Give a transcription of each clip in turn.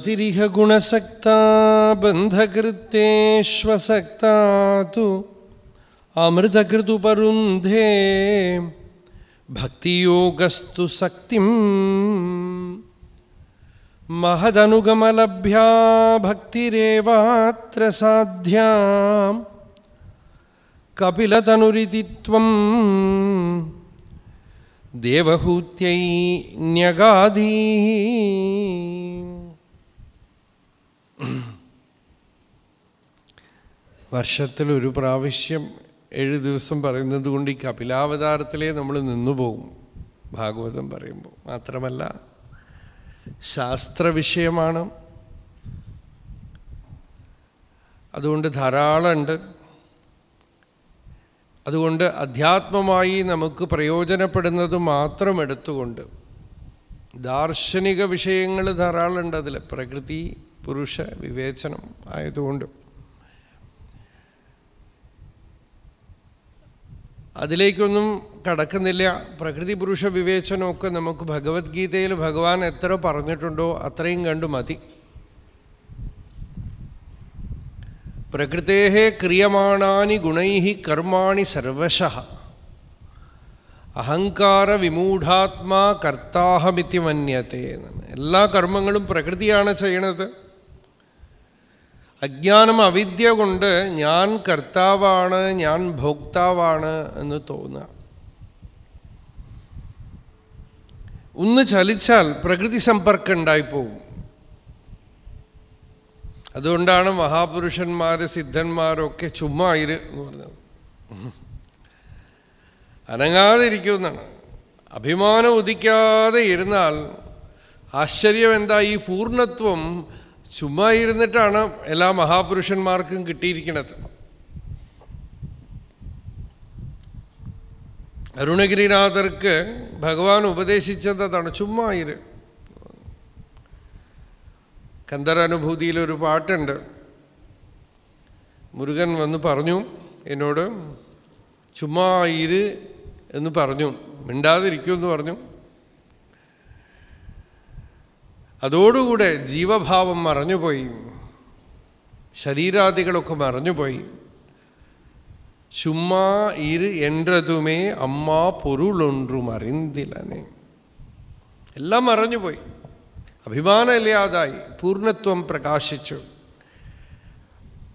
मतिरिह गुणसक्ता बन्धकृतेष्वसक्ता तु अमृतकृतुपरुन्धे भक्तियोगस्तु सक्तिं महदनुगमलभ्या भक्तिरेवात्र साध्या कपिलतनुरिति त्वं देवहूत्यै न्यगाधी വർഷത്തിൽ ഒരു പ്രാവശ്യം ഏഴ് ദിവസം പറയുന്നത് കൊണ്ട് ഈ കപിലാവതാരത്തിലേ നമ്മൾ നിന്നുപോകും ഭാഗവതം പറയുമ്പോൾ മാത്രമല്ല ശാസ്ത്ര വിഷയമാണ് അതുകൊണ്ട് ധാരാളമുണ്ട് അതുകൊണ്ട് അധ്യാത്മമായി നമുക്ക് പ്രയോജനപ്പെടുന്നത് മാത്രം എടുത്തുകൊണ്ട് ദാർശനിക വിഷയങ്ങൾ ധാരാളമുണ്ട് അതിൽ പ്രകൃതി പുരുഷ വിവേചനം ആയതുകൊണ്ട് അതിലേക്കൊന്നും കടക്കുന്നില്ല പ്രകൃതി പുരുഷ വിവേചനമൊക്കെ നമുക്ക് ഭഗവത്ഗീതയിൽ ഭഗവാൻ എത്ര പറഞ്ഞിട്ടുണ്ടോ അത്രയും കണ്ടു മതി പ്രകൃതേ ക്രിയമാണാനി ഗുണൈ കർമാണി സർവശ അഹങ്കാര വിമൂഢാത്മാ കർത്താഹമിത്യമന്യത്തെ എല്ലാ കർമ്മങ്ങളും പ്രകൃതിയാണ് ചെയ്യണത് അജ്ഞാനം അവിദ്യ കൊണ്ട് ഞാൻ കർത്താവാണ് ഞാൻ ഭോക്താവാണ് എന്ന് തോന്നുക ഒന്ന് ചലിച്ചാൽ പ്രകൃതി സമ്പർക്കം ഉണ്ടായിപ്പോവും അതുകൊണ്ടാണ് മഹാപുരുഷന്മാർ സിദ്ധന്മാരൊക്കെ ചുമ്മാ എന്ന് പറഞ്ഞത് അനങ്ങാതിരിക്കുമെന്നാണ് അഭിമാനം ഉദിക്കാതെ ഇരുന്നാൽ ആശ്ചര്യം എന്താ ഈ പൂർണ്ണത്വം ചുമ്മാ ഇരുന്നിട്ടാണ് എല്ലാ മഹാപുരുഷന്മാർക്കും കിട്ടിയിരിക്കുന്നത് അരുണഗിരിനാഥർക്ക് ഭഗവാൻ ഉപദേശിച്ചത് അതാണ് ചുമ്മാ ഇരു കന്ദരനുഭൂതിയിലൊരു പാട്ടുണ്ട് മുരുകൻ വന്ന് പറഞ്ഞു എന്നോട് ചുമ്മാ ഇരു എന്ന് പറഞ്ഞു മിണ്ടാതിരിക്കൂ എന്ന് പറഞ്ഞു അതോടുകൂടെ ജീവഭാവം മറഞ്ഞുപോയി ശരീരാദികളൊക്കെ മറഞ്ഞുപോയി ചുമ്മാ ഇരു എൻ്റതുമേ അമ്മ പൊരുളൊണ്ടും അറിന്തിലനെ എല്ലാം മറഞ്ഞുപോയി അഭിമാനമില്ലാതായി പൂർണ്ണത്വം പ്രകാശിച്ചു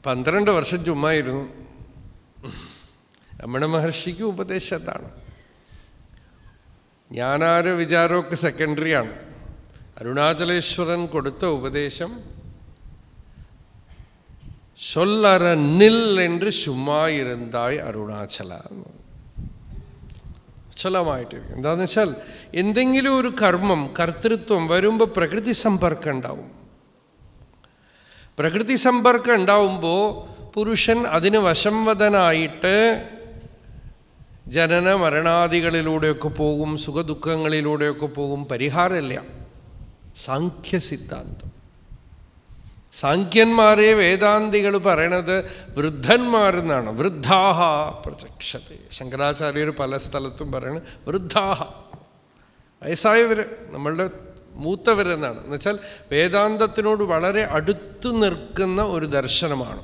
പന്ത്രണ്ട് വർഷം ചുമ്മായിരുന്നു രമണ മഹർഷിക്ക് ഉപദേശത്താണ് ജ്ഞാനാരോ വിചാരമൊക്കെ സെക്കൻഡറിയാണ് അരുണാചലേശ്വരൻ കൊടുത്ത ഉപദേശം சொல்லற நில் എന്ന് சும்மா അരുണാചല അച്ചലമായിട്ടിരിക്കും എന്താണെന്ന് വെച്ചാൽ എന്തെങ്കിലും ഒരു കർമ്മം കർത്തൃത്വം വരുമ്പോൾ പ്രകൃതി സമ്പർക്കം ഉണ്ടാവും പ്രകൃതി സമ്പർക്കം ഉണ്ടാവുമ്പോൾ പുരുഷൻ അതിന് വശംവദനായിട്ട് ജനന മരണാദികളിലൂടെയൊക്കെ പോകും സുഖദുഃഖങ്ങളിലൂടെയൊക്കെ പോകും പരിഹാരമില്ല സാഖ്യസിദ്ധാന്തം സാഖ്യന്മാരെ വേദാന്തികൾ പറയണത് വൃദ്ധന്മാരെന്നാണ് വൃദ്ധാഹ പ്രത്യക്ഷത ശങ്കരാചാര്യർ പല സ്ഥലത്തും പറയണ വൃദ്ധാഹ വയസ്സായവർ നമ്മളുടെ മൂത്തവരെന്നാണ് എന്നുവെച്ചാൽ വേദാന്തത്തിനോട് വളരെ അടുത്തു നിൽക്കുന്ന ഒരു ദർശനമാണ്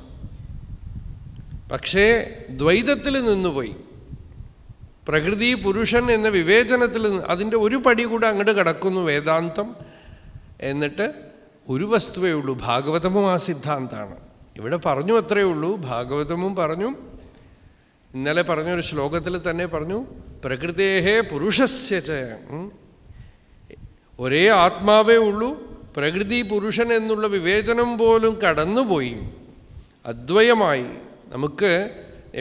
പക്ഷേ ദ്വൈതത്തിൽ നിന്നുപോയി പ്രകൃതി പുരുഷൻ എന്ന വിവേചനത്തിൽ അതിൻ്റെ ഒരു പടി കൂടെ അങ്ങോട്ട് കിടക്കുന്നു വേദാന്തം എന്നിട്ട് ഒരു വസ്തുവേ ഉള്ളൂ ഭാഗവതമും ആ സിദ്ധാന്തമാണ് ഇവിടെ പറഞ്ഞു അത്രയേ ഉള്ളൂ ഭാഗവതമും പറഞ്ഞു ഇന്നലെ പറഞ്ഞൊരു ശ്ലോകത്തിൽ തന്നെ പറഞ്ഞു പ്രകൃതേഹേ പുരുഷസ്യ ഒരേ ആത്മാവേ ഉള്ളൂ പ്രകൃതി പുരുഷൻ എന്നുള്ള വിവേചനം പോലും കടന്നുപോയി അദ്വയമായി നമുക്ക്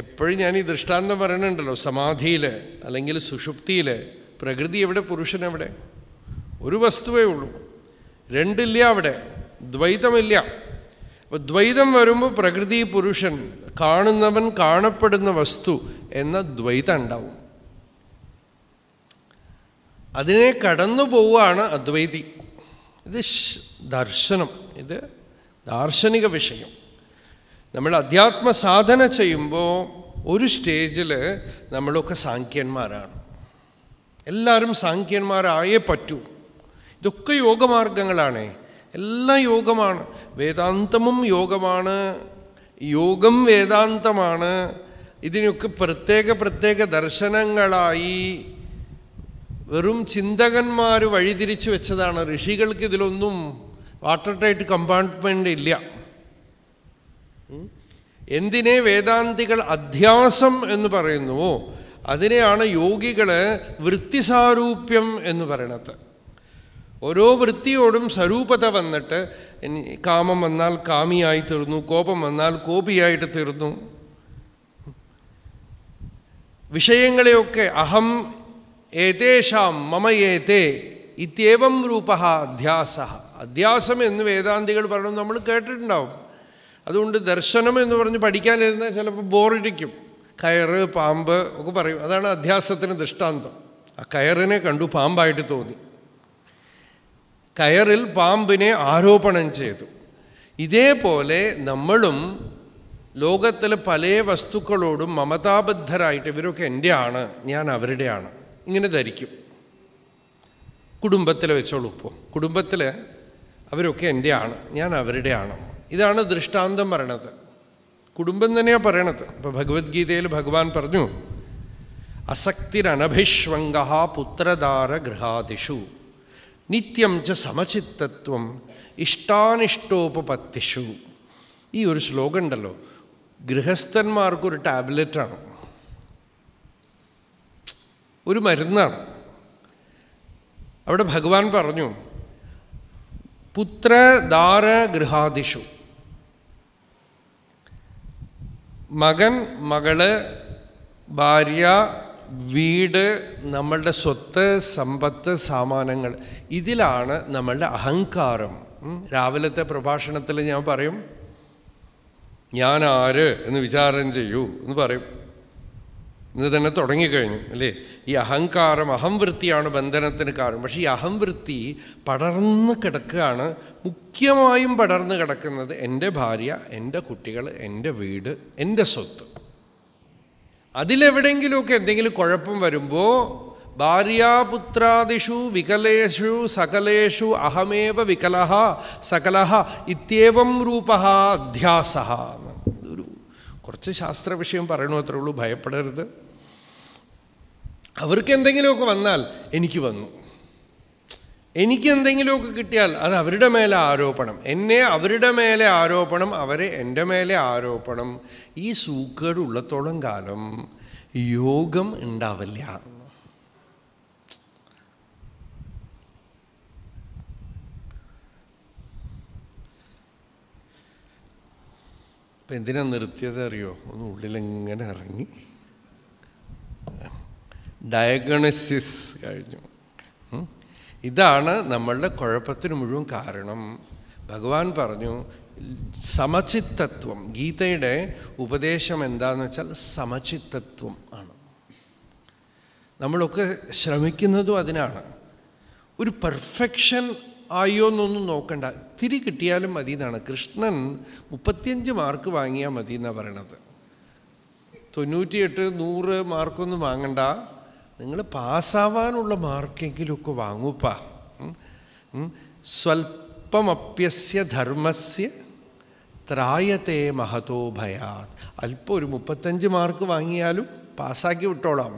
എപ്പോഴും ഞാൻ ഈ ദൃഷ്ടാന്തം പറയണുണ്ടല്ലോ സമാധിയിൽ അല്ലെങ്കിൽ സുഷുപ്തിയിൽ പ്രകൃതി എവിടെ പുരുഷൻ എവിടെ ഒരു വസ്തുവേ ഉള്ളൂ രണ്ടില്ല അവിടെ ദ്വൈതമില്ല അപ്പോൾ ദ്വൈതം വരുമ്പോൾ പ്രകൃതി പുരുഷൻ കാണുന്നവൻ കാണപ്പെടുന്ന വസ്തു എന്ന ദ്വൈതം ഉണ്ടാവും അതിനെ കടന്നു പോവുകയാണ് അദ്വൈതി ഇത് ദർശനം ഇത് ദാർശനിക വിഷയം നമ്മൾ അധ്യാത്മ സാധന ചെയ്യുമ്പോൾ ഒരു സ്റ്റേജിൽ നമ്മളൊക്കെ സാഖ്യന്മാരാണ് എല്ലാവരും സാഖ്യന്മാരായേ പറ്റൂ ഇതൊക്കെ യോഗമാർഗങ്ങളാണ് എല്ലാം യോഗമാണ് വേദാന്തമും യോഗമാണ് യോഗം വേദാന്തമാണ് ഇതിനൊക്കെ പ്രത്യേക പ്രത്യേക ദർശനങ്ങളായി വെറും ചിന്തകന്മാർ വഴിതിരിച്ചു വെച്ചതാണ് ഋഷികൾക്ക് ഇതിലൊന്നും വാട്ടർ ടൈറ്റ് കമ്പാർട്ട്മെൻ്റ് ഇല്ല എന്തിനെ വേദാന്തികൾ അധ്യാസം എന്ന് പറയുന്നുവോ അതിനെയാണ് യോഗികൾ വൃത്തിസാരൂപ്യം എന്ന് പറയണത് ഓരോ വൃത്തിയോടും സ്വരൂപത വന്നിട്ട് കാമം വന്നാൽ കാമിയായി തീർന്നു കോപം വന്നാൽ കോപിയായിട്ട് തീർന്നു വിഷയങ്ങളെയൊക്കെ അഹം ഏതേഷാം മമ ഏതേ ഇത്യേവം രൂപ അധ്യാസ അധ്യാസം എന്ന് വേദാന്തികൾ പറയണം നമ്മൾ കേട്ടിട്ടുണ്ടാവും അതുകൊണ്ട് ദർശനം എന്ന് പറഞ്ഞ് പഠിക്കാനിരുന്നാൽ ചിലപ്പോൾ ബോറിടിക്കും കയറ് പാമ്പ് ഒക്കെ പറയും അതാണ് അധ്യാസത്തിന് ദൃഷ്ടാന്തം ആ കയറിനെ കണ്ടു പാമ്പായിട്ട് തോന്നി കയറിൽ പാമ്പിനെ ആരോപണം ചെയ്തു ഇതേപോലെ നമ്മളും ലോകത്തിലെ പല വസ്തുക്കളോടും മമതാബദ്ധരായിട്ട് ഇവരൊക്കെ എൻ്റെ ആണ് ഞാൻ അവരുടെയാണ് ഇങ്ങനെ ധരിക്കും കുടുംബത്തിൽ വെച്ചോളൂ ഇപ്പോൾ കുടുംബത്തിൽ അവരൊക്കെ എൻ്റെ ആണ് ഞാൻ അവരുടെയാണ് ഇതാണ് ദൃഷ്ടാന്തം പറയണത് കുടുംബം തന്നെയാണ് പറയണത് ഇപ്പോൾ ഭഗവത്ഗീതയിൽ ഭഗവാൻ പറഞ്ഞു അസക്തിരനഭിഷ്വംഗ പുത്രധാര ഗൃഹാദിഷു നിത്യം ച സമചിത്തത്വം ഇഷ്ടാനിഷ്ടോപത്തിഷു ഈ ഒരു ശ്ലോകം ഉണ്ടല്ലോ ഗൃഹസ്ഥന്മാർക്കൊരു ടാബ്ലറ്റാണ് ഒരു മരുന്നാണ് അവിടെ ഭഗവാൻ പറഞ്ഞു പുത്ര ദാര ഗൃഹാദിഷു മകൻ മകള് ഭാര്യ വീട് നമ്മളുടെ സ്വത്ത് സമ്പത്ത് സാമാനങ്ങൾ ഇതിലാണ് നമ്മളുടെ അഹങ്കാരം രാവിലത്തെ പ്രഭാഷണത്തിൽ ഞാൻ പറയും ഞാൻ ആര് എന്ന് വിചാരം ചെയ്യൂ എന്ന് പറയും ഇന്ന് തന്നെ തുടങ്ങിക്കഴിഞ്ഞു അല്ലേ ഈ അഹങ്കാരം അഹംവൃത്തിയാണ് ബന്ധനത്തിന് കാരണം പക്ഷേ ഈ അഹംവൃത്തി പടർന്ന് കിടക്കുകയാണ് മുഖ്യമായും പടർന്ന് കിടക്കുന്നത് എൻ്റെ ഭാര്യ എൻ്റെ കുട്ടികൾ എൻ്റെ വീട് എൻ്റെ സ്വത്ത് അതിലെവിടെയെങ്കിലുമൊക്കെ എന്തെങ്കിലും കുഴപ്പം വരുമ്പോൾ ഭാര്യാപുത്രാദിഷു വികലേഷു സകലേഷു അഹമേവ വികലഹ സകലഹ ഇത്യേവം രൂപ അധ്യാസ ഒരു കുറച്ച് ശാസ്ത്ര വിഷയം പറയണു അത്രേ ഉള്ളൂ ഭയപ്പെടരുത് അവർക്ക് എന്തെങ്കിലുമൊക്കെ വന്നാൽ എനിക്ക് വന്നു എനിക്ക് എന്തെങ്കിലുമൊക്കെ കിട്ടിയാൽ അത് അവരുടെ മേലെ ആരോപണം എന്നെ അവരുടെ മേലെ ആരോപണം അവരെ എൻ്റെ മേലെ ആരോപണം ഈ സൂക്കേടുള്ളത്തോളം കാലം യോഗം ഉണ്ടാവില്ല അപ്പം എന്തിനാണ് നിർത്തിയത് അറിയോ ഒന്ന് ഉള്ളിലെങ്ങനെ ഇറങ്ങി ഡയഗ്നോസിസ് കഴിഞ്ഞു ഇതാണ് നമ്മളുടെ കുഴപ്പത്തിന് മുഴുവൻ കാരണം ഭഗവാൻ പറഞ്ഞു സമചിത്തത്വം ഗീതയുടെ ഉപദേശം എന്താണെന്ന് വെച്ചാൽ സമചിത്തത്വം ആണ് നമ്മളൊക്കെ ശ്രമിക്കുന്നതും അതിനാണ് ഒരു പെർഫെക്ഷൻ ആയോ എന്നൊന്നും നോക്കണ്ട തിരി കിട്ടിയാലും മതി എന്നാണ് കൃഷ്ണൻ മുപ്പത്തിയഞ്ച് മാർക്ക് വാങ്ങിയാൽ മതി എന്നാണ് പറയണത് തൊണ്ണൂറ്റിയെട്ട് നൂറ് മാർക്കൊന്നും വാങ്ങണ്ട നിങ്ങൾ പാസ്സാവാനുള്ള മാർക്കെങ്കിലുമൊക്കെ വാങ്ങൂപ്പ സ്വൽപ്പമപ്യസ്യ ധർമ്മസ്യ ത്രായത്തെ മഹതോ ഭയാത് അല്പം ഒരു മുപ്പത്തഞ്ച് മാർക്ക് വാങ്ങിയാലും പാസ്സാക്കി വിട്ടോളാം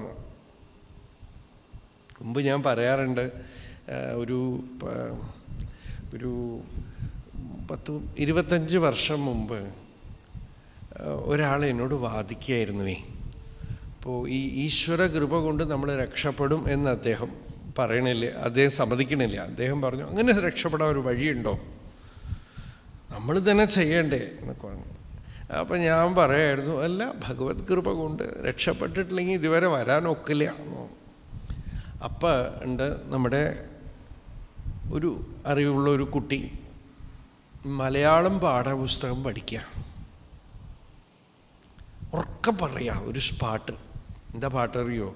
മുമ്പ് ഞാൻ പറയാറുണ്ട് ഒരു ഒരു പത്ത് ഇരുപത്തഞ്ച് വർഷം മുമ്പ് ഒരാൾ എന്നോട് വാദിക്കുകയായിരുന്നുവേ അപ്പോൾ ഈ ഈശ്വര കൃപ കൊണ്ട് നമ്മൾ രക്ഷപ്പെടും എന്ന് അദ്ദേഹം പറയണില്ല അദ്ദേഹം സമ്മതിക്കണില്ല അദ്ദേഹം പറഞ്ഞു അങ്ങനെ രക്ഷപ്പെടാൻ ഒരു വഴിയുണ്ടോ നമ്മൾ തന്നെ ചെയ്യണ്ടേ എന്നൊക്കെ പറഞ്ഞു അപ്പം ഞാൻ പറയായിരുന്നു അല്ല ഭഗവത് കൃപ കൊണ്ട് രക്ഷപ്പെട്ടിട്ടില്ലെങ്കിൽ ഇതുവരെ വരാനൊക്കില്ല അപ്പോൾ ഉണ്ട് നമ്മുടെ ഒരു അറിവുള്ള ഒരു കുട്ടി മലയാളം പാഠപുസ്തകം പഠിക്കുക ഉറക്കം പറയാം ഒരു സ്പാട്ട് എന്താ പാട്ടറിയോ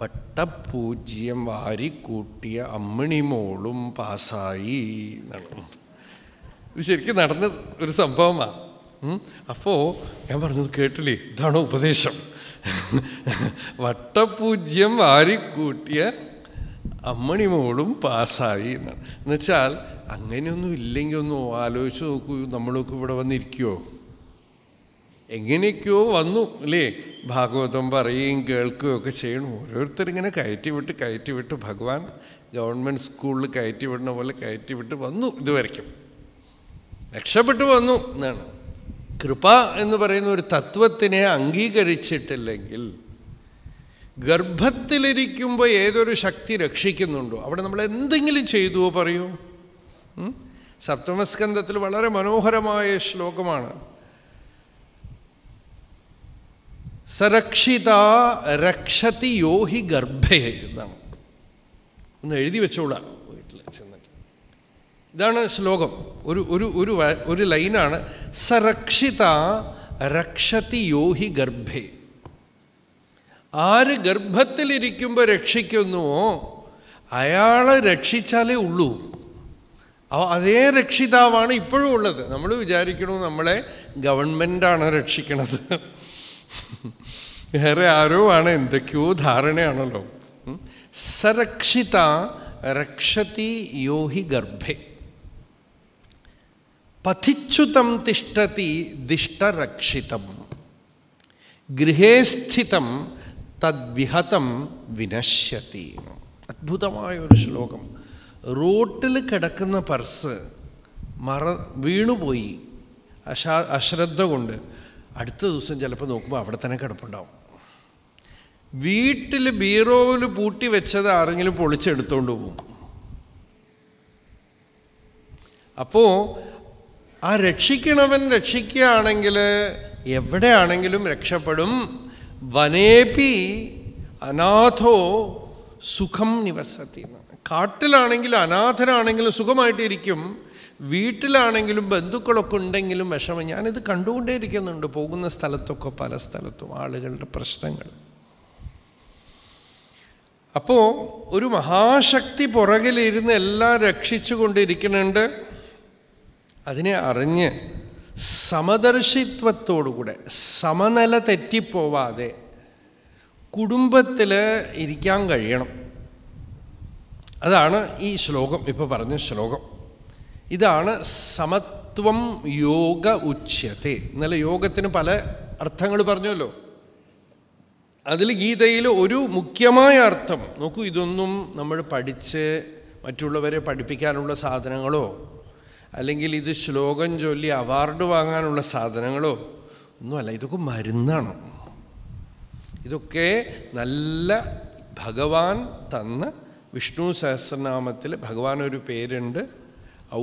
പട്ടപ്പൂജ്യം വാരിക്കൂട്ടിയ അമ്മിണിമോളും പാസായി എന്നാണ് ഇത് ശരിക്കും നടന്ന ഒരു സംഭവമാണ് അപ്പോൾ ഞാൻ പറഞ്ഞത് കേട്ടില്ലേ ഇതാണ് ഉപദേശം വട്ടപൂജ്യം വാരിക്കൂട്ടിയ അമ്മണിമോളും പാസ്സായി എന്നാണ് എന്നുവെച്ചാൽ അങ്ങനെയൊന്നും ഇല്ലെങ്കിൽ ഒന്ന് ആലോചിച്ച് നോക്കൂ നമ്മളൊക്കെ ഇവിടെ വന്നിരിക്കുമോ എങ്ങനെയൊക്കെയോ വന്നു അല്ലേ ഭാഗവതം പറയുകയും കേൾക്കുകയൊക്കെ ചെയ്യണം ഓരോരുത്തരിങ്ങനെ കയറ്റി വിട്ട് കയറ്റി വിട്ട് ഭഗവാൻ ഗവൺമെൻറ് സ്കൂളിൽ കയറ്റി വിടുന്ന പോലെ കയറ്റി വിട്ട് വന്നു ഇതുവരയ്ക്കും രക്ഷപ്പെട്ടു വന്നു എന്നാണ് കൃപ എന്ന് പറയുന്ന ഒരു തത്വത്തിനെ അംഗീകരിച്ചിട്ടില്ലെങ്കിൽ ഗർഭത്തിലിരിക്കുമ്പോൾ ഏതൊരു ശക്തി രക്ഷിക്കുന്നുണ്ടോ അവിടെ നമ്മൾ എന്തെങ്കിലും ചെയ്തുവോ പറയൂ സപ്തമസ്കന്ധത്തിൽ വളരെ മനോഹരമായ ശ്ലോകമാണ് സരക്ഷിത രക്ഷതി യോഹി ഗർഭേ ഇതാണ് ഒന്ന് എഴുതി വെച്ചോളാം വീട്ടിൽ ചെന്നിട്ട് ഇതാണ് ശ്ലോകം ഒരു ഒരു ഒരു ഒരു ലൈനാണ് സരക്ഷിത രക്ഷതി യോഹി ഗർഭേ ആര് ഗർഭത്തിലിരിക്കുമ്പോൾ രക്ഷിക്കുന്നുവോ അയാളെ രക്ഷിച്ചാലേ ഉള്ളൂ അതേ രക്ഷിതാവാണ് ഇപ്പോഴും ഉള്ളത് നമ്മൾ വിചാരിക്കണു നമ്മളെ ഗവൺമെൻറ്റാണ് രക്ഷിക്കണത് വേറെ ആരോ ആണ് എന്തൊക്കെയോ ധാരണയാണല്ലോ സരക്ഷിത രക്ഷതി യോഹി ഗർഭേ പഥിച്ചുതം തിഷ്ടതി ദിഷ്ടരക്ഷിതം ഗൃഹേ സ്ഥിതം തദ്വിഹതം വിനശ്യത്തി അത്ഭുതമായ ഒരു ശ്ലോകം റോട്ടിൽ കിടക്കുന്ന പർസ് മറ വീണുപോയി അശാ അശ്രദ്ധ കൊണ്ട് അടുത്ത ദിവസം ചിലപ്പോൾ നോക്കുമ്പോൾ അവിടെ തന്നെ കിടപ്പുണ്ടാവും വീട്ടിൽ ബീറോവിൽ പൂട്ടി വെച്ചത് ആരെങ്കിലും പൊളിച്ചെടുത്തോണ്ട് പോകും അപ്പോൾ ആ രക്ഷിക്കണവൻ രക്ഷിക്കുകയാണെങ്കിൽ എവിടെയാണെങ്കിലും രക്ഷപ്പെടും വനേപി അനാഥോ സുഖം നിവസത്തി കാട്ടിലാണെങ്കിലും അനാഥനാണെങ്കിലും സുഖമായിട്ടിരിക്കും വീട്ടിലാണെങ്കിലും ബന്ധുക്കളൊക്കെ ഉണ്ടെങ്കിലും വിഷമം ഞാനിത് ഇരിക്കുന്നുണ്ട് പോകുന്ന സ്ഥലത്തൊക്കെ പല സ്ഥലത്തും ആളുകളുടെ പ്രശ്നങ്ങൾ അപ്പോൾ ഒരു മഹാശക്തി പുറകിലിരുന്ന് എല്ലാം രക്ഷിച്ചു കൊണ്ടിരിക്കുന്നുണ്ട് അതിനെ അറിഞ്ഞ് സമദർശിത്വത്തോടുകൂടെ സമനില തെറ്റിപ്പോവാതെ കുടുംബത്തിൽ ഇരിക്കാൻ കഴിയണം അതാണ് ഈ ശ്ലോകം ഇപ്പോൾ പറഞ്ഞ ശ്ലോകം ഇതാണ് സമത്വം യോഗ ഉച്ചത്തെ എന്നാലും യോഗത്തിന് പല അർത്ഥങ്ങൾ പറഞ്ഞല്ലോ അതിൽ ഗീതയിൽ ഒരു മുഖ്യമായ അർത്ഥം നോക്കൂ ഇതൊന്നും നമ്മൾ പഠിച്ച് മറ്റുള്ളവരെ പഠിപ്പിക്കാനുള്ള സാധനങ്ങളോ അല്ലെങ്കിൽ ഇത് ശ്ലോകം ചൊല്ലി അവാർഡ് വാങ്ങാനുള്ള സാധനങ്ങളോ ഒന്നുമല്ല ഇതൊക്കെ മരുന്നാണ് ഇതൊക്കെ നല്ല ഭഗവാൻ തന്ന വിഷ്ണു സഹസ്രനാമത്തിൽ ഭഗവാൻ ഒരു പേരുണ്ട്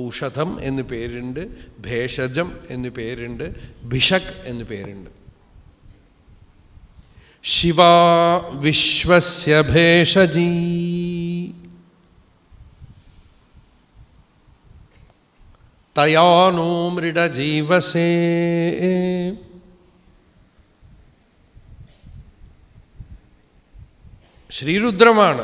ഔഷധം എന്ന് പേരുണ്ട് ഭേഷജം എന്ന് പേരുണ്ട് ഭിഷക് എന്ന് പേരുണ്ട് शिवा विश्वस्य भेषजी तया नो ശ്രീരുദ്രമാണ്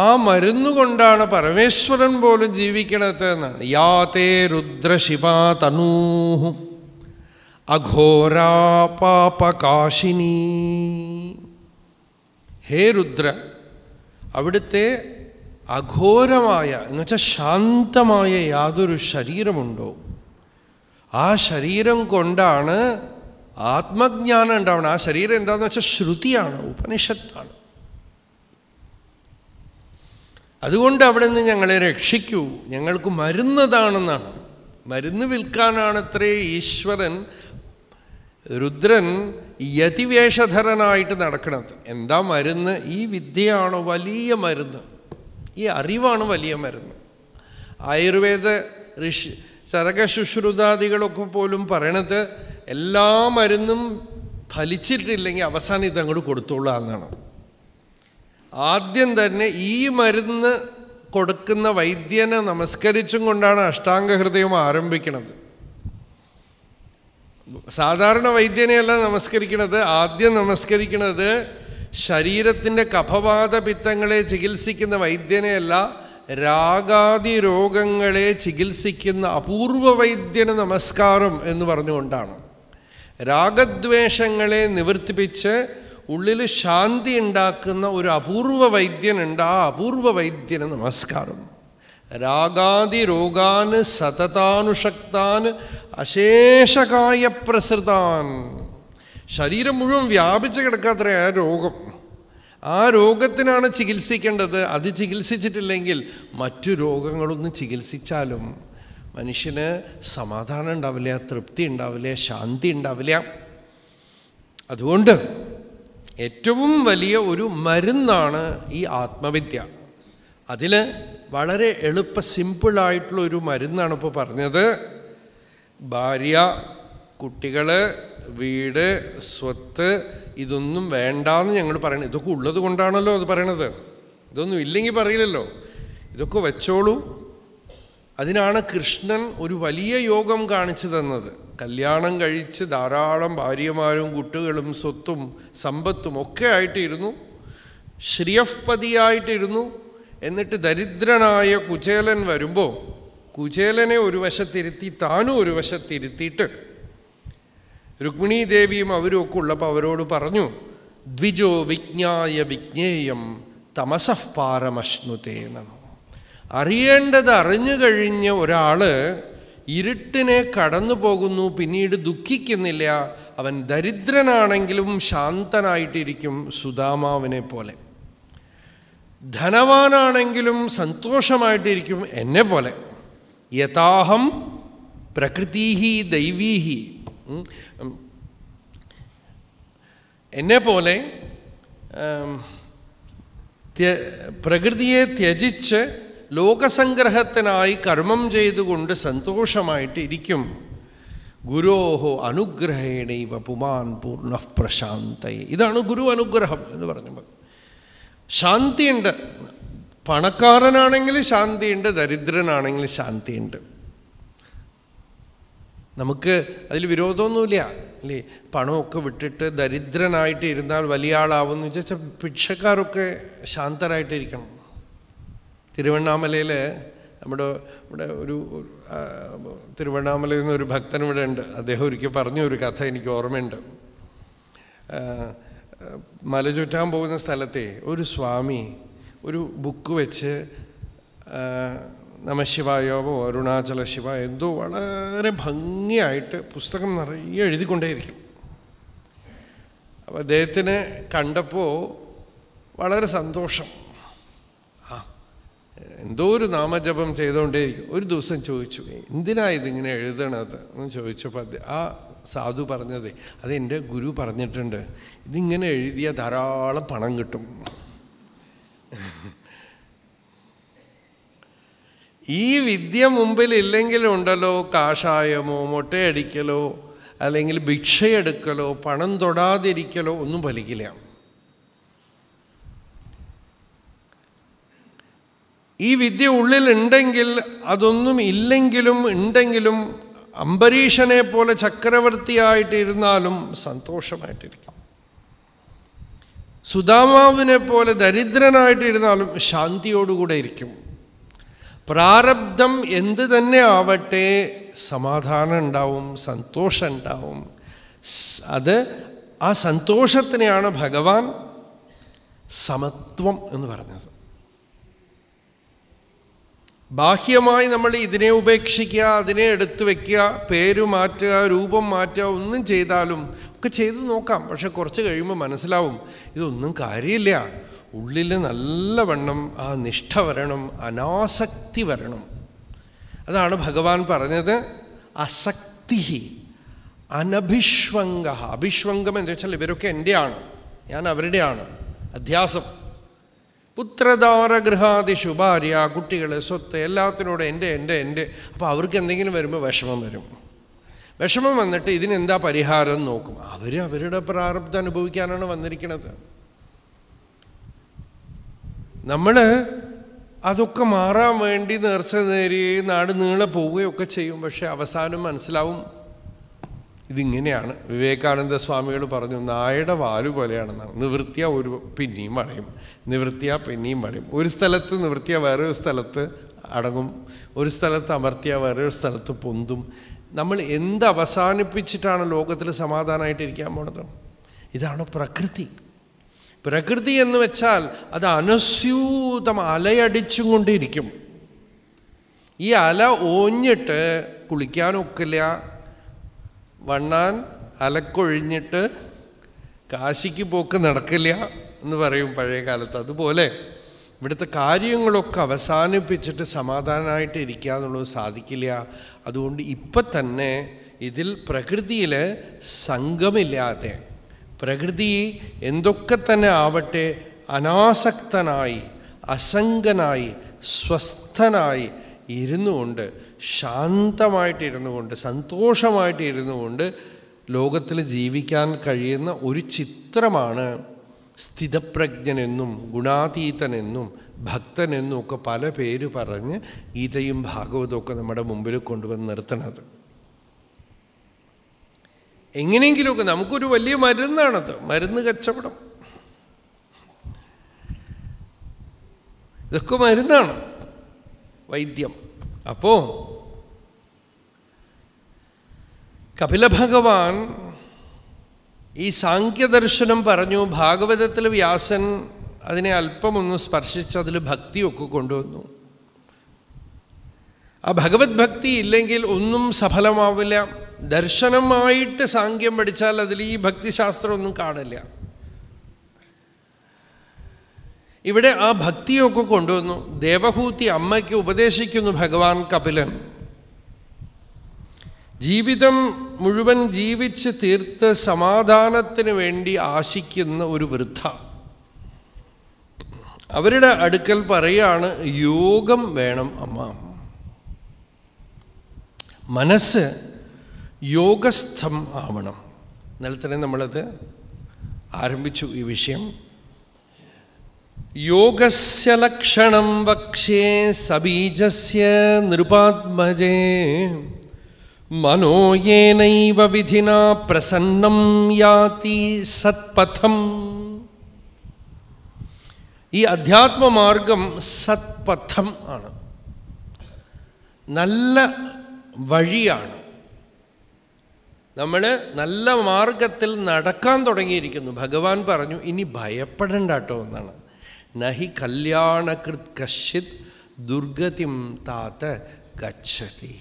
ആ മരുന്നുകൊണ്ടാണ് പരമേശ്വരൻ പോലും ജീവിക്കണത് എന്നാണ് യാതേ രുദ്രശിവാ തനൂഹും അഘോരാപാപകാശിനി പാപകാശിനി ഹേ രുദ്ര അവിടുത്തെ അഘോരമായ എന്നുവെച്ചാൽ ശാന്തമായ യാതൊരു ശരീരമുണ്ടോ ആ ശരീരം കൊണ്ടാണ് ആത്മജ്ഞാനം ഉണ്ടാവണം ആ ശരീരം എന്താണെന്ന് വെച്ചാൽ ശ്രുതിയാണ് ഉപനിഷത്താണ് അതുകൊണ്ട് അവിടെ നിന്ന് ഞങ്ങളെ രക്ഷിക്കൂ ഞങ്ങൾക്ക് മരുന്നതാണെന്നാണ് മരുന്ന് വിൽക്കാനാണത്രേ ഈശ്വരൻ രുദ്രൻ യതിവേഷധരനായിട്ട് നടക്കണത് എന്താ മരുന്ന് ഈ വിദ്യയാണ് വലിയ മരുന്ന് ഈ അറിവാണ് വലിയ മരുന്ന് ആയുർവേദ ഋഷി ചരകശുശ്രുതാദികളൊക്കെ പോലും പറയണത് എല്ലാ മരുന്നും ഫലിച്ചിട്ടില്ലെങ്കിൽ അവസാനം ഇതങ്ങോട്ട് കൊടുത്തോളാം എന്നാണ് ആദ്യം തന്നെ ഈ മരുന്ന് കൊടുക്കുന്ന വൈദ്യനെ നമസ്കരിച്ചും കൊണ്ടാണ് അഷ്ടാംഗഹൃദയം ആരംഭിക്കുന്നത് സാധാരണ വൈദ്യനെയല്ല നമസ്കരിക്കുന്നത് ആദ്യം നമസ്കരിക്കുന്നത് ശരീരത്തിൻ്റെ കഫവാത പിത്തങ്ങളെ ചികിത്സിക്കുന്ന വൈദ്യനെയല്ല രാഗാദി രോഗങ്ങളെ ചികിത്സിക്കുന്ന അപൂർവ വൈദ്യന് നമസ്കാരം എന്ന് പറഞ്ഞുകൊണ്ടാണ് രാഗദ്വേഷങ്ങളെ നിവർത്തിപ്പിച്ച് ഉള്ളിൽ ശാന്തി ഉണ്ടാക്കുന്ന ഒരു അപൂർവ വൈദ്യനുണ്ട് ആ അപൂർവ വൈദ്യന് നമസ്കാരം രാഗാതിരോഗാൻ സതതാനുഷക്താൻ അശേഷകായപ്രസൃതാൻ ശരീരം മുഴുവൻ വ്യാപിച്ച് കിടക്കാത്ര ആ രോഗം ആ രോഗത്തിനാണ് ചികിത്സിക്കേണ്ടത് അത് ചികിത്സിച്ചിട്ടില്ലെങ്കിൽ മറ്റു രോഗങ്ങളൊന്നും ചികിത്സിച്ചാലും മനുഷ്യന് സമാധാനം ഉണ്ടാവില്ല തൃപ്തി ഉണ്ടാവില്ല ശാന്തി ഉണ്ടാവില്ല അതുകൊണ്ട് ഏറ്റവും വലിയ ഒരു മരുന്നാണ് ഈ ആത്മവിദ്യ അതിൽ വളരെ എളുപ്പ സിമ്പിളായിട്ടുള്ള ഒരു മരുന്നാണ് ഇപ്പോൾ പറഞ്ഞത് ഭാര്യ കുട്ടികൾ വീട് സ്വത്ത് ഇതൊന്നും വേണ്ടാന്ന് ഞങ്ങൾ പറയണം ഇതൊക്കെ ഉള്ളത് കൊണ്ടാണല്ലോ അത് പറയണത് ഇതൊന്നും ഇല്ലെങ്കിൽ പറയില്ലല്ലോ ഇതൊക്കെ വെച്ചോളൂ അതിനാണ് കൃഷ്ണൻ ഒരു വലിയ യോഗം കാണിച്ചു തന്നത് കല്യാണം കഴിച്ച് ധാരാളം ഭാര്യമാരും കുട്ടികളും സ്വത്തും സമ്പത്തും ഒക്കെ ആയിട്ടിരുന്നു ശ്രീയഫ്പതിയായിട്ടിരുന്നു എന്നിട്ട് ദരിദ്രനായ കുചേലൻ വരുമ്പോൾ കുചേലനെ ഒരു വശത്തിരുത്തി താനും ഒരു വശത്തിരുത്തിയിട്ട് രുക്മിണീ ദേവിയും അവരും ഒക്കെ ഉള്ളപ്പോൾ അവരോട് പറഞ്ഞു ദ്വിജോ വിജ്ഞായ വിജ്ഞേയം തമസഃ പാരമശ്നുതേനോ അറിയേണ്ടത് അറിഞ്ഞു കഴിഞ്ഞ ഒരാൾ ഇരുട്ടിനെ കടന്നു പോകുന്നു പിന്നീട് ദുഃഖിക്കുന്നില്ല അവൻ ദരിദ്രനാണെങ്കിലും ശാന്തനായിട്ടിരിക്കും സുദാമാവിനെ പോലെ ധനവാനാണെങ്കിലും സന്തോഷമായിട്ടിരിക്കും എന്നെ പോലെ യഥാഹം പ്രകൃതിഹി ദൈവീഹി എന്നെ പോലെ പ്രകൃതിയെ ത്യജിച്ച് ലോകസംഗ്രഹത്തിനായി കർമ്മം ചെയ്തുകൊണ്ട് സന്തോഷമായിട്ട് ഇരിക്കും ഗുരോഹോ അനുഗ്രഹേണൈവ പുമാൻ പൂർണ്ണ പ്രശാന്തയെ ഇതാണ് ഗുരു അനുഗ്രഹം എന്ന് പറഞ്ഞപ്പോൾ ശാന്തിയുണ്ട് പണക്കാരനാണെങ്കിൽ ശാന്തിയുണ്ട് ദരിദ്രനാണെങ്കിൽ ശാന്തിയുണ്ട് നമുക്ക് അതിൽ വിരോധമൊന്നുമില്ല അല്ലേ പണമൊക്കെ വിട്ടിട്ട് ദരിദ്രനായിട്ട് ഇരുന്നാൽ വലിയ ആളാവുമെന്ന് വെച്ചാൽ ഭിക്ഷക്കാരൊക്കെ ശാന്തരായിട്ടിരിക്കണം തിരുവണ്ണാമലയിൽ നമ്മുടെ ഇവിടെ ഒരു തിരുവണ്ണാമലയിൽ നിന്ന് ഒരു ഭക്തൻ ഇവിടെ ഉണ്ട് അദ്ദേഹം ഒരിക്കൽ പറഞ്ഞ ഒരു കഥ എനിക്ക് ഓർമ്മയുണ്ട് മല ചുറ്റാൻ പോകുന്ന സ്ഥലത്തെ ഒരു സ്വാമി ഒരു ബുക്ക് വെച്ച് നമശിവായോവോ അരുണാചല ശിവ എന്തോ വളരെ ഭംഗിയായിട്ട് പുസ്തകം നിറയെ എഴുതിക്കൊണ്ടേയിരിക്കും അപ്പോൾ അദ്ദേഹത്തിന് കണ്ടപ്പോൾ വളരെ സന്തോഷം ആ എന്തോ ഒരു നാമജപം ചെയ്തുകൊണ്ടേയിരിക്കും ഒരു ദിവസം ചോദിച്ചു എന്തിനാ ഇതിങ്ങനെ എഴുതണത് എന്ന് ചോദിച്ചപ്പോൾ ആ സാധു പറഞ്ഞത് അതെൻ്റെ ഗുരു പറഞ്ഞിട്ടുണ്ട് ഇതിങ്ങനെ എഴുതിയ ധാരാളം പണം കിട്ടും ഈ വിദ്യ മുമ്പിൽ ഇല്ലെങ്കിലുണ്ടല്ലോ കാഷായമോ മുട്ടയടിക്കലോ അല്ലെങ്കിൽ ഭിക്ഷയെടുക്കലോ പണം തൊടാതിരിക്കലോ ഒന്നും ഫലിക്കില്ല ഈ വിദ്യ ഉള്ളിലുണ്ടെങ്കിൽ അതൊന്നും ഇല്ലെങ്കിലും ഉണ്ടെങ്കിലും അംബരീഷനെ പോലെ ചക്രവർത്തിയായിട്ടിരുന്നാലും സന്തോഷമായിട്ടിരിക്കും സുദാമാവിനെ പോലെ ദരിദ്രനായിട്ടിരുന്നാലും ശാന്തിയോടുകൂടെ ഇരിക്കും പ്രാരബ്ധം എന്ത് തന്നെ ആവട്ടെ സമാധാനം ഉണ്ടാവും സന്തോഷം ഉണ്ടാവും അത് ആ സന്തോഷത്തിനെയാണ് ഭഗവാൻ സമത്വം എന്ന് പറഞ്ഞത് ബാഹ്യമായി നമ്മൾ ഇതിനെ ഉപേക്ഷിക്കുക അതിനെ എടുത്തു വെക്കുക പേര് മാറ്റുക രൂപം മാറ്റുക ഒന്നും ചെയ്താലും ഒക്കെ ചെയ്തു നോക്കാം പക്ഷെ കുറച്ച് കഴിയുമ്പോൾ മനസ്സിലാവും ഇതൊന്നും കാര്യമില്ല ഉള്ളിൽ നല്ലവണ്ണം ആ നിഷ്ഠ വരണം അനാസക്തി വരണം അതാണ് ഭഗവാൻ പറഞ്ഞത് അസക്തി അനഭിഷ്വംഗ അഭിഷ്വംഗം എന്ന് വെച്ചാൽ ഇവരൊക്കെ എൻ്റെയാണ് ഞാൻ അവരുടെയാണ് അധ്യാസം പുത്രധാരഗൃഹാദിഷു ഭാര്യ കുട്ടികൾ സ്വത്ത് എല്ലാത്തിനോട് എൻ്റെ എൻ്റെ എൻ്റെ അപ്പോൾ അവർക്ക് എന്തെങ്കിലും വരുമ്പോൾ വിഷമം വരും വിഷമം വന്നിട്ട് ഇതിനെന്താ പരിഹാരം നോക്കും അവർ അവരുടെ പ്രാരബ്ധം അനുഭവിക്കാനാണ് വന്നിരിക്കുന്നത് നമ്മൾ അതൊക്കെ മാറാൻ വേണ്ടി നേർച്ച നേരി നാട് നീളെ പോവുകയൊക്കെ ചെയ്യും പക്ഷേ അവസാനം മനസ്സിലാവും ഇതിങ്ങനെയാണ് വിവേകാനന്ദ സ്വാമികൾ പറഞ്ഞു നായുടെ വാല് പോലെയാണെന്നാണ് നിവൃത്തിയ ഒരു പിന്നെയും വളയും നിവൃത്തിയ പിന്നെയും വളയും ഒരു സ്ഥലത്ത് നിവൃത്തിയ വേറൊരു സ്ഥലത്ത് അടങ്ങും ഒരു സ്ഥലത്ത് അമർത്തിയ വേറൊരു സ്ഥലത്ത് പൊന്തും നമ്മൾ എന്ത് അവസാനിപ്പിച്ചിട്ടാണ് ലോകത്തിൽ സമാധാനമായിട്ടിരിക്കാൻ പോണത് ഇതാണ് പ്രകൃതി പ്രകൃതി എന്ന് വെച്ചാൽ അത് അനുസ്യൂതം അലയടിച്ചും കൊണ്ടിരിക്കും ഈ അല ഓഞ്ഞിട്ട് കുളിക്കാനൊക്കില്ല വണ്ണാൻ അലക്കൊഴിഞ്ഞിട്ട് കാശിക്ക് പോക്ക് നടക്കില്ല എന്ന് പറയും പഴയ കാലത്ത് അതുപോലെ ഇവിടുത്തെ കാര്യങ്ങളൊക്കെ അവസാനിപ്പിച്ചിട്ട് സമാധാനമായിട്ട് ഇരിക്കുക എന്നുള്ളത് സാധിക്കില്ല അതുകൊണ്ട് ഇപ്പം തന്നെ ഇതിൽ പ്രകൃതിയിൽ സംഘമില്ലാതെ പ്രകൃതി എന്തൊക്കെ തന്നെ ആവട്ടെ അനാസക്തനായി അസംഗനായി സ്വസ്ഥനായി ഇരുന്നുകൊണ്ട് ശാന്തമായിട്ടിരുന്നു കൊണ്ട് സന്തോഷമായിട്ടിരുന്നു കൊണ്ട് ലോകത്തിൽ ജീവിക്കാൻ കഴിയുന്ന ഒരു ചിത്രമാണ് സ്ഥിതപ്രജ്ഞനെന്നും ഗുണാതീതനെന്നും ഭക്തനെന്നും ഒക്കെ പല പേര് പറഞ്ഞ് ഗീതയും ഭാഗവതവും ഒക്കെ നമ്മുടെ മുമ്പിൽ കൊണ്ടുവന്ന് നിർത്തണത് എങ്ങനെയെങ്കിലുമൊക്കെ നമുക്കൊരു വലിയ മരുന്നാണത് മരുന്ന് കച്ചവടം ഇതൊക്കെ മരുന്നാണ് വൈദ്യം അപ്പോൾ കപില ഭഗവാൻ ഈ സാഖ്യദർശനം പറഞ്ഞു ഭാഗവതത്തിൽ വ്യാസൻ അതിനെ അല്പമൊന്ന് സ്പർശിച്ച് അതിൽ ഭക്തിയൊക്കെ കൊണ്ടുവന്നു ആ ഭഗവത് ഭക്തി ഇല്ലെങ്കിൽ ഒന്നും സഫലമാവില്ല ദർശനമായിട്ട് സാഖ്യം പഠിച്ചാൽ അതിൽ ഈ ഭക്തിശാസ്ത്രമൊന്നും കാണില്ല ഇവിടെ ആ ഭക്തിയൊക്കെ കൊണ്ടുവന്നു ദേവഹൂതി അമ്മയ്ക്ക് ഉപദേശിക്കുന്നു ഭഗവാൻ കപിലൻ ജീവിതം മുഴുവൻ ജീവിച്ച് തീർത്ത് സമാധാനത്തിന് വേണ്ടി ആശിക്കുന്ന ഒരു വൃദ്ധ അവരുടെ അടുക്കൽ പറയുകയാണ് യോഗം വേണം അമ്മ മനസ്സ് യോഗസ്ഥം ആവണം ഇന്നലെ തന്നെ നമ്മളത് ആരംഭിച്ചു ഈ വിഷയം യോഗസ്യലക്ഷണം വക്ഷേ സബീജസ്യ നൃപാത്മജേ മനോയേനൈവ വിധിന പ്രസന്നം യാതി സത്പഥം ഈ അധ്യാത്മമാർഗം സത്പഥം ആണ് നല്ല വഴിയാണ് നമ്മൾ നല്ല മാർഗത്തിൽ നടക്കാൻ തുടങ്ങിയിരിക്കുന്നു ഭഗവാൻ പറഞ്ഞു ഇനി ഭയപ്പെടണ്ട കേട്ടോ എന്നാണ് നഹി കല്യാണകൃത് കശിത് ദുർഗതിം താത്ത ഗച്ഛതി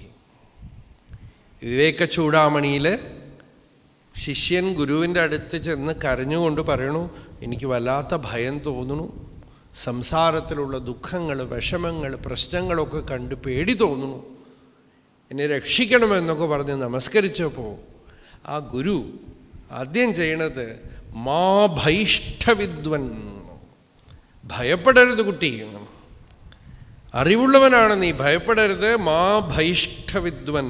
വിവേക ചൂടാമണിയിൽ ശിഷ്യൻ ഗുരുവിൻ്റെ അടുത്ത് ചെന്ന് കരഞ്ഞുകൊണ്ട് പറയണു എനിക്ക് വല്ലാത്ത ഭയം തോന്നുന്നു സംസാരത്തിലുള്ള ദുഃഖങ്ങൾ വിഷമങ്ങൾ പ്രശ്നങ്ങളൊക്കെ കണ്ട് പേടി തോന്നുന്നു എന്നെ രക്ഷിക്കണമെന്നൊക്കെ പറഞ്ഞ് നമസ്കരിച്ചപ്പോൾ ആ ഗുരു ആദ്യം ചെയ്യണത് മാ ഭൈഷ്ഠവിദ്വൻ ഭയപ്പെടരുത് കുട്ടി അറിവുള്ളവനാണ് നീ ഭയപ്പെടരുത് മാ ഭൈഷ്ഠവിദ്വൻ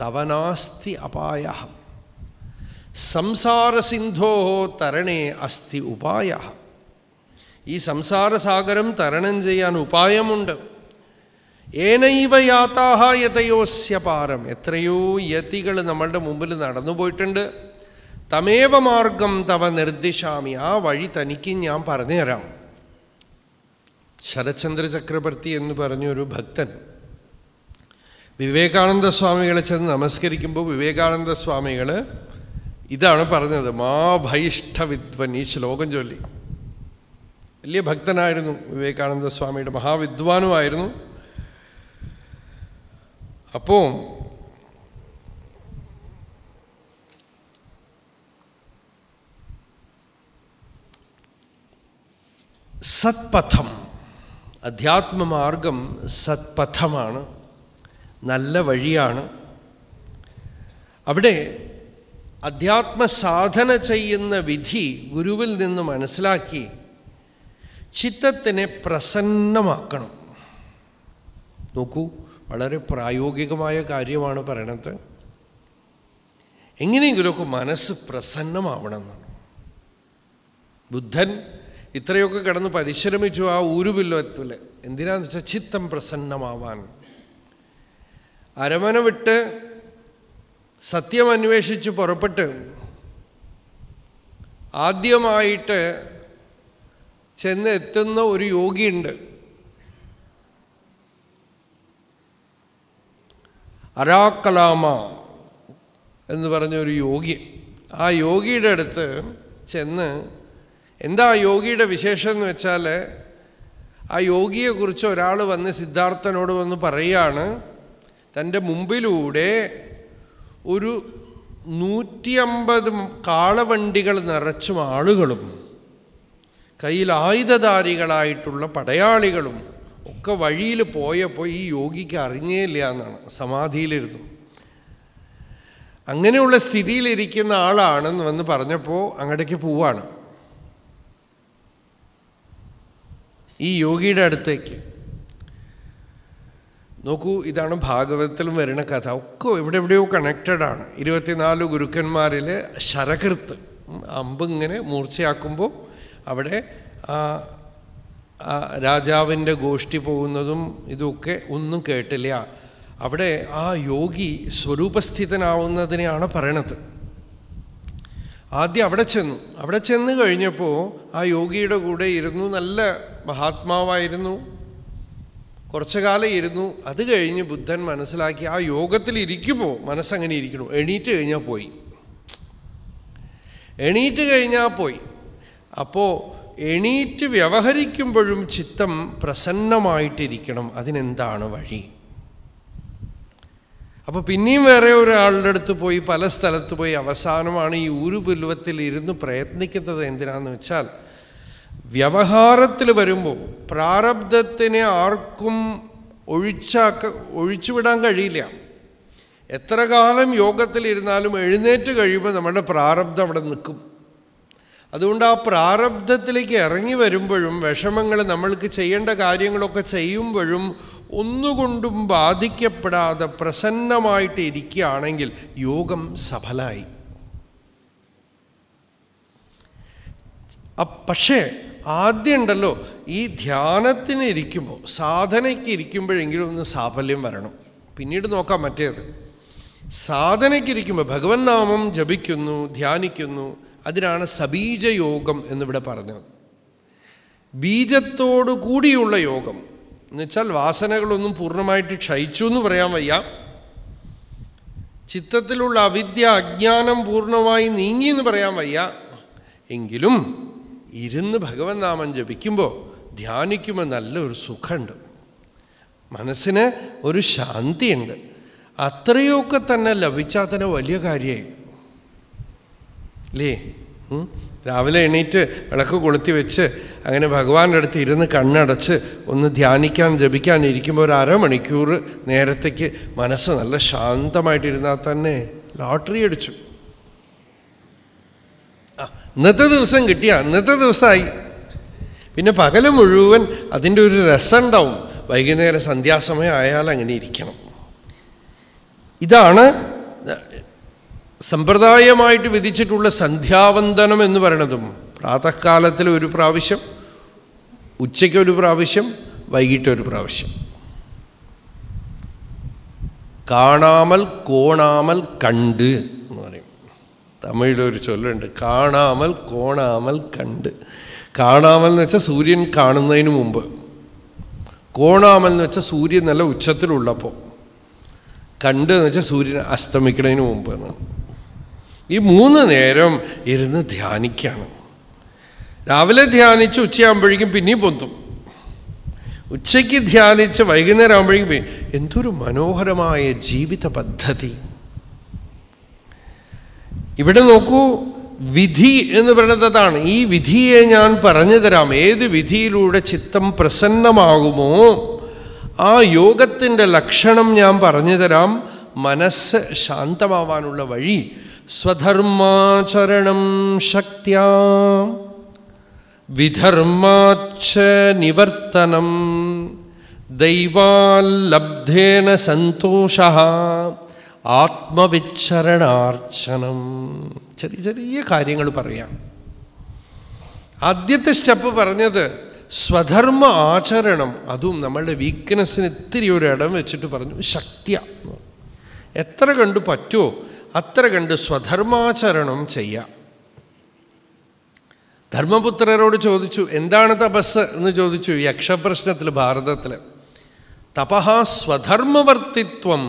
തവനാസ്തി അപായ സംസാരസിന്ധോ തരണേ അസ്തി ഉപായ ഈ സംസാരസാഗരം തരണം ചെയ്യാൻ ഉപായമുണ്ട് ഏനൈവ യാത്താഹ യതയോസ്യ പാരം എത്രയോ യതികൾ നമ്മളുടെ മുമ്പിൽ നടന്നു പോയിട്ടുണ്ട് തമേവ മാർഗം തവ നിർദ്ദിശാമി ആ വഴി തനിക്ക് ഞാൻ പറഞ്ഞുതരാം ശരചന്ദ്ര ചക്രവർത്തി എന്ന് പറഞ്ഞൊരു ഭക്തൻ വിവേകാനന്ദ സ്വാമികളെ ചെന്ന് നമസ്കരിക്കുമ്പോൾ വിവേകാനന്ദ സ്വാമികൾ ഇതാണ് പറഞ്ഞത് മാ ഭൈഷ്ഠവിദ്വൻ ഈ ശ്ലോകം ചൊല്ലി വലിയ ഭക്തനായിരുന്നു വിവേകാനന്ദ സ്വാമിയുടെ മഹാവിദ്വാനുമായിരുന്നു അപ്പോ സത്പഥം അധ്യാത്മമാർഗം സത്പഥമാണ് നല്ല വഴിയാണ് അവിടെ അധ്യാത്മസാധന ചെയ്യുന്ന വിധി ഗുരുവിൽ നിന്ന് മനസ്സിലാക്കി ചിത്തത്തിനെ പ്രസന്നമാക്കണം നോക്കൂ വളരെ പ്രായോഗികമായ കാര്യമാണ് പറയണത് എങ്ങനെയെങ്കിലുമൊക്കെ മനസ്സ് പ്രസന്നമാവണമെന്നാണ് ബുദ്ധൻ ഇത്രയൊക്കെ കിടന്ന് പരിശ്രമിച്ചു ആ എത്തില്ല എന്തിനാന്ന് വെച്ചാൽ ചിത്തം പ്രസന്നമാവാൻ അരമന വിട്ട് സത്യം അന്വേഷിച്ച് പുറപ്പെട്ട് ആദ്യമായിട്ട് ചെന്ന് എത്തുന്ന ഒരു യോഗിയുണ്ട് അരാക്കലാമ എന്ന് പറഞ്ഞ ഒരു യോഗി ആ യോഗിയുടെ അടുത്ത് ചെന്ന് എന്താ യോഗിയുടെ വിശേഷം എന്ന് വെച്ചാൽ ആ യോഗിയെക്കുറിച്ച് ഒരാൾ വന്ന് സിദ്ധാർത്ഥനോട് വന്ന് പറയുകയാണ് തൻ്റെ മുമ്പിലൂടെ ഒരു നൂറ്റിയമ്പത് കാളവണ്ടികൾ നിറച്ചും ആളുകളും കയ്യിൽ ആയുധധാരികളായിട്ടുള്ള പടയാളികളും ഒക്കെ വഴിയിൽ പോയപ്പോൾ ഈ യോഗിക്ക് അറിഞ്ഞേയില്ല എന്നാണ് സമാധിയിലിരുന്നു അങ്ങനെയുള്ള സ്ഥിതിയിലിരിക്കുന്ന ആളാണെന്ന് വന്ന് പറഞ്ഞപ്പോൾ അങ്ങടേക്ക് പോവാണ് ഈ യോഗിയുടെ അടുത്തേക്ക് നോക്കൂ ഇതാണ് ഭാഗവതത്തിലും വരുന്ന കഥ ഒക്കെ എവിടെ എവിടെയോ കണക്റ്റഡാണ് ഇരുപത്തിനാല് ഗുരുക്കന്മാരിൽ ശരകൃത്ത് അമ്പിങ്ങനെ മൂർച്ചയാക്കുമ്പോൾ അവിടെ ആ രാജാവിൻ്റെ ഗോഷ്ടി പോകുന്നതും ഇതൊക്കെ ഒന്നും കേട്ടില്ല അവിടെ ആ യോഗി സ്വരൂപസ്ഥിതനാവുന്നതിനെയാണ് പറയണത് ആദ്യം അവിടെ ചെന്നു അവിടെ ചെന്ന് കഴിഞ്ഞപ്പോൾ ആ യോഗിയുടെ കൂടെ ഇരുന്നു നല്ല മഹാത്മാവായിരുന്നു കുറച്ചു കാലം ഇരുന്നു അത് കഴിഞ്ഞ് ബുദ്ധൻ മനസ്സിലാക്കി ആ യോഗത്തിൽ ഇരിക്കുമ്പോൾ മനസ്സങ്ങനെ ഇരിക്കണു എണീറ്റ് കഴിഞ്ഞാൽ പോയി എണീറ്റ് കഴിഞ്ഞാൽ പോയി അപ്പോൾ എണീറ്റ് വ്യവഹരിക്കുമ്പോഴും ചിത്തം പ്രസന്നമായിട്ടിരിക്കണം അതിനെന്താണ് വഴി അപ്പോൾ പിന്നെയും വേറെ ഒരാളുടെ അടുത്ത് പോയി പല സ്ഥലത്ത് പോയി അവസാനമാണ് ഈ ഊരുപുലുവത്തിൽ ഇരുന്ന് പ്രയത്നിക്കുന്നത് എന്തിനാണെന്ന് വെച്ചാൽ വ്യവഹാരത്തിൽ വരുമ്പോൾ പ്രാരബ്ധത്തിനെ ആർക്കും ഒഴിച്ചാക്ക ഒഴിച്ചുവിടാൻ കഴിയില്ല എത്ര കാലം യോഗത്തിലിരുന്നാലും എഴുന്നേറ്റ് കഴിയുമ്പോൾ നമ്മുടെ പ്രാരബ്ധം അവിടെ നിൽക്കും അതുകൊണ്ട് ആ പ്രാരബ്ധത്തിലേക്ക് ഇറങ്ങി വരുമ്പോഴും വിഷമങ്ങൾ നമ്മൾക്ക് ചെയ്യേണ്ട കാര്യങ്ങളൊക്കെ ചെയ്യുമ്പോഴും ഒന്നുകൊണ്ടും ബാധിക്കപ്പെടാതെ പ്രസന്നമായിട്ട് ഇരിക്കുകയാണെങ്കിൽ യോഗം സഫലായി പക്ഷേ ആദ്യം ഉണ്ടല്ലോ ഈ ധ്യാനത്തിന് ഇരിക്കുമ്പോൾ സാധനയ്ക്ക് ഇരിക്കുമ്പോഴെങ്കിലും ഒന്ന് സാഫല്യം വരണം പിന്നീട് നോക്കാം മറ്റേത് സാധനയ്ക്കിരിക്കുമ്പോൾ ഇരിക്കുമ്പോൾ ഭഗവൻ നാമം ജപിക്കുന്നു ധ്യാനിക്കുന്നു അതിനാണ് സബീജയോഗം എന്നിവിടെ പറഞ്ഞത് ബീജത്തോടു കൂടിയുള്ള യോഗം എന്നുവെച്ചാൽ വാസനകളൊന്നും പൂർണ്ണമായിട്ട് ക്ഷയിച്ചു എന്ന് പറയാൻ വയ്യ ചിത്തത്തിലുള്ള അവിദ്യ അജ്ഞാനം പൂർണ്ണമായി നീങ്ങി എന്ന് പറയാൻ വയ്യ എങ്കിലും ഇരുന്ന് ഭഗവൻ നാമം ജപിക്കുമ്പോൾ ധ്യാനിക്കുമ്പോൾ നല്ലൊരു സുഖമുണ്ട് മനസ്സിന് ഒരു ശാന്തിയുണ്ട് അത്രയൊക്കെ തന്നെ ലഭിച്ചാൽ തന്നെ വലിയ കാര്യമായി അല്ലേ രാവിലെ എണീറ്റ് വിളക്ക് കൊളുത്തി വെച്ച് അങ്ങനെ ഭഗവാന്റെ അടുത്ത് ഇരുന്ന് കണ്ണടച്ച് ഒന്ന് ധ്യാനിക്കാൻ ജപിക്കാൻ ഇരിക്കുമ്പോൾ ഒരു അരമണിക്കൂർ നേരത്തേക്ക് മനസ്സ് നല്ല ശാന്തമായിട്ടിരുന്നാൽ തന്നെ ലോട്ടറി അടിച്ചു ആ ഇന്നത്തെ ദിവസം കിട്ടിയ ഇന്നത്തെ ദിവസമായി പിന്നെ പകല് മുഴുവൻ അതിൻ്റെ ഒരു രസം ഉണ്ടാവും വൈകുന്നേരം സന്ധ്യാസമയം ആയാൽ അങ്ങനെ ഇരിക്കണം ഇതാണ് സമ്പ്രദായമായിട്ട് വിധിച്ചിട്ടുള്ള സന്ധ്യാവന്ദനം എന്ന് പറയണതും പ്രാതഃകാലത്തിൽ ഒരു പ്രാവശ്യം ഉച്ചയ്ക്ക് ഒരു പ്രാവശ്യം വൈകിട്ട് ഒരു പ്രാവശ്യം കാണാമൽ കോണാമൽ കണ്ട് എന്ന് പറയും തമിഴിലൊരു ചൊല്ലുണ്ട് കാണാമൽ കോണാമൽ കണ്ട് കാണാമൽ എന്ന് വെച്ചാൽ സൂര്യൻ കാണുന്നതിന് മുമ്പ് കോണാമൽ എന്ന് വെച്ചാൽ സൂര്യൻ നല്ല ഉച്ചത്തിലുള്ളപ്പോൾ കണ്ട് എന്ന് വെച്ചാൽ സൂര്യൻ അസ്തമിക്കുന്നതിന് മുമ്പ് എന്നാണ് ഈ മൂന്ന് നേരം ഇരുന്ന് ധ്യാനിക്കുകയാണ് രാവിലെ ധ്യാനിച്ച് ഉച്ചയാകുമ്പോഴേക്കും പിന്നെയും പൊന്തും ഉച്ചയ്ക്ക് ധ്യാനിച്ച് വൈകുന്നേരം ആകുമ്പോഴേക്കും എന്തൊരു മനോഹരമായ ജീവിത പദ്ധതി ഇവിടെ നോക്കൂ വിധി എന്ന് പറയുന്നത് അതാണ് ഈ വിധിയെ ഞാൻ പറഞ്ഞു തരാം ഏത് വിധിയിലൂടെ ചിത്തം പ്രസന്നമാകുമോ ആ യോഗത്തിൻ്റെ ലക്ഷണം ഞാൻ പറഞ്ഞു തരാം മനസ്സ് ശാന്തമാവാനുള്ള വഴി സ്വധർമാചരണം ശക്തിയാ വിധർമാച്ച നിവർത്തനം ദൈവാല്ലബ്ധേന സന്തോഷ ആത്മവിച്ചരണാർച്ചനം ചെറിയ ചെറിയ കാര്യങ്ങൾ പറയാം ആദ്യത്തെ സ്റ്റെപ്പ് പറഞ്ഞത് സ്വധർമ്മ ആചരണം അതും നമ്മളുടെ വീക്ക്നെസ്സിന് ഇത്തിരി ഒരു ഇടം വെച്ചിട്ട് പറഞ്ഞു ശക്തിയാണ് എത്ര കണ്ടു പറ്റുമോ അത്ര കണ്ട് സ്വധർമാചരണം ചെയ്യാം ധർമ്മപുത്രരോട് ചോദിച്ചു എന്താണ് തപസ് എന്ന് ചോദിച്ചു യക്ഷപ്രശ്നത്തിൽ ഭാരതത്തിൽ തപഹ സ്വധർമ്മവർത്തിത്വം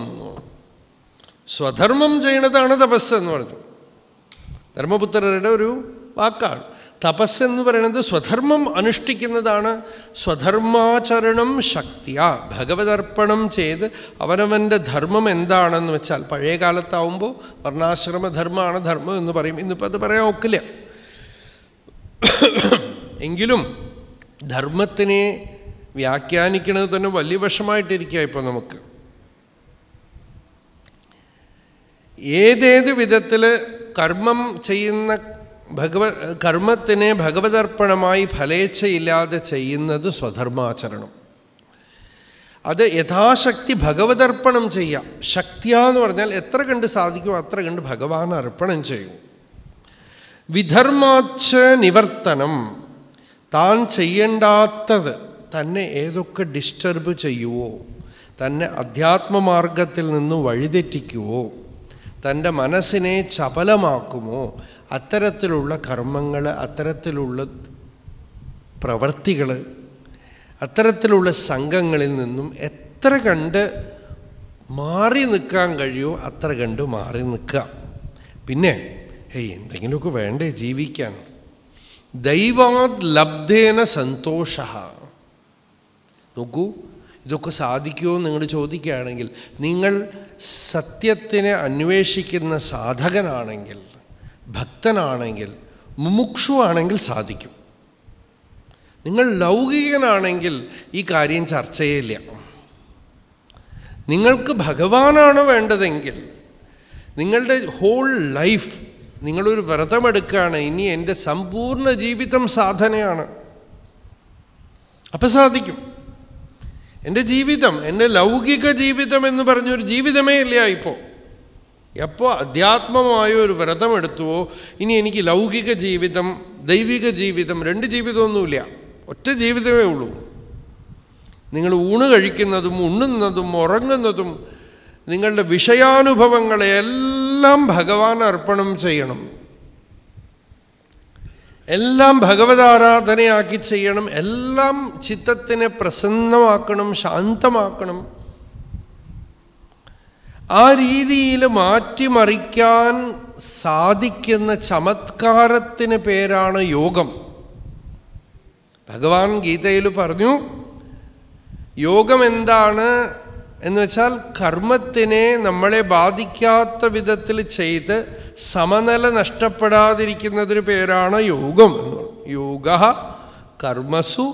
സ്വധർമ്മം ചെയ്യണതാണ് തപസ് എന്ന് പറഞ്ഞു ധർമ്മപുത്രരുടെ ഒരു വാക്കാണ് തപസ്സെന്ന് പറയുന്നത് സ്വധർമ്മം അനുഷ്ഠിക്കുന്നതാണ് സ്വധർമാചരണം ശക്തിയ ഭഗവതർപ്പണം ചെയ്ത് അവനവൻ്റെ ധർമ്മം എന്താണെന്ന് വെച്ചാൽ പഴയ കാലത്താവുമ്പോൾ വർണ്ണാശ്രമധർമ്മമാണ് ധർമ്മം എന്ന് പറയും ഇന്നിപ്പോൾ അത് പറയാൻ ഒക്കില്ല എങ്കിലും ധർമ്മത്തിനെ വ്യാഖ്യാനിക്കുന്നത് തന്നെ വലിയ വിഷമായിട്ടിരിക്കുക ഇപ്പോൾ നമുക്ക് ഏതേത് വിധത്തിൽ കർമ്മം ചെയ്യുന്ന ഭഗവ കർമ്മത്തിനെ ഭഗവതർപ്പണമായി ഫലേച്ഛയില്ലാതെ ചെയ്യുന്നത് സ്വധർമാചരണം അത് യഥാശക്തി ഭഗവതർപ്പണം ചെയ്യാം ശക്തിയ പറഞ്ഞാൽ എത്ര കണ്ട് സാധിക്കും അത്ര കണ്ട് ഭഗവാൻ അർപ്പണം ചെയ്യും വിധർമാച്ച നിവർത്തനം താൻ ചെയ്യേണ്ടാത്തത് തന്നെ ഏതൊക്കെ ഡിസ്റ്റർബ് ചെയ്യുവോ തന്നെ അധ്യാത്മമാർഗത്തിൽ നിന്ന് വഴിതെറ്റിക്കുവോ തൻ്റെ മനസ്സിനെ ചപലമാക്കുമോ അത്തരത്തിലുള്ള കർമ്മങ്ങൾ അത്തരത്തിലുള്ള പ്രവർത്തികൾ അത്തരത്തിലുള്ള സംഘങ്ങളിൽ നിന്നും എത്ര കണ്ട് മാറി നിൽക്കാൻ കഴിയുമോ അത്ര കണ്ട് മാറി നിൽക്കുക പിന്നെ ഹേയ് എന്തെങ്കിലുമൊക്കെ വേണ്ടേ ജീവിക്കാൻ ദൈവാത് ലബ്ധേന സന്തോഷ നോക്കൂ ഇതൊക്കെ സാധിക്കുമോ നിങ്ങൾ ചോദിക്കുകയാണെങ്കിൽ നിങ്ങൾ സത്യത്തിനെ അന്വേഷിക്കുന്ന സാധകനാണെങ്കിൽ ഭക്തനാണെങ്കിൽ മുമുക്ഷു ആണെങ്കിൽ സാധിക്കും നിങ്ങൾ ലൗകികനാണെങ്കിൽ ഈ കാര്യം ചർച്ചയില്ല നിങ്ങൾക്ക് ഭഗവാനാണ് വേണ്ടതെങ്കിൽ നിങ്ങളുടെ ഹോൾ ലൈഫ് നിങ്ങളൊരു വ്രതമെടുക്കുകയാണ് ഇനി എൻ്റെ സമ്പൂർണ്ണ ജീവിതം സാധനയാണ് അപ്പം സാധിക്കും എൻ്റെ ജീവിതം എൻ്റെ ലൗകിക ജീവിതം എന്ന് പറഞ്ഞൊരു ജീവിതമേ ഇല്ല ഇപ്പോൾ എപ്പോൾ അധ്യാത്മമായ ഒരു വ്രതമെടുത്തുവോ ഇനി എനിക്ക് ലൗകിക ജീവിതം ദൈവിക ജീവിതം രണ്ട് ജീവിതമൊന്നുമില്ല ഒറ്റ ജീവിതമേ ഉള്ളൂ നിങ്ങൾ ഊണ് കഴിക്കുന്നതും ഉണ്ണുന്നതും ഉറങ്ങുന്നതും നിങ്ങളുടെ വിഷയാനുഭവങ്ങളെ എല്ലാം ഭഗവാൻ അർപ്പണം ചെയ്യണം എല്ലാം ഭഗവതാരാധനയാക്കി ചെയ്യണം എല്ലാം ചിത്തത്തിനെ പ്രസന്നമാക്കണം ശാന്തമാക്കണം ആ രീതിയിൽ മാറ്റിമറിക്കാൻ സാധിക്കുന്ന ചമത്കാരത്തിന് പേരാണ് യോഗം ഭഗവാൻ ഗീതയിൽ പറഞ്ഞു യോഗം എന്താണ് എന്ന് വെച്ചാൽ കർമ്മത്തിനെ നമ്മളെ ബാധിക്കാത്ത വിധത്തിൽ ചെയ്ത് സമനില നഷ്ടപ്പെടാതിരിക്കുന്നതിന് പേരാണ് യോഗം യോഗ കർമ്മസു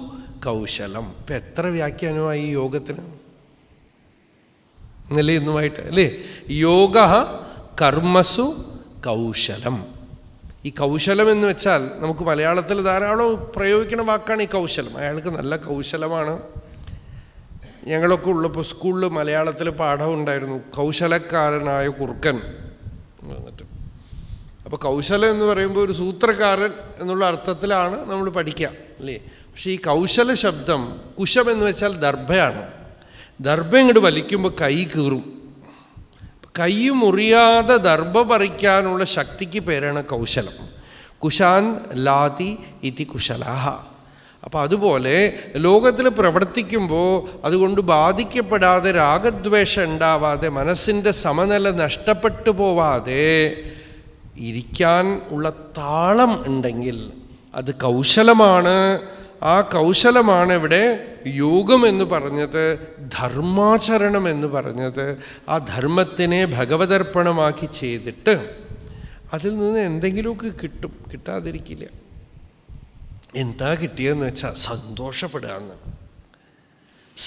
കൗശലം ഇപ്പം എത്ര വ്യാഖ്യാനമായി യോഗത്തിന് എന്നല്ലേ ഇന്നുമായിട്ട് അല്ലേ യോഗ കർമ്മസു കൗശലം ഈ കൗശലം എന്ന് വെച്ചാൽ നമുക്ക് മലയാളത്തിൽ ധാരാളം പ്രയോഗിക്കുന്ന വാക്കാണ് ഈ കൗശലം അയാൾക്ക് നല്ല കൗശലമാണ് ഞങ്ങളൊക്കെ ഉള്ളപ്പോൾ സ്കൂളിൽ മലയാളത്തിൽ പാഠം ഉണ്ടായിരുന്നു കൗശലക്കാരനായ കുറുക്കൻ എന്നിട്ട് അപ്പോൾ കൗശലം എന്ന് പറയുമ്പോൾ ഒരു സൂത്രകാരൻ എന്നുള്ള അർത്ഥത്തിലാണ് നമ്മൾ പഠിക്കുക അല്ലേ പക്ഷേ ഈ കൗശല ശബ്ദം കുശം എന്ന് വെച്ചാൽ ദർഭയാണ് ദർഭം ഇങ്ങോട്ട് വലിക്കുമ്പോൾ കൈ കീറും കൈ മുറിയാതെ ദർഭ പറിക്കാനുള്ള ശക്തിക്ക് പേരാണ് കൗശലം കുശാൻ ലാതി ഇതി കുശലാഹ അപ്പോൾ അതുപോലെ ലോകത്തിൽ പ്രവർത്തിക്കുമ്പോൾ അതുകൊണ്ട് ബാധിക്കപ്പെടാതെ രാഗദ്വേഷം ഉണ്ടാവാതെ മനസ്സിൻ്റെ സമനില നഷ്ടപ്പെട്ടു പോവാതെ ഇരിക്കാൻ ഉള്ള താളം ഉണ്ടെങ്കിൽ അത് കൗശലമാണ് ആ കൗശലമാണ് ഇവിടെ യോഗം എന്ന് പറഞ്ഞത് ധർമാചരണം എന്ന് പറഞ്ഞത് ആ ധർമ്മത്തിനെ ഭഗവതർപ്പണമാക്കി ചെയ്തിട്ട് അതിൽ നിന്ന് എന്തെങ്കിലുമൊക്കെ കിട്ടും കിട്ടാതിരിക്കില്ല എന്താ കിട്ടിയെന്ന് വെച്ചാൽ സന്തോഷപ്പെടുക എന്ന്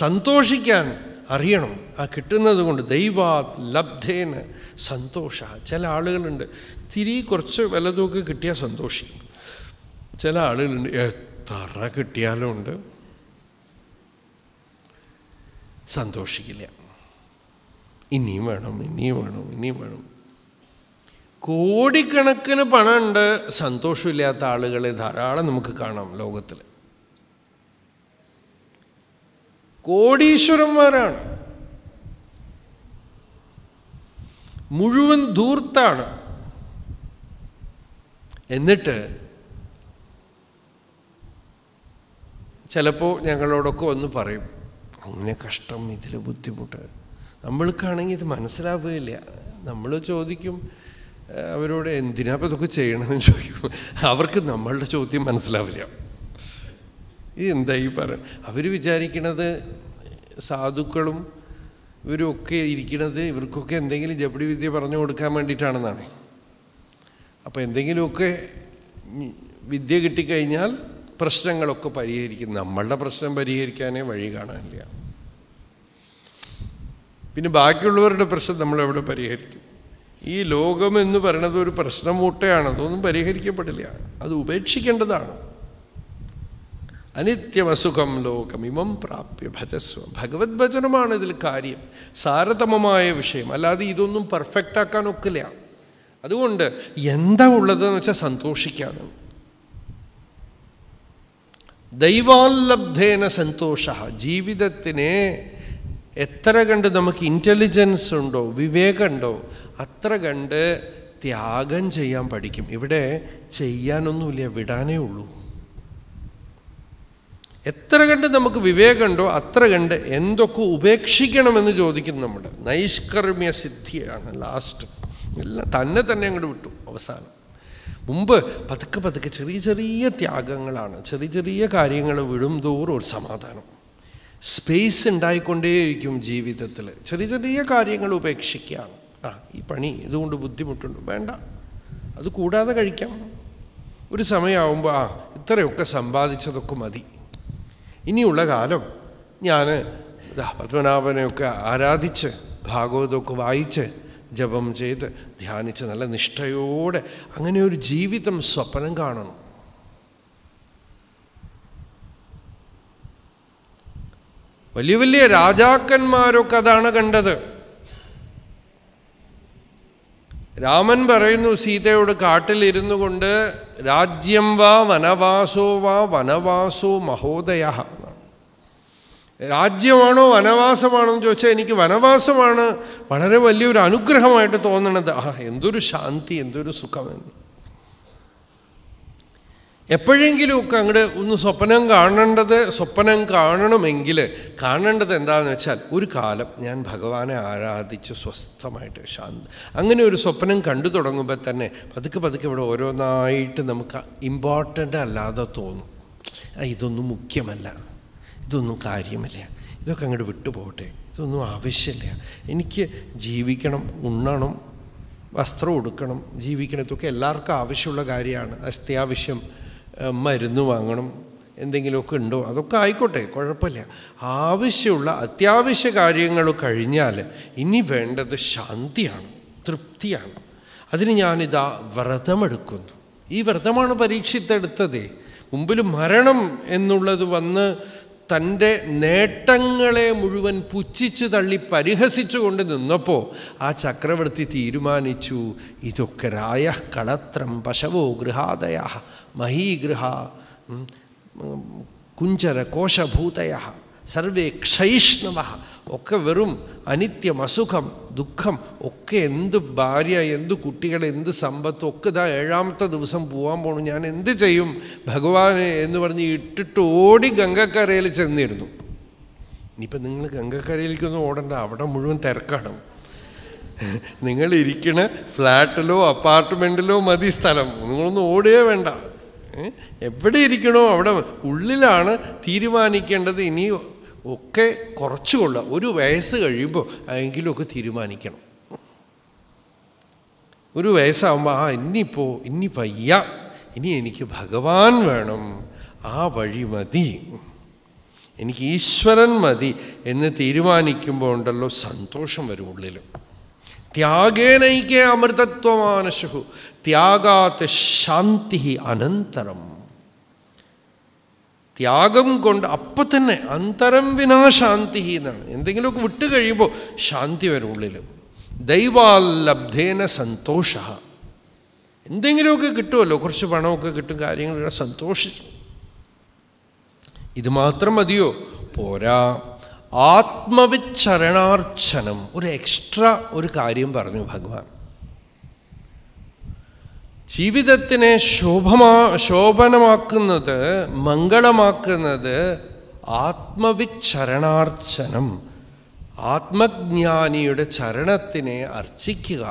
സന്തോഷിക്കാൻ അറിയണം ആ കിട്ടുന്നത് കൊണ്ട് ദൈവാത് ലബ്ധേന് സന്തോഷ ചില ആളുകളുണ്ട് തിരി കുറച്ച് വലതുമൊക്കെ കിട്ടിയാൽ സന്തോഷിക്കും ചില ആളുകളുണ്ട് തറ കിട്ടിയാലും ഉണ്ട് സന്തോഷിക്കില്ല ഇനിയും വേണം ഇനിയും വേണം ഇനിയും വേണം കോടിക്കണക്കിന് പണമുണ്ട് സന്തോഷമില്ലാത്ത ആളുകളെ ധാരാളം നമുക്ക് കാണാം ലോകത്തിൽ കോടീശ്വരന്മാരാണ് മുഴുവൻ ധൂർത്താണ് എന്നിട്ട് ചിലപ്പോൾ ഞങ്ങളോടൊക്കെ ഒന്ന് പറയും അങ്ങനെ കഷ്ടം ഇതിൽ ബുദ്ധിമുട്ട് നമ്മൾക്കാണെങ്കിൽ ഇത് മനസ്സിലാവുകയില്ല നമ്മൾ ചോദിക്കും അവരോട് എന്തിനാ അപ്പം ഇതൊക്കെ ചെയ്യണമെന്ന് ചോദിക്കും അവർക്ക് നമ്മളുടെ ചോദ്യം മനസ്സിലാവില്ല ഇത് എന്താ ഈ പറ അവർ വിചാരിക്കണത് സാധുക്കളും ഇവരൊക്കെ ഇരിക്കണത് ഇവർക്കൊക്കെ എന്തെങ്കിലും ജപടി വിദ്യ പറഞ്ഞു കൊടുക്കാൻ വേണ്ടിയിട്ടാണെന്നാണ് അപ്പോൾ എന്തെങ്കിലുമൊക്കെ വിദ്യ കിട്ടിക്കഴിഞ്ഞാൽ പ്രശ്നങ്ങളൊക്കെ പരിഹരിക്കും നമ്മളുടെ പ്രശ്നം പരിഹരിക്കാനേ വഴി കാണാനില്ല പിന്നെ ബാക്കിയുള്ളവരുടെ പ്രശ്നം നമ്മളെവിടെ പരിഹരിക്കും ഈ ലോകമെന്ന് പറയുന്നത് ഒരു പ്രശ്നമൂട്ടയാണ് അതൊന്നും പരിഹരിക്കപ്പെടില്ല അത് ഉപേക്ഷിക്കേണ്ടതാണ് അനിത്യമസുഖം ലോകമിമം പ്രാപ്യ ഭജസ്വ ഭഗവത് ഭജനമാണ് ഇതിൽ കാര്യം സാരതമമായ വിഷയം അല്ലാതെ ഇതൊന്നും പെർഫെക്റ്റ് ആക്കാൻ ഒക്കില്ല അതുകൊണ്ട് എന്താ ഉള്ളതെന്ന് വെച്ചാൽ സന്തോഷിക്കാനാണ് ദൈവാലബ്ധേന സന്തോഷ ജീവിതത്തിനെ എത്ര കണ്ട് നമുക്ക് ഇൻ്റലിജൻസ് ഉണ്ടോ വിവേകമുണ്ടോ അത്ര കണ്ട് ത്യാഗം ചെയ്യാൻ പഠിക്കും ഇവിടെ ചെയ്യാനൊന്നുമില്ല വിടാനേ ഉള്ളൂ എത്ര കണ്ട് നമുക്ക് വിവേകമുണ്ടോ അത്ര കണ്ട് എന്തൊക്കെ ഉപേക്ഷിക്കണമെന്ന് ചോദിക്കും നമ്മുടെ നൈഷ്കർമ്മ്യ സിദ്ധിയാണ് ലാസ്റ്റ് എല്ലാം തന്നെ തന്നെ അങ്ങോട്ട് വിട്ടു അവസാനം മുമ്പ് പതുക്കെ പതുക്കെ ചെറിയ ചെറിയ ത്യാഗങ്ങളാണ് ചെറിയ ചെറിയ കാര്യങ്ങൾ വിടും തോറും ഒരു സമാധാനം സ്പേസ് ഉണ്ടായിക്കൊണ്ടേയിരിക്കും ജീവിതത്തിൽ ചെറിയ ചെറിയ കാര്യങ്ങൾ ഉപേക്ഷിക്കുകയാണ് ആ ഈ പണി ഇതുകൊണ്ട് ബുദ്ധിമുട്ടുണ്ട് വേണ്ട അത് കൂടാതെ കഴിക്കാം ഒരു സമയമാകുമ്പോൾ ആ ഇത്രയൊക്കെ സമ്പാദിച്ചതൊക്കെ മതി ഇനിയുള്ള കാലം ഞാൻ പത്മനാഭനെയൊക്കെ ആരാധിച്ച് ഭാഗവതമൊക്കെ വായിച്ച് ജപം ചെയ്ത് ധ്യാനിച്ച് നല്ല നിഷ്ഠയോടെ അങ്ങനെ ഒരു ജീവിതം സ്വപ്നം കാണണം വലിയ വലിയ രാജാക്കന്മാരൊക്കെ അതാണ് കണ്ടത് രാമൻ പറയുന്നു സീതയോട് കാട്ടിലിരുന്നു കൊണ്ട് രാജ്യം വാ വനവാസോ വാ വനവാസോ മഹോദയ രാജ്യമാണോ വനവാസമാണോ എന്ന് ചോദിച്ചാൽ എനിക്ക് വനവാസമാണ് വളരെ വലിയൊരു അനുഗ്രഹമായിട്ട് തോന്നണത് ആ എന്തൊരു ശാന്തി എന്തൊരു സുഖമെന്ന് എപ്പോഴെങ്കിലുമൊക്കെ അങ്ങോട്ട് ഒന്ന് സ്വപ്നം കാണേണ്ടത് സ്വപ്നം കാണണമെങ്കിൽ കാണേണ്ടത് എന്താണെന്ന് വെച്ചാൽ ഒരു കാലം ഞാൻ ഭഗവാനെ ആരാധിച്ച് സ്വസ്ഥമായിട്ട് ശാന്തി അങ്ങനെ ഒരു സ്വപ്നം കണ്ടു തുടങ്ങുമ്പോൾ തന്നെ പതുക്കെ പതുക്കെ ഇവിടെ ഓരോന്നായിട്ട് നമുക്ക് ഇമ്പോർട്ടൻ്റ് അല്ലാതെ തോന്നും ഇതൊന്നും മുഖ്യമല്ല ഇതൊന്നും കാര്യമില്ല ഇതൊക്കെ അങ്ങോട്ട് വിട്ടുപോകട്ടെ ഇതൊന്നും ആവശ്യമില്ല എനിക്ക് ജീവിക്കണം ഉണ്ണണം വസ്ത്രം ഉടുക്കണം ജീവിക്കണം ഇതൊക്കെ എല്ലാവർക്കും ആവശ്യമുള്ള കാര്യമാണ് അത്യാവശ്യം മരുന്ന് വാങ്ങണം എന്തെങ്കിലുമൊക്കെ ഉണ്ടോ അതൊക്കെ ആയിക്കോട്ടെ കുഴപ്പമില്ല ആവശ്യമുള്ള അത്യാവശ്യ കാര്യങ്ങൾ കഴിഞ്ഞാൽ ഇനി വേണ്ടത് ശാന്തിയാണ് തൃപ്തിയാണ് അതിന് ഞാനിതാ വ്രതമെടുക്കുന്നു ഈ വ്രതമാണ് പരീക്ഷിത്തെടുത്തത് മുമ്പിൽ മരണം എന്നുള്ളത് വന്ന് തൻ്റെ നേട്ടങ്ങളെ മുഴുവൻ പുച്ഛിച്ച് തള്ളി പരിഹസിച്ചുകൊണ്ട് നിന്നപ്പോൾ ആ ചക്രവർത്തി തീരുമാനിച്ചു ഇതൊക്കെ രായ കളത്രം പശവോ ഗൃഹാദയ മഹീഗൃഹ കുഞ്ചര കോശഭൂതയ സർവേ ക്ഷൈഷ്ണവ ഒക്കെ വെറും അനിത്യം അസുഖം ദുഃഖം ഒക്കെ എന്ത് ഭാര്യ എന്ത് കുട്ടികൾ എന്ത് സമ്പത്തും ഒക്കെ ഇതാ ഏഴാമത്തെ ദിവസം പോകാൻ പോണു ഞാൻ എന്ത് ചെയ്യും ഭഗവാനെ എന്ന് പറഞ്ഞ് ഇട്ടിട്ട് ഓടി ഗംഗക്കരയിൽ ചെന്നിരുന്നു ഇനിയിപ്പോൾ നിങ്ങൾ ഗംഗക്കരയിലേക്കൊന്നും ഓടണ്ട അവിടെ മുഴുവൻ തിരക്കാണ് നിങ്ങൾ ഇരിക്കണ ഫ്ലാറ്റിലോ അപ്പാർട്ട്മെൻറ്റിലോ മതി സ്ഥലം നിങ്ങളൊന്നും ഓടുകയേ വേണ്ട എവിടെ ഇരിക്കണോ അവിടെ ഉള്ളിലാണ് തീരുമാനിക്കേണ്ടത് ഇനി ഒക്കെ കുറച്ചു ഒരു വയസ്സ് കഴിയുമ്പോൾ എങ്കിലുമൊക്കെ തീരുമാനിക്കണം ഒരു വയസ്സാകുമ്പോൾ ആ ഇനിയിപ്പോൾ ഇനി വയ്യ ഇനി എനിക്ക് ഭഗവാൻ വേണം ആ വഴി മതി എനിക്ക് ഈശ്വരൻ മതി എന്ന് തീരുമാനിക്കുമ്പോൾ ഉണ്ടല്ലോ സന്തോഷം വരും ഉള്ളിൽ ത്യാഗേനൈകേ അമൃതത്വമാനശു ത്യാഗാത് ശാന്തി അനന്തരം ത്യാഗം കൊണ്ട് അപ്പം തന്നെ അന്തരം വിനാ ശാന്തി എന്നാണ് എന്തെങ്കിലുമൊക്കെ വിട്ട് കഴിയുമ്പോൾ ശാന്തി വരും ഉള്ളിൽ ദൈവാലബ്ധേന സന്തോഷ എന്തെങ്കിലുമൊക്കെ കിട്ടുമല്ലോ കുറച്ച് പണമൊക്കെ കിട്ടും കാര്യങ്ങളൊക്കെ സന്തോഷിച്ചു ഇത് മതിയോ പോരാ ആത്മവിച്ചരണാർച്ചനം ഒരു എക്സ്ട്രാ ഒരു കാര്യം പറഞ്ഞു ഭഗവാൻ ജീവിതത്തിനെ ശോഭമാ ശോഭനമാക്കുന്നത് മംഗളമാക്കുന്നത് ആത്മവിചരണാർച്ചനം ആത്മജ്ഞാനിയുടെ ചരണത്തിനെ അർച്ചിക്കുക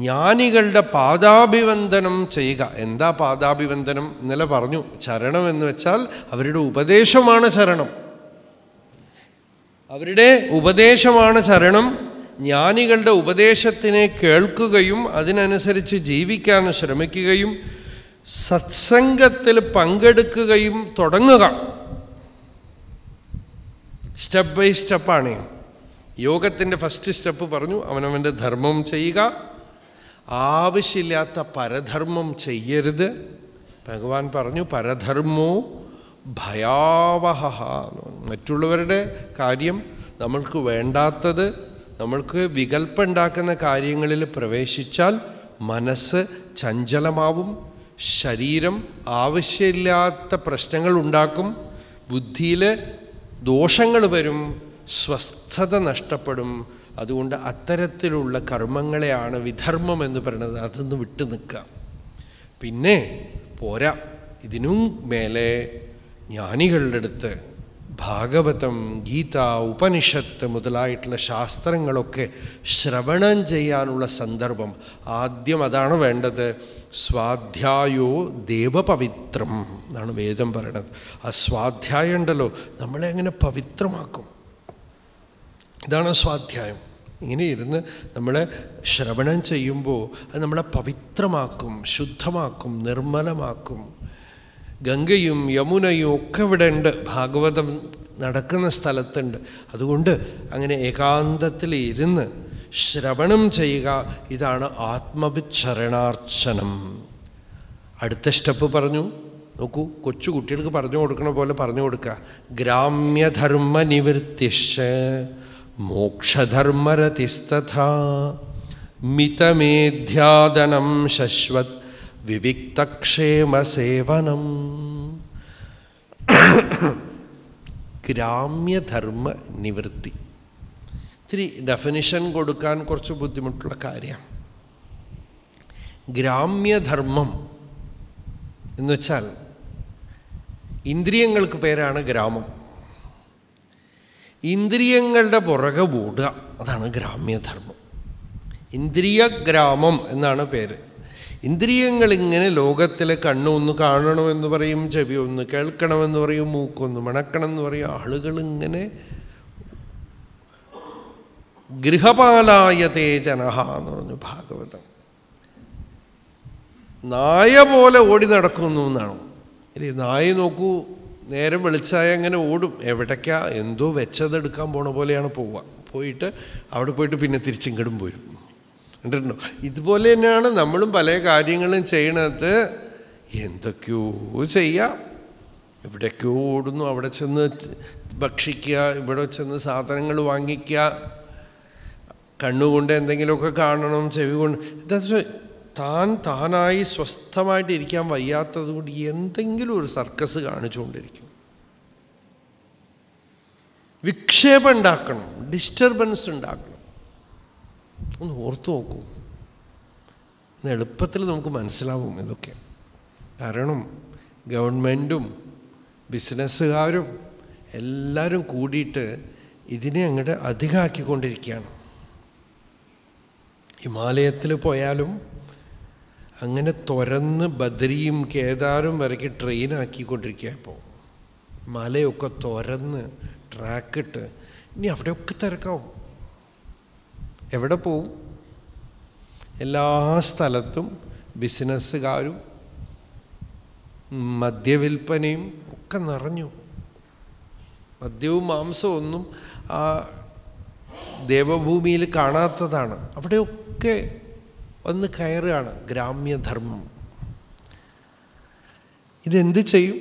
ജ്ഞാനികളുടെ പാദാഭിവന്ദനം ചെയ്യുക എന്താ പാദാഭിവന്ദനം ഇന്നലെ പറഞ്ഞു ചരണം എന്ന് വെച്ചാൽ അവരുടെ ഉപദേശമാണ് ചരണം അവരുടെ ഉപദേശമാണ് ചരണം ജ്ഞാനികളുടെ ഉപദേശത്തിനെ കേൾക്കുകയും അതിനനുസരിച്ച് ജീവിക്കാൻ ശ്രമിക്കുകയും സത്സംഗത്തിൽ പങ്കെടുക്കുകയും തുടങ്ങുക സ്റ്റെപ്പ് ബൈ സ്റ്റെപ്പാണ് യോഗത്തിൻ്റെ ഫസ്റ്റ് സ്റ്റെപ്പ് പറഞ്ഞു അവനവൻ്റെ ധർമ്മം ചെയ്യുക ആവശ്യമില്ലാത്ത പരധർമ്മം ചെയ്യരുത് ഭഗവാൻ പറഞ്ഞു പരധർമ്മോ ഭയാവഹ മറ്റുള്ളവരുടെ കാര്യം നമ്മൾക്ക് വേണ്ടാത്തത് നമ്മൾക്ക് വികല്പുണ്ടാക്കുന്ന കാര്യങ്ങളിൽ പ്രവേശിച്ചാൽ മനസ്സ് ചഞ്ചലമാവും ശരീരം ആവശ്യമില്ലാത്ത പ്രശ്നങ്ങൾ ഉണ്ടാക്കും ബുദ്ധിയിൽ ദോഷങ്ങൾ വരും സ്വസ്ഥത നഷ്ടപ്പെടും അതുകൊണ്ട് അത്തരത്തിലുള്ള കർമ്മങ്ങളെയാണ് വിധർമ്മം എന്ന് പറയുന്നത് അതൊന്ന് വിട്ടു നിൽക്കുക പിന്നെ പോരാ ഇതിനും മേലെ ജ്ഞാനികളുടെ അടുത്ത് ഭാഗവതം ഗീത ഉപനിഷത്ത് മുതലായിട്ടുള്ള ശാസ്ത്രങ്ങളൊക്കെ ശ്രവണം ചെയ്യാനുള്ള സന്ദർഭം ആദ്യം അതാണ് വേണ്ടത് സ്വാധ്യായോ ദേവപവിത്രം എന്നാണ് വേദം പറയണത് ആ സ്വാധ്യായം ഉണ്ടല്ലോ നമ്മളെ അങ്ങനെ പവിത്രമാക്കും ഇതാണ് സ്വാധ്യായം ഇങ്ങനെ ഇരുന്ന് നമ്മളെ ശ്രവണം ചെയ്യുമ്പോൾ അത് നമ്മളെ പവിത്രമാക്കും ശുദ്ധമാക്കും നിർമ്മലമാക്കും ഗംഗയും യമുനയും ഒക്കെ ഇവിടെ ഉണ്ട് ഭാഗവതം നടക്കുന്ന സ്ഥലത്തുണ്ട് അതുകൊണ്ട് അങ്ങനെ ഏകാന്തത്തിൽ ഇരുന്ന് ശ്രവണം ചെയ്യുക ഇതാണ് ആത്മവിച്ഛരണാർച്ചനം അടുത്ത സ്റ്റെപ്പ് പറഞ്ഞു നോക്കൂ കൊച്ചു കുട്ടികൾക്ക് പറഞ്ഞു കൊടുക്കണ പോലെ പറഞ്ഞു കൊടുക്കുക ഗ്രാമ്യധർമ്മ നിവൃത്തിശ് മോക്ഷധർമ്മരതിസ്തഥ മിതമേധ്യാദനം ശശ്വത് വിവിക്തക്ഷേമസേവനം ഗ്രാമ്യധർമ്മ നിവൃത്തി ഇത്തിരി ഡെഫിനിഷൻ കൊടുക്കാൻ കുറച്ച് ബുദ്ധിമുട്ടുള്ള കാര്യമാണ് ഗ്രാമ്യധർമ്മം എന്നുവെച്ചാൽ ഇന്ദ്രിയങ്ങൾക്ക് പേരാണ് ഗ്രാമം ഇന്ദ്രിയങ്ങളുടെ പുറകെ ഓടുക അതാണ് ഗ്രാമ്യധർമ്മം ഗ്രാമം എന്നാണ് പേര് ഇന്ദ്രിയങ്ങൾ ഇങ്ങനെ ലോകത്തിലെ കണ്ണൊന്ന് കാണണമെന്ന് പറയും ചെവി ഒന്ന് കേൾക്കണമെന്ന് പറയും മൂക്കൊന്ന് എന്ന് പറയും ഇങ്ങനെ ഗൃഹപാലായതേ ജനഹ എന്ന് പറഞ്ഞു ഭാഗവതം നായ പോലെ ഓടി നടക്കുന്നു എന്നാണ് ഇനി നായ നോക്കൂ നേരം വെളിച്ചായ അങ്ങനെ ഓടും എവിടേക്കാ എന്തോ വെച്ചതെടുക്കാൻ പോണ പോലെയാണ് പോവുക പോയിട്ട് അവിടെ പോയിട്ട് പിന്നെ തിരിച്ചിങ്ങടും പോരും കണ്ടിട്ടുണ്ടോ ഇതുപോലെ തന്നെയാണ് നമ്മളും പല കാര്യങ്ങളും ചെയ്യണത് എന്തൊക്കെയോ ചെയ്യാം എവിടേക്കോ ഓടുന്നു അവിടെ ചെന്ന് ഭക്ഷിക്കുക ഇവിടെ ചെന്ന് സാധനങ്ങൾ വാങ്ങിക്കുക കണ്ണുകൊണ്ട് എന്തെങ്കിലുമൊക്കെ കാണണം ചെവി കൊണ്ട് എന്താ താൻ താനായി സ്വസ്ഥമായിട്ടിരിക്കാൻ വയ്യാത്തത് കൊണ്ട് എന്തെങ്കിലും ഒരു സർക്കസ് കാണിച്ചുകൊണ്ടിരിക്കും വിക്ഷേപം ഉണ്ടാക്കണം ഡിസ്റ്റർബൻസ് ഉണ്ടാക്കണം ഒന്ന് ഓർത്തു നോക്കൂ ഇന്ന് എളുപ്പത്തിൽ നമുക്ക് മനസ്സിലാവും ഇതൊക്കെ കാരണം ഗവൺമെൻറ്റും ബിസിനസ്സുകാരും എല്ലാവരും കൂടിയിട്ട് ഇതിനെ അങ്ങോട്ട് അധികമാക്കിക്കൊണ്ടിരിക്കുകയാണ് ഹിമാലയത്തിൽ പോയാലും അങ്ങനെ തുറന്ന് ബദ്രിയും കേദാരും വരയ്ക്ക് ട്രെയിനാക്കിക്കൊണ്ടിരിക്കുക ഇപ്പോൾ മലയൊക്കെ തുറന്ന് ട്രാക്കിട്ട് ഇനി അവിടെയൊക്കെ തിരക്കാവും എവിടെ പോവും എല്ലാ സ്ഥലത്തും ബിസിനസ്സുകാരും മദ്യവില്പനയും ഒക്കെ നിറഞ്ഞു മദ്യവും മാംസവും ഒന്നും ആ ദേവഭൂമിയിൽ കാണാത്തതാണ് അവിടെയൊക്കെ ഒന്ന് കയറുകയാണ് ഗ്രാമ്യധർമ്മം ഇതെന്ത് ചെയ്യും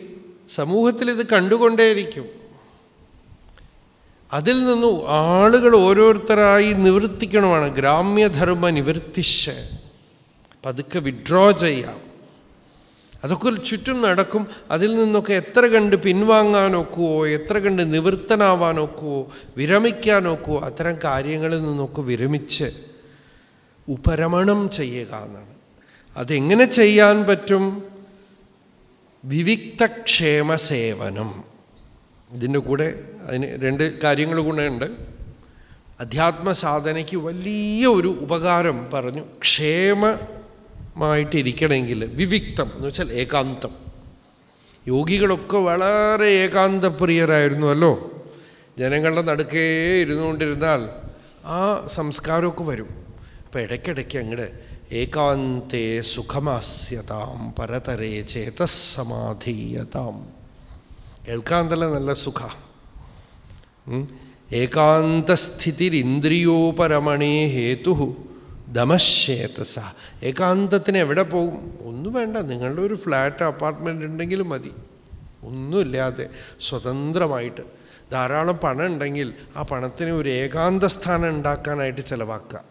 സമൂഹത്തിൽ ഇത് കണ്ടുകൊണ്ടേയിരിക്കും അതിൽ നിന്ന് ആളുകൾ ഓരോരുത്തരായി നിവർത്തിക്കണമാണ് ഗ്രാമ്യധർമ്മ നിവർത്തിശ് പതുക്കെ വിഡ്രോ ചെയ്യാം അതൊക്കെ ചുറ്റും നടക്കും അതിൽ നിന്നൊക്കെ എത്ര കണ്ട് പിൻവാങ്ങാനൊക്കുവോ എത്ര കണ്ട് വിരമിക്കാൻ വിരമിക്കാനൊക്കുവോ അത്തരം കാര്യങ്ങളിൽ നിന്നൊക്കെ വിരമിച്ച് ഉപരമണം ചെയ്യുക എന്നാണ് അതെങ്ങനെ ചെയ്യാൻ പറ്റും വിവിക്തക്ഷേമ സേവനം ഇതിൻ്റെ കൂടെ അതിന് രണ്ട് കാര്യങ്ങൾ ഗുണമുണ്ട് അധ്യാത്മസാധനയ്ക്ക് വലിയ ഒരു ഉപകാരം പറഞ്ഞു ക്ഷേമമായിട്ടിരിക്കണമെങ്കിൽ വിവിക്തം എന്ന് വെച്ചാൽ ഏകാന്തം യോഗികളൊക്കെ വളരെ ഏകാന്തപ്രിയരായിരുന്നുവല്ലോ ജനങ്ങളുടെ നടുക്കേ ഇരുന്നുകൊണ്ടിരുന്നാൽ ആ സംസ്കാരമൊക്കെ വരും അപ്പോൾ ഇടയ്ക്കിടയ്ക്ക് അങ്ങോട്ട് ഏകാന്തേ സുഖമാസ്യതാം പരതരേ ചേതസ്സമാധീയതാം കേൾക്കാൻ തന്നെ നല്ല സുഖ ഏകാന്തസ്ഥിതിരിന്ദ്രിയോപരമണേ ഹേതു ദമശേതസ ഏകാന്തത്തിന് എവിടെ പോകും ഒന്നും വേണ്ട നിങ്ങളുടെ ഒരു ഫ്ലാറ്റ് അപ്പാർട്ട്മെൻ്റ് ഉണ്ടെങ്കിലും മതി ഒന്നുമില്ലാതെ സ്വതന്ത്രമായിട്ട് ധാരാളം പണം ഉണ്ടെങ്കിൽ ആ പണത്തിന് ഒരു ഏകാന്ത സ്ഥാനം ഉണ്ടാക്കാനായിട്ട് ചിലവാക്കുക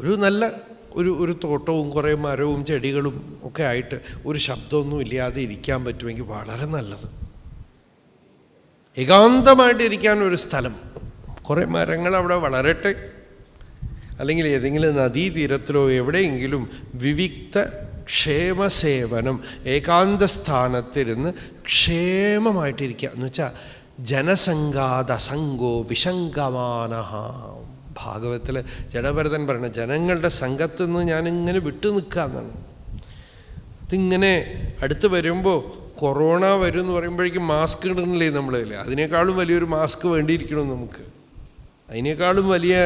ഒരു നല്ല ഒരു ഒരു തോട്ടവും കുറേ മരവും ചെടികളും ഒക്കെ ആയിട്ട് ഒരു ശബ്ദമൊന്നും ഇല്ലാതെ ഇരിക്കാൻ പറ്റുമെങ്കിൽ വളരെ നല്ലത് ഏകാന്തമായിട്ട് ഇരിക്കാൻ ഒരു സ്ഥലം കുറേ മരങ്ങൾ അവിടെ വളരട്ടെ അല്ലെങ്കിൽ ഏതെങ്കിലും നദീതീരത്തിലോ എവിടെയെങ്കിലും വിവിക്ത ക്ഷേമസേവനം ഏകാന്ത സ്ഥാനത്തിരുന്ന് ക്ഷേമമായിട്ടിരിക്കുക എന്ന് വെച്ചാൽ ജനസംഘാതസംഗോ വിശങ്കമാനഹ ഭാഗവത്തിൽ ജഡഭരതൻ പറയണം ജനങ്ങളുടെ സംഘത്തു നിന്ന് ഞാനിങ്ങനെ വിട്ടു നിൽക്കാമെന്നാണ് അതിങ്ങനെ അടുത്ത് വരുമ്പോൾ കൊറോണ വരും എന്ന് പറയുമ്പോഴേക്കും മാസ്ക് ഇടണില്ലേ നമ്മളില്ല അതിനേക്കാളും വലിയൊരു മാസ്ക് വേണ്ടിയിരിക്കണം നമുക്ക് അതിനേക്കാളും വലിയ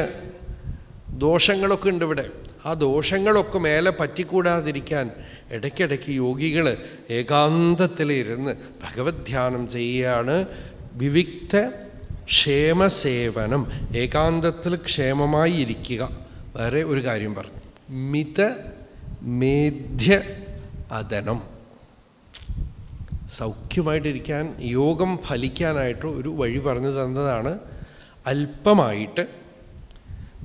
ദോഷങ്ങളൊക്കെ ഉണ്ട് ഇവിടെ ആ ദോഷങ്ങളൊക്കെ മേലെ പറ്റിക്കൂടാതിരിക്കാൻ ഇടയ്ക്കിടയ്ക്ക് യോഗികൾ ഏകാന്തത്തിലിരുന്ന് ഭഗവത് ധ്യാനം ചെയ്യുകയാണ് വിവിക്ത ക്ഷേമസേവനം ഏകാന്തത്തിൽ ക്ഷേമമായി ഇരിക്കുക വേറെ ഒരു കാര്യം പറഞ്ഞു മിത മേധ്യ അതനം സൗഖ്യമായിട്ടിരിക്കാൻ യോഗം ഫലിക്കാനായിട്ട് ഒരു വഴി പറഞ്ഞു തന്നതാണ് അല്പമായിട്ട്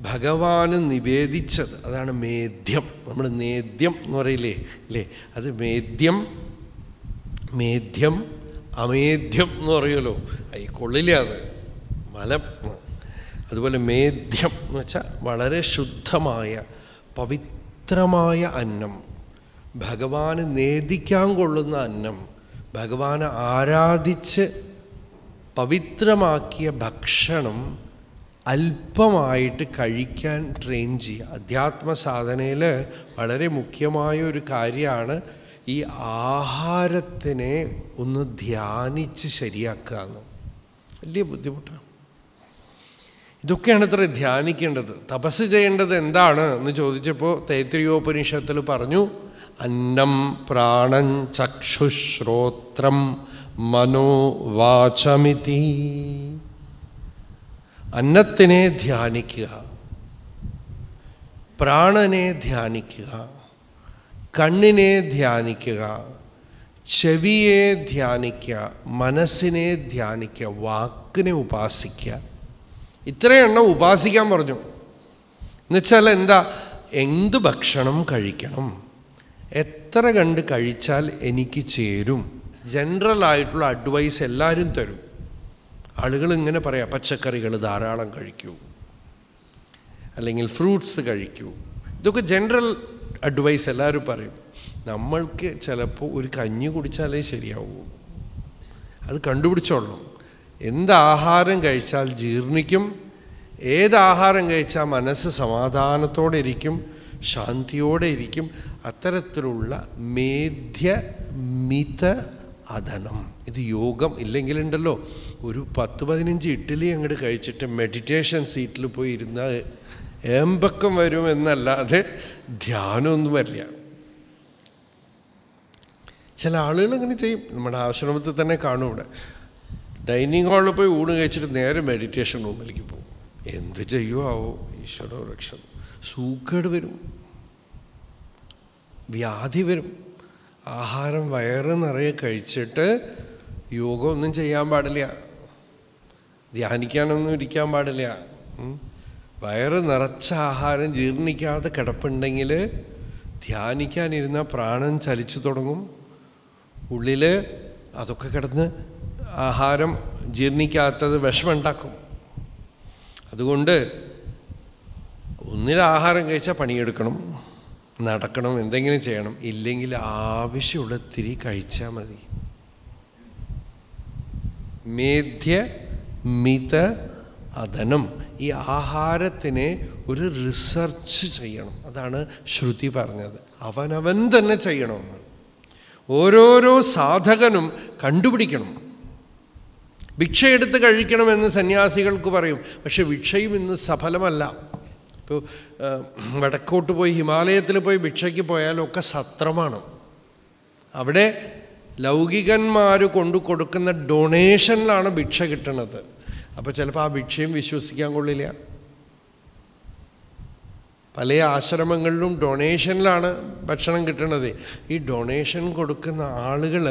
ഭഗവാന് നിവേദിച്ചത് അതാണ് മേദ്യം നമ്മൾ നേദ്യം എന്ന് പറയില്ലേ അല്ലേ അത് മേദ്യം മേദ്യം അമേദ്യം എന്ന് പറയുമല്ലോ അയ്യ കൊള്ളില്ല അത് ഫലം അതുപോലെ മേധ്യം എന്ന് വെച്ചാൽ വളരെ ശുദ്ധമായ പവിത്രമായ അന്നം ഭഗവാന് നേദിക്കാൻ കൊള്ളുന്ന അന്നം ഭഗവാനെ ആരാധിച്ച് പവിത്രമാക്കിയ ഭക്ഷണം അല്പമായിട്ട് കഴിക്കാൻ ട്രെയിൻ ചെയ്യുക അധ്യാത്മ സാധനയിൽ വളരെ മുഖ്യമായ ഒരു കാര്യമാണ് ഈ ആഹാരത്തിനെ ഒന്ന് ധ്യാനിച്ച് ശരിയാക്കുക എന്ന് വലിയ ബുദ്ധിമുട്ടാണ് ഇതൊക്കെയാണ് ഇത്ര ധ്യാനിക്കേണ്ടത് തപസ് ചെയ്യേണ്ടത് എന്താണ് എന്ന് ചോദിച്ചപ്പോൾ തൈത്രിയോപനിഷത്തിൽ പറഞ്ഞു അന്നം പ്രാണൻ ചക്ഷുശ്രോത്രം മനോവാചമിതി അന്നത്തിനെ ധ്യാനിക്കുക പ്രാണനെ ധ്യാനിക്കുക കണ്ണിനെ ധ്യാനിക്കുക ചെവിയെ ധ്യാനിക്കുക മനസ്സിനെ ധ്യാനിക്കുക വാക്കിനെ ഉപാസിക്കുക ഇത്രയും എണ്ണം ഉപാസിക്കാൻ പറഞ്ഞു എന്നുവെച്ചാൽ എന്താ എന്ത് ഭക്ഷണം കഴിക്കണം എത്ര കണ്ട് കഴിച്ചാൽ എനിക്ക് ചേരും ജനറൽ ആയിട്ടുള്ള അഡ്വൈസ് എല്ലാവരും തരും ആളുകൾ ഇങ്ങനെ പറയാം പച്ചക്കറികൾ ധാരാളം കഴിക്കൂ അല്ലെങ്കിൽ ഫ്രൂട്ട്സ് കഴിക്കൂ ഇതൊക്കെ ജനറൽ അഡ്വൈസ് എല്ലാവരും പറയും നമ്മൾക്ക് ചിലപ്പോൾ ഒരു കഞ്ഞി കുടിച്ചാലേ ശരിയാവൂ അത് കണ്ടുപിടിച്ചോളൂ എന്താഹാരം ആഹാരം കഴിച്ചാൽ ജീർണിക്കും ഏതാഹാരം കഴിച്ചാൽ മനസ്സ് സമാധാനത്തോടെ ഇരിക്കും ശാന്തിയോടെ ഇരിക്കും അത്തരത്തിലുള്ള മേധ്യ മിത അധനം ഇത് യോഗം ഇല്ലെങ്കിലുണ്ടല്ലോ ഒരു പത്ത് പതിനഞ്ച് ഇഡ്ഡലി അങ്ങോട്ട് കഴിച്ചിട്ട് മെഡിറ്റേഷൻ സീറ്റിൽ പോയി ഇരുന്നാൽ ഏമ്പക്കം വരുമെന്നല്ലാതെ ധ്യാനമൊന്നും വരില്ല ചില ആളുകൾ അങ്ങനെ ചെയ്യും നമ്മുടെ ആശ്രമത്തിൽ തന്നെ കാണും ഇവിടെ ഡൈനിങ് ഹാളിൽ പോയി ഊണ് കഴിച്ചിട്ട് നേരെ മെഡിറ്റേഷൻ റൂമിലേക്ക് പോകും എന്ത് ചെയ്യുമാവോ ഈശ്വരോ രക്ഷ സൂക്കേട് വരും വ്യാധി വരും ആഹാരം വയറ് നിറയെ കഴിച്ചിട്ട് യോഗമൊന്നും ചെയ്യാൻ പാടില്ല ധ്യാനിക്കാനൊന്നും ഇരിക്കാൻ പാടില്ല വയറ് നിറച്ച ആഹാരം ജീർണിക്കാതെ കിടപ്പുണ്ടെങ്കിൽ ധ്യാനിക്കാനിരുന്ന പ്രാണൻ ചലിച്ചു തുടങ്ങും ഉള്ളിൽ അതൊക്കെ കിടന്ന് ആഹാരം ജീർണിക്കാത്തത് വിഷമുണ്ടാക്കും അതുകൊണ്ട് ഒന്നിൽ ആഹാരം കഴിച്ചാൽ പണിയെടുക്കണം നടക്കണം എന്തെങ്കിലും ചെയ്യണം ഇല്ലെങ്കിൽ ആവശ്യമുള്ള തിരി കഴിച്ചാൽ മതി മേധ്യ മിത അതനം ഈ ആഹാരത്തിനെ ഒരു റിസർച്ച് ചെയ്യണം അതാണ് ശ്രുതി പറഞ്ഞത് അവനവൻ തന്നെ ചെയ്യണമെന്ന് ഓരോരോ സാധകനും കണ്ടുപിടിക്കണം ഭിക്ഷ എടുത്ത് കഴിക്കണമെന്ന് സന്യാസികൾക്ക് പറയും പക്ഷെ ഭിക്ഷയും ഇന്ന് സഫലമല്ല ഇപ്പോൾ വടക്കോട്ട് പോയി ഹിമാലയത്തിൽ പോയി ഭിക്ഷയ്ക്ക് പോയാലൊക്കെ സത്രമാണ് അവിടെ ലൗകികന്മാർ കൊണ്ടു കൊടുക്കുന്ന ഡൊണേഷനിലാണ് ഭിക്ഷ കിട്ടണത് അപ്പോൾ ചിലപ്പോൾ ആ ഭിക്ഷയും വിശ്വസിക്കാൻ കൊള്ളില്ല പല ആശ്രമങ്ങളിലും ഡൊണേഷനിലാണ് ഭക്ഷണം കിട്ടണത് ഈ ഡൊണേഷൻ കൊടുക്കുന്ന ആളുകൾ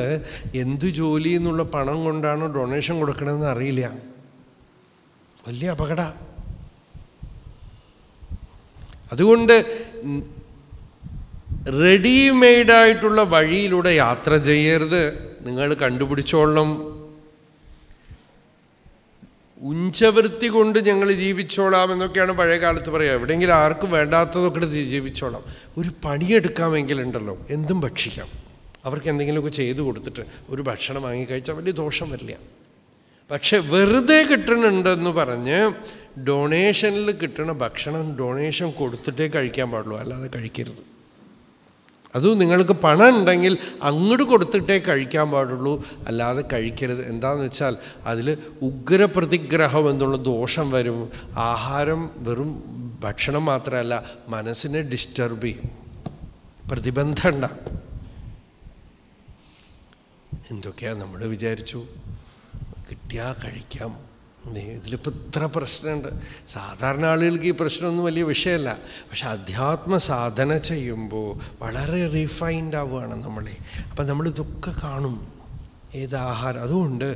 എന്ത് ജോലി എന്നുള്ള പണം കൊണ്ടാണ് ഡൊണേഷൻ കൊടുക്കണമെന്ന് അറിയില്ല വലിയ അപകട അതുകൊണ്ട് റെഡിമെയ്ഡായിട്ടുള്ള വഴിയിലൂടെ യാത്ര ചെയ്യരുത് നിങ്ങൾ കണ്ടുപിടിച്ചോളണം ഉഞ്ചവൃത്തി കൊണ്ട് ഞങ്ങൾ ജീവിച്ചോളാം എന്നൊക്കെയാണ് പഴയ കാലത്ത് പറയുക എവിടെയെങ്കിലും ആർക്കും വേണ്ടാത്തതൊക്കെ എടുത്ത് ജീവിച്ചോളാം ഒരു പണിയെടുക്കാമെങ്കിലുണ്ടല്ലോ എന്തും ഭക്ഷിക്കാം അവർക്ക് എന്തെങ്കിലുമൊക്കെ ചെയ്തു കൊടുത്തിട്ട് ഒരു ഭക്ഷണം വാങ്ങിക്കഴിച്ചാൽ വലിയ ദോഷം വരില്ല പക്ഷെ വെറുതെ കിട്ടണുണ്ടെന്ന് പറഞ്ഞ് ഡൊണേഷനിൽ കിട്ടുന്ന ഭക്ഷണം ഡൊണേഷൻ കൊടുത്തിട്ടേ കഴിക്കാൻ പാടുള്ളൂ അല്ലാതെ കഴിക്കരുത് അതും നിങ്ങൾക്ക് പണം ഉണ്ടെങ്കിൽ അങ്ങോട്ട് കൊടുത്തിട്ടേ കഴിക്കാൻ പാടുള്ളൂ അല്ലാതെ കഴിക്കരുത് എന്താന്ന് വെച്ചാൽ അതിൽ ഉഗ്രപ്രതിഗ്രഹം എന്നുള്ള ദോഷം വരും ആഹാരം വെറും ഭക്ഷണം മാത്രമല്ല മനസ്സിനെ ഡിസ്റ്റർബ് ചെയ്യും പ്രതിബന്ധം ഉണ്ടാകും നമ്മൾ വിചാരിച്ചു കിട്ടിയാൽ കഴിക്കാം ഇതിലിപ്പോൾ ഇത്ര പ്രശ്നമുണ്ട് സാധാരണ ആളുകൾക്ക് ഈ പ്രശ്നമൊന്നും വലിയ വിഷയമല്ല പക്ഷെ അധ്യാത്മ സാധന ചെയ്യുമ്പോൾ വളരെ റീഫൈൻഡ് ആവുകയാണ് നമ്മളെ അപ്പം നമ്മളിതൊക്കെ കാണും ഏത് ആഹാരം അതുകൊണ്ട്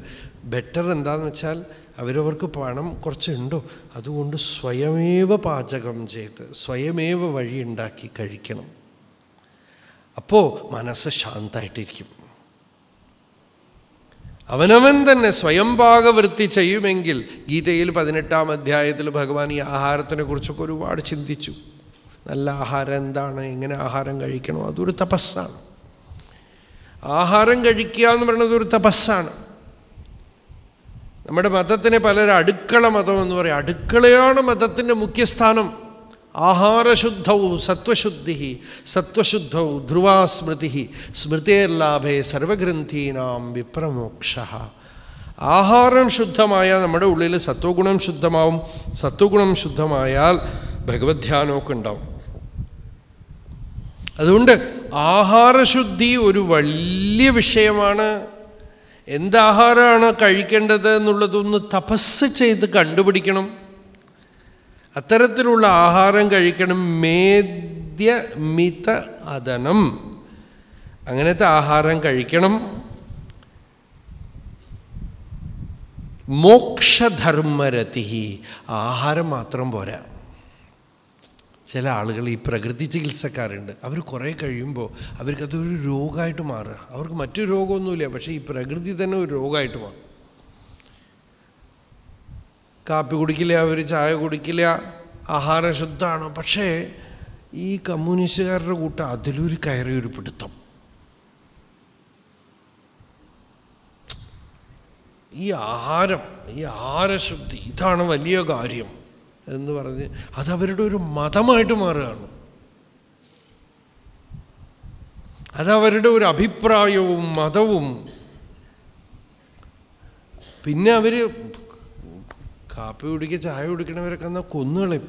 ബെറ്റർ എന്താണെന്ന് വെച്ചാൽ അവരവർക്ക് പണം കുറച്ചുണ്ടോ അതുകൊണ്ട് സ്വയമേവ പാചകം ചെയ്ത് സ്വയമേവ വഴി ഉണ്ടാക്കി കഴിക്കണം അപ്പോൾ മനസ്സ് ശാന്തമായിട്ടിരിക്കും അവനവൻ തന്നെ സ്വയം പാകവൃത്തി ചെയ്യുമെങ്കിൽ ഗീതയിൽ പതിനെട്ടാം അധ്യായത്തിൽ ഭഗവാൻ ഈ ആഹാരത്തിനെ കുറിച്ചൊക്കെ ഒരുപാട് ചിന്തിച്ചു നല്ല ആഹാരം എന്താണ് എങ്ങനെ ആഹാരം കഴിക്കണോ അതൊരു തപസ്സാണ് ആഹാരം കഴിക്കുക എന്ന് പറയുന്നത് ഒരു തപസ്സാണ് നമ്മുടെ മതത്തിനെ പലരും അടുക്കള മതം എന്ന് പറയും അടുക്കളയാണ് മതത്തിൻ്റെ മുഖ്യസ്ഥാനം ആഹാരശുദ്ധവും സത്വശുദ്ധി സത്വശുദ്ധൗ ധ്രുവാ സ്മൃതി സ്മൃതിർലാഭേ സർവഗ്രന്ഥീനാം വിപ്രമോക്ഷ ആഹാരം ശുദ്ധമായാൽ നമ്മുടെ ഉള്ളിൽ സത്വഗുണം ശുദ്ധമാവും സത്വഗുണം ശുദ്ധമായാൽ ഭഗവത്യാനമൊക്കെ ഉണ്ടാവും അതുകൊണ്ട് ആഹാരശുദ്ധി ഒരു വലിയ വിഷയമാണ് എന്താഹാരമാണ് കഴിക്കേണ്ടത് എന്നുള്ളതൊന്ന് തപസ് ചെയ്ത് കണ്ടുപിടിക്കണം അത്തരത്തിലുള്ള ആഹാരം കഴിക്കണം മേദ്യ മിത അതനം അങ്ങനത്തെ ആഹാരം കഴിക്കണം മോക്ഷധർമ്മരതി ആഹാരം മാത്രം പോരാ ചില ആളുകൾ ഈ പ്രകൃതി ചികിത്സക്കാരുണ്ട് അവർ കുറേ കഴിയുമ്പോൾ അവർക്കതൊരു രോഗമായിട്ട് മാറുക അവർക്ക് മറ്റു രോഗമൊന്നുമില്ല പക്ഷേ ഈ പ്രകൃതി തന്നെ ഒരു രോഗമായിട്ട് മാറും കാപ്പി കുടിക്കില്ല അവർ ചായ കുടിക്കില്ല ആഹാരം ശുദ്ധമാണ് പക്ഷേ ഈ കമ്മ്യൂണിസ്റ്റുകാരുടെ കൂട്ടം അതിലൊരു കയറി ഒരു പിടുത്തം ഈ ആഹാരം ഈ ആഹാരശുദ്ധി ഇതാണ് വലിയ കാര്യം എന്ന് പറഞ്ഞ് അതവരുടെ ഒരു മതമായിട്ട് മാറുകയാണ് അതവരുടെ ഒരു അഭിപ്രായവും മതവും പിന്നെ അവർ കാപ്പി കുടിക്കുക ചായ കുടിക്കണവരൊക്കെ എന്നാൽ കൊന്നുകളയും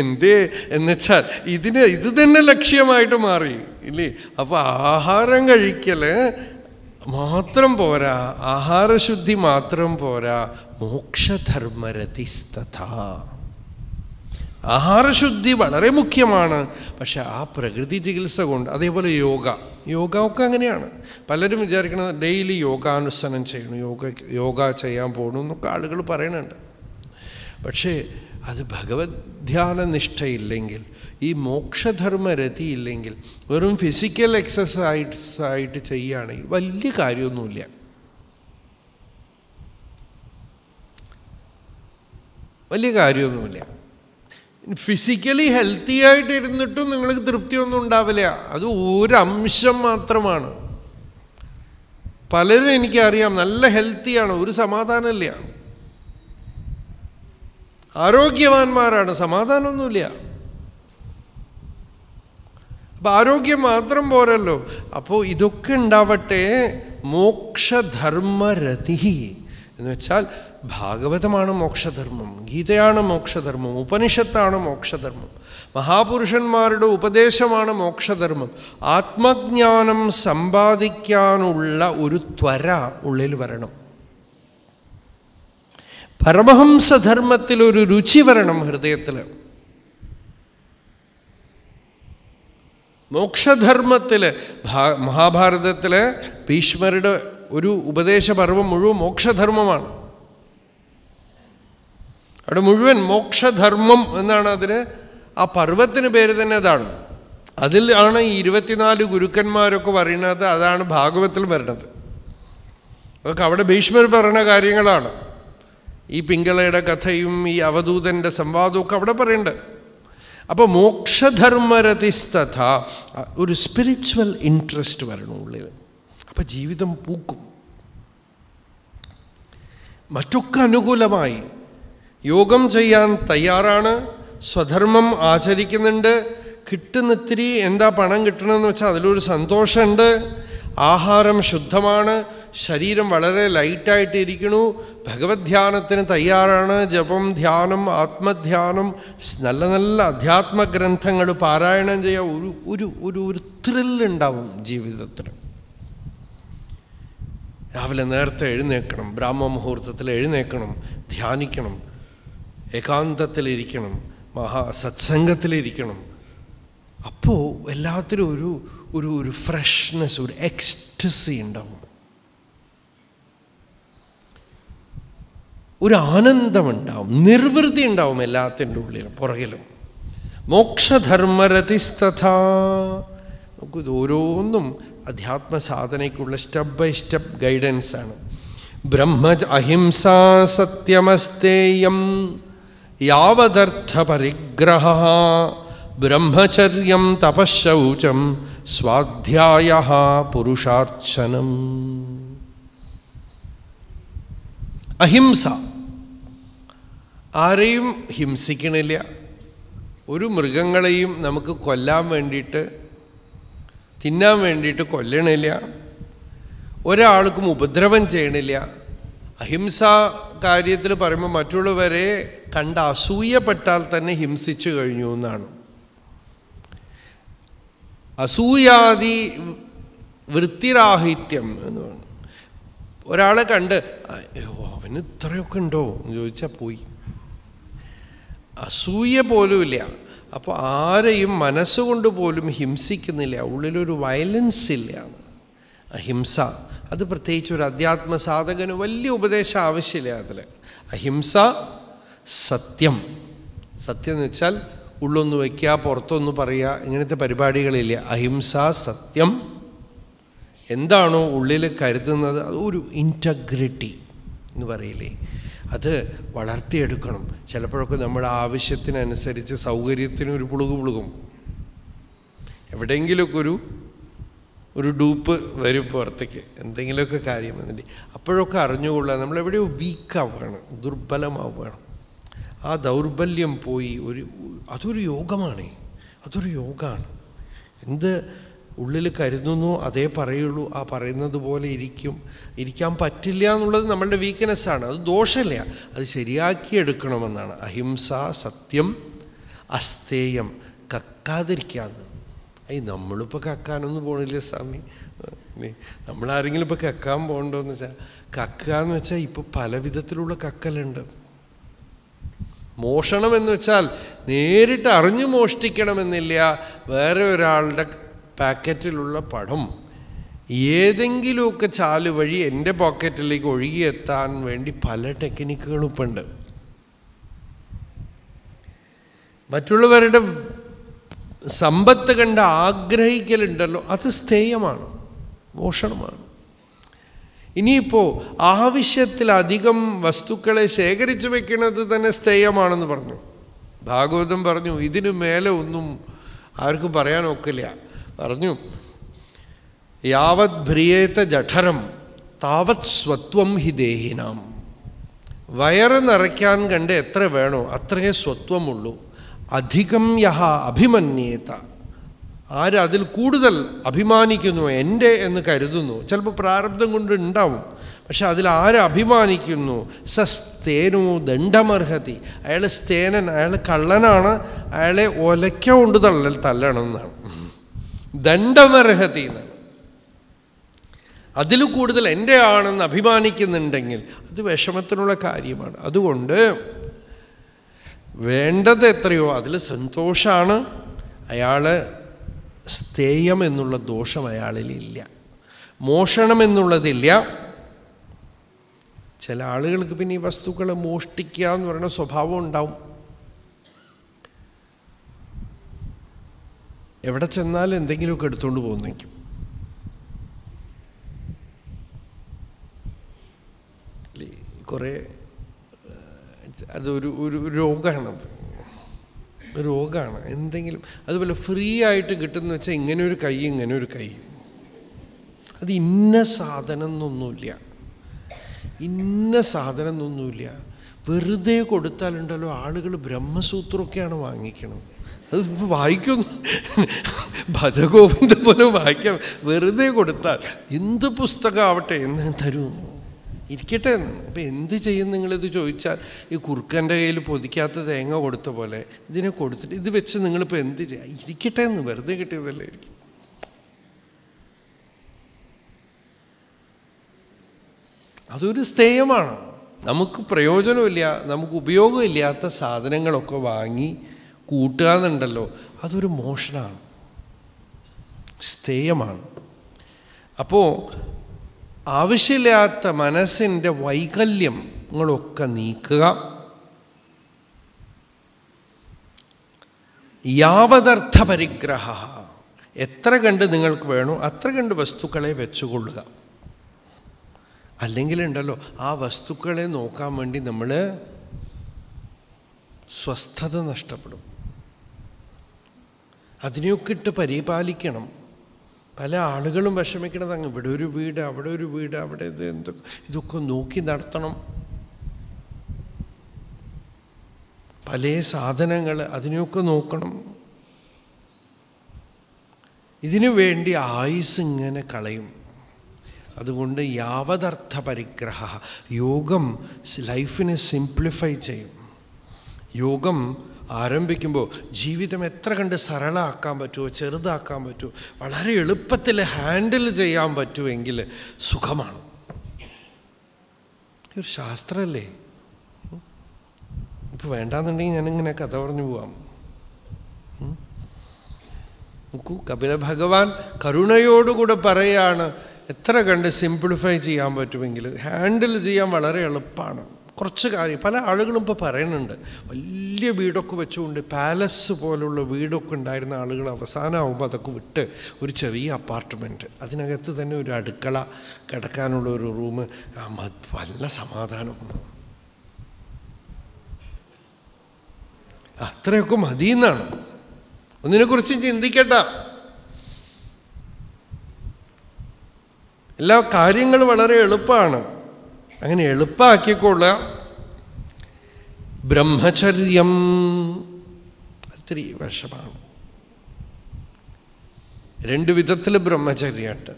എന്തേ എന്നുവെച്ചാൽ ഇതിന് ഇത് തന്നെ ലക്ഷ്യമായിട്ട് മാറി ഇല്ലേ അപ്പോൾ ആഹാരം കഴിക്കൽ മാത്രം പോരാ ആഹാരശുദ്ധി മാത്രം പോരാ മോക്ഷധർമ്മരതിസ്തഥ ആഹാരശുദ്ധി വളരെ മുഖ്യമാണ് പക്ഷേ ആ പ്രകൃതി ചികിത്സ കൊണ്ട് അതേപോലെ യോഗ യോഗ ഒക്കെ അങ്ങനെയാണ് പലരും വിചാരിക്കുന്നത് ഡെയിലി യോഗാനുസരണം ചെയ്യണം യോഗ യോഗ ചെയ്യാൻ പോകണം എന്നൊക്കെ ആളുകൾ പറയുന്നുണ്ട് പക്ഷേ അത് ഭഗവത് ധ്യാന നിഷ്ഠയില്ലെങ്കിൽ ഈ മോക്ഷധർമ്മരതി രതി ഇല്ലെങ്കിൽ വെറും ഫിസിക്കൽ എക്സസൈസ് ആയിട്ട് ചെയ്യുകയാണെങ്കിൽ വലിയ കാര്യമൊന്നുമില്ല വലിയ കാര്യമൊന്നുമില്ല ഫിസിക്കലി ഹെൽത്തി ആയിട്ട് ഇരുന്നിട്ടും നിങ്ങൾക്ക് തൃപ്തിയൊന്നും ഉണ്ടാവില്ല അത് ഒരംശം മാത്രമാണ് പലരും എനിക്കറിയാം നല്ല ഹെൽത്തിയാണ് ഒരു സമാധാനമില്ല ആരോഗ്യവാന്മാരാണ് സമാധാനമൊന്നുമില്ല അപ്പം ആരോഗ്യം മാത്രം പോരല്ലോ അപ്പോൾ ഇതൊക്കെ ഉണ്ടാവട്ടെ മോക്ഷധർമ്മരതി എന്ന് വെച്ചാൽ ഭാഗവതമാണ് മോക്ഷധർമ്മം ഗീതയാണ് മോക്ഷധർമ്മം ഉപനിഷത്താണ് മോക്ഷധർമ്മം മഹാപുരുഷന്മാരുടെ ഉപദേശമാണ് മോക്ഷധർമ്മം ആത്മജ്ഞാനം സമ്പാദിക്കാനുള്ള ഒരു ത്വര ഉള്ളിൽ വരണം പരമഹംസധർമ്മത്തിലൊരു രുചി വരണം ഹൃദയത്തിൽ മോക്ഷധർമ്മത്തിൽ മഹാഭാരതത്തിലെ ഭീഷ്മരുടെ ഒരു ഉപദേശപർവം മുഴുവൻ മോക്ഷധർമ്മമാണ് അവിടെ മുഴുവൻ മോക്ഷധർമ്മം എന്നാണ് അതിന് ആ പർവ്വത്തിന് പേര് തന്നെ അതാണ് അതിലാണ് ഈ ഇരുപത്തിനാല് ഗുരുക്കന്മാരൊക്കെ പറയുന്നത് അതാണ് ഭാഗവത്തിൽ വരണത് അതൊക്കെ അവിടെ ഭീഷ്മർ പറയുന്ന കാര്യങ്ങളാണ് ഈ പിങ്കളയുടെ കഥയും ഈ അവധൂതൻ്റെ സംവാദമൊക്കെ അവിടെ പറയുന്നുണ്ട് അപ്പോൾ മോക്ഷധർമ്മരതിസ്തഥ ഒരു സ്പിരിച്വൽ ഇൻട്രസ്റ്റ് വരണം ഉള്ളിൽ അപ്പോൾ ജീവിതം പൂക്കും മറ്റൊക്കെ അനുകൂലമായി യോഗം ചെയ്യാൻ തയ്യാറാണ് സ്വധർമ്മം ആചരിക്കുന്നുണ്ട് കിട്ടുന്നിത്തിരി എന്താ പണം കിട്ടണമെന്ന് വെച്ചാൽ അതിലൊരു സന്തോഷമുണ്ട് ആഹാരം ശുദ്ധമാണ് ശരീരം വളരെ ലൈറ്റായിട്ട് ഇരിക്കണു ഭഗവത് ധ്യാനത്തിന് തയ്യാറാണ് ജപം ധ്യാനം ആത്മധ്യാനം നല്ല നല്ല അധ്യാത്മഗ്രന്ഥങ്ങൾ പാരായണം ചെയ്യുക ഒരു ഒരു ഒരു ഒരു ത്രില്ലുണ്ടാവും ജീവിതത്തിന് രാവിലെ നേരത്തെ എഴുന്നേൽക്കണം ബ്രാഹ്മ മുഹൂർത്തത്തിൽ എഴുന്നേൽക്കണം ധ്യാനിക്കണം ഏകാന്തത്തിലിരിക്കണം മഹാ സത്സംഗത്തിലിരിക്കണം അപ്പോൾ എല്ലാത്തിലും ഒരു ഒരു ഒരു ഫ്രഷ്നെസ് ഒരു എക്സ്റ്റസി ഉണ്ടാവും ഒരു ആനന്ദമുണ്ടാവും നിർവൃതി ഉണ്ടാവും എല്ലാത്തിൻ്റെ ഉള്ളിലും പുറകിലും മോക്ഷധർമ്മരതിസ്തഥാ നോക്കൂ ഇത് ഓരോന്നും അധ്യാത്മ സാധനയ്ക്കുള്ള സ്റ്റെപ്പ് ബൈ സ്റ്റെപ്പ് ഗൈഡൻസാണ് ബ്രഹ്മ അഹിംസ സത്യമസ്തേയം യാവതർത്ഥപരിഗ്രഹ ബ്രഹ്മചര്യം തപശൗചം സ്വാധ്യായ പുരുഷാർച്ചനം അഹിംസ ആരെയും ഹിംസിക്കണില്ല ഒരു മൃഗങ്ങളെയും നമുക്ക് കൊല്ലാൻ വേണ്ടിയിട്ട് തിന്നാൻ വേണ്ടിയിട്ട് കൊല്ലണില്ല ഒരാൾക്കും ഉപദ്രവം ചെയ്യണില്ല അഹിംസ കാര്യത്തിൽ പറയുമ്പോൾ മറ്റുള്ളവരെ കണ്ട് അസൂയപ്പെട്ടാൽ തന്നെ ഹിംസിച്ചു കഴിഞ്ഞു എന്നാണ് അസൂയാദി വൃത്തിരാഹിത്യം എന്ന് പറഞ്ഞു ഒരാളെ കണ്ട് അവന് ഇത്രയൊക്കെ ഉണ്ടോ എന്ന് ചോദിച്ചാൽ പോയി അസൂയ പോലുമില്ല അപ്പോൾ ആരെയും മനസ്സുകൊണ്ട് പോലും ഹിംസിക്കുന്നില്ല ഉള്ളിലൊരു വയലൻസ് ഇല്ല അഹിംസ അത് പ്രത്യേകിച്ച് ഒരു അധ്യാത്മ സാധകന് വലിയ ഉപദേശം ആവശ്യമില്ല അതിൽ അഹിംസ സത്യം സത്യം എന്ന് വെച്ചാൽ ഉള്ളൊന്ന് വയ്ക്കുക പുറത്തൊന്ന് പറയുക ഇങ്ങനത്തെ പരിപാടികളില്ല അഹിംസ സത്യം എന്താണോ ഉള്ളിൽ കരുതുന്നത് അത് ഒരു ഇൻറ്റഗ്രിറ്റി എന്ന് പറയില്ലേ അത് വളർത്തിയെടുക്കണം ചിലപ്പോഴൊക്കെ നമ്മുടെ ആവശ്യത്തിനനുസരിച്ച് സൗകര്യത്തിനൊരു ഒരു പുളുകു പുളുകും എവിടെയെങ്കിലുമൊക്കെ ഒരു ഒരു ഡൂപ്പ് വരും പുറത്തേക്ക് എന്തെങ്കിലുമൊക്കെ കാര്യം വന്നിട്ട് അപ്പോഴൊക്കെ അറിഞ്ഞുകൊള്ളുക നമ്മളെവിടെയോ വീക്കാവുകയാണ് ദുർബലമാവുകയാണ് ആ ദൗർബല്യം പോയി ഒരു അതൊരു യോഗമാണ് അതൊരു യോഗമാണ് എന്ത് ഉള്ളിൽ കരുതുന്നു അതേ പറയുള്ളൂ ആ പറയുന്നത് പോലെ ഇരിക്കും ഇരിക്കാൻ പറ്റില്ല എന്നുള്ളത് നമ്മളുടെ വീക്ക്നെസ്സാണ് അത് ദോഷമില്ല അത് ശരിയാക്കിയെടുക്കണമെന്നാണ് അഹിംസ സത്യം അസ്തേയം കക്കാതിരിക്കാതെ അയ്യ നമ്മളിപ്പോൾ കക്കാനൊന്നും പോണില്ല സ്വാമി നമ്മളാരെങ്കിലും ഇപ്പോൾ കക്കാൻ പോകണ്ടോയെന്ന് വെച്ചാൽ കക്കുക എന്ന് വെച്ചാൽ ഇപ്പോൾ പല വിധത്തിലുള്ള കക്കലുണ്ട് മോഷണം എന്ന് വെച്ചാൽ നേരിട്ട് അറിഞ്ഞു മോഷ്ടിക്കണമെന്നില്ല വേറെ ഒരാളുടെ പാക്കറ്റിലുള്ള പടം ഏതെങ്കിലുമൊക്കെ ചാല് വഴി എൻ്റെ പോക്കറ്റിലേക്ക് ഒഴുകിയെത്താൻ വേണ്ടി പല ടെക്നിക്കുകളും ഇപ്പം ഉണ്ട് മറ്റുള്ളവരുടെ സമ്പത്ത് കണ്ട് ആഗ്രഹിക്കലുണ്ടല്ലോ അത് സ്ഥേയമാണ് മോഷണമാണ് ഇനിയിപ്പോൾ ആവശ്യത്തിലധികം വസ്തുക്കളെ ശേഖരിച്ചു വെക്കുന്നത് തന്നെ സ്ഥേയമാണെന്ന് പറഞ്ഞു ഭാഗവതം പറഞ്ഞു ഇതിനു മേലെ ഒന്നും ആർക്കും പറയാൻ ഒക്കില്ല പറഞ്ഞു യാവത് ഭ്രിയേത്ത ജഠരം താവത് സ്വത്വം ഹി ദേഹിനാം വയറ് നിറയ്ക്കാൻ കണ്ട് എത്ര വേണോ അത്രയേ സ്വത്വമുള്ളൂ അധികം യഹ അഭിമന്യേത ആരതിൽ കൂടുതൽ അഭിമാനിക്കുന്നു എൻ്റെ എന്ന് കരുതുന്നു ചിലപ്പോൾ പ്രാരബ്ധം കൊണ്ട് ഉണ്ടാവും പക്ഷെ അതിൽ ആര് അഭിമാനിക്കുന്നു സസ്തേനോ ദണ്ഡമർഹതി അയാൾ സ്തേനൻ അയാൾ കള്ളനാണ് അയാളെ ഒലയ്ക്ക കൊണ്ട് തള്ളൽ തല്ലണം എന്നാണ് ദണ്ഡമർഹതി എന്നാണ് അതിൽ കൂടുതൽ എൻ്റെ ആണെന്ന് അഭിമാനിക്കുന്നുണ്ടെങ്കിൽ അത് വിഷമത്തിനുള്ള കാര്യമാണ് അതുകൊണ്ട് വേണ്ടത് എത്രയോ അതിൽ സന്തോഷമാണ് അയാൾ സ്ഥേയം എന്നുള്ള ദോഷം അയാളിലില്ല മോഷണം എന്നുള്ളതില്ല ചില ആളുകൾക്ക് പിന്നെ ഈ വസ്തുക്കളെ മോഷ്ടിക്കുക എന്ന് പറയുന്ന സ്വഭാവം ഉണ്ടാവും എവിടെ ചെന്നാലും എന്തെങ്കിലുമൊക്കെ എടുത്തുകൊണ്ട് പോകുന്നേക്കും കുറേ അതൊരു ഒരു രോഗമാണത് രോഗമാണ് എന്തെങ്കിലും അതുപോലെ ഫ്രീ ആയിട്ട് കിട്ടുന്ന വെച്ചാൽ ഇങ്ങനെ ഒരു കൈ ഇങ്ങനെ ഒരു കൈ അത് ഇന്ന സാധനം എന്നൊന്നുമില്ല ഇന്ന സാധനം എന്നൊന്നുമില്ല വെറുതെ കൊടുത്താലുണ്ടല്ലോ ആളുകൾ ബ്രഹ്മസൂത്രമൊക്കെയാണ് വാങ്ങിക്കണത് അത് വായിക്കൊന്നും ഭജഗോവിന്ദ പോലെ വായിക്കാം വെറുതെ കൊടുത്താൽ എന്ത് പുസ്തകമാവട്ടെ എന്ന് തരുന്നു ഇരിക്കട്ടെ എന്നാണ് അപ്പോൾ എന്ത് ചെയ്യും നിങ്ങളിത് ചോദിച്ചാൽ ഈ കുറുക്കൻ്റെ കയ്യിൽ പൊതിക്കാത്ത തേങ്ങ കൊടുത്ത പോലെ ഇതിനെ കൊടുത്തിട്ട് ഇത് വെച്ച് നിങ്ങളിപ്പോൾ എന്ത് ചെയ്യാം ഇരിക്കട്ടെ എന്ന് വെറുതെ കിട്ടിയതല്ലേ ഇരിക്കും അതൊരു സ്ഥേയമാണ് നമുക്ക് പ്രയോജനമില്ല നമുക്ക് ഉപയോഗമില്ലാത്ത സാധനങ്ങളൊക്കെ വാങ്ങി കൂട്ടുക എന്നുണ്ടല്ലോ അതൊരു മോഷണമാണ് സ്ഥേയമാണ് അപ്പോൾ ആവശ്യമില്ലാത്ത മനസ്സിൻ്റെ വൈകല്യം നിങ്ങളൊക്കെ നീക്കുക യാവതർത്ഥ പരിഗ്രഹ എത്ര കണ്ട് നിങ്ങൾക്ക് വേണോ അത്ര കണ്ട് വസ്തുക്കളെ വെച്ചുകൊള്ളുക അല്ലെങ്കിൽ ഉണ്ടല്ലോ ആ വസ്തുക്കളെ നോക്കാൻ വേണ്ടി നമ്മൾ സ്വസ്ഥത നഷ്ടപ്പെടും അതിനെയൊക്കെ ഇട്ട് പരിപാലിക്കണം പല ആളുകളും വിഷമിക്കണത് അങ്ങ് ഇവിടെ ഒരു വീട് അവിടെ ഒരു വീട് അവിടെ ഇത് എന്തൊക്കെ ഇതൊക്കെ നോക്കി നടത്തണം പല സാധനങ്ങൾ അതിനെയൊക്കെ നോക്കണം ഇതിനു വേണ്ടി ആയുസ് ഇങ്ങനെ കളയും അതുകൊണ്ട് യാവതർത്ഥ പരിഗ്രഹ യോഗം ലൈഫിനെ സിംപ്ലിഫൈ ചെയ്യും യോഗം ആരംഭിക്കുമ്പോൾ ജീവിതം എത്ര കണ്ട് സരളാക്കാൻ പറ്റുമോ ചെറുതാക്കാൻ പറ്റുമോ വളരെ എളുപ്പത്തിൽ ഹാൻഡിൽ ചെയ്യാൻ പറ്റുമെങ്കിൽ സുഖമാണ് ഒരു ശാസ്ത്രമല്ലേ ഇപ്പം വേണ്ടാന്നുണ്ടെങ്കിൽ ഞാനിങ്ങനെ കഥ പറഞ്ഞു പോവാം നോക്കൂ കപില ഭഗവാൻ കരുണയോടുകൂടെ പറയാണ് എത്ര കണ്ട് സിംപ്ലിഫൈ ചെയ്യാൻ പറ്റുമെങ്കിൽ ഹാൻഡിൽ ചെയ്യാൻ വളരെ എളുപ്പമാണ് കുറച്ച് കാര്യം പല ആളുകളും ഇപ്പോൾ പറയുന്നുണ്ട് വലിയ വീടൊക്കെ വെച്ചുകൊണ്ട് പാലസ് പോലുള്ള വീടൊക്കെ ഉണ്ടായിരുന്ന ആളുകൾ അവസാനമാകുമ്പോൾ അതൊക്കെ വിട്ട് ഒരു ചെറിയ അപ്പാർട്ട്മെൻറ്റ് അതിനകത്ത് തന്നെ ഒരു അടുക്കള കിടക്കാനുള്ള ഒരു റൂം വല്ല സമാധാനമാണ് അത്രയൊക്കെ മതിയെന്നാണ് ഒന്നിനെക്കുറിച്ച് ചിന്തിക്കട്ട എല്ലാ കാര്യങ്ങളും വളരെ എളുപ്പമാണ് അങ്ങനെ എളുപ്പമാക്കിക്കൊള്ളുക ബ്രഹ്മചര്യം ഇത്തിരി വിഷമാണ് രണ്ട് വിധത്തിൽ ബ്രഹ്മചര്യമുണ്ട്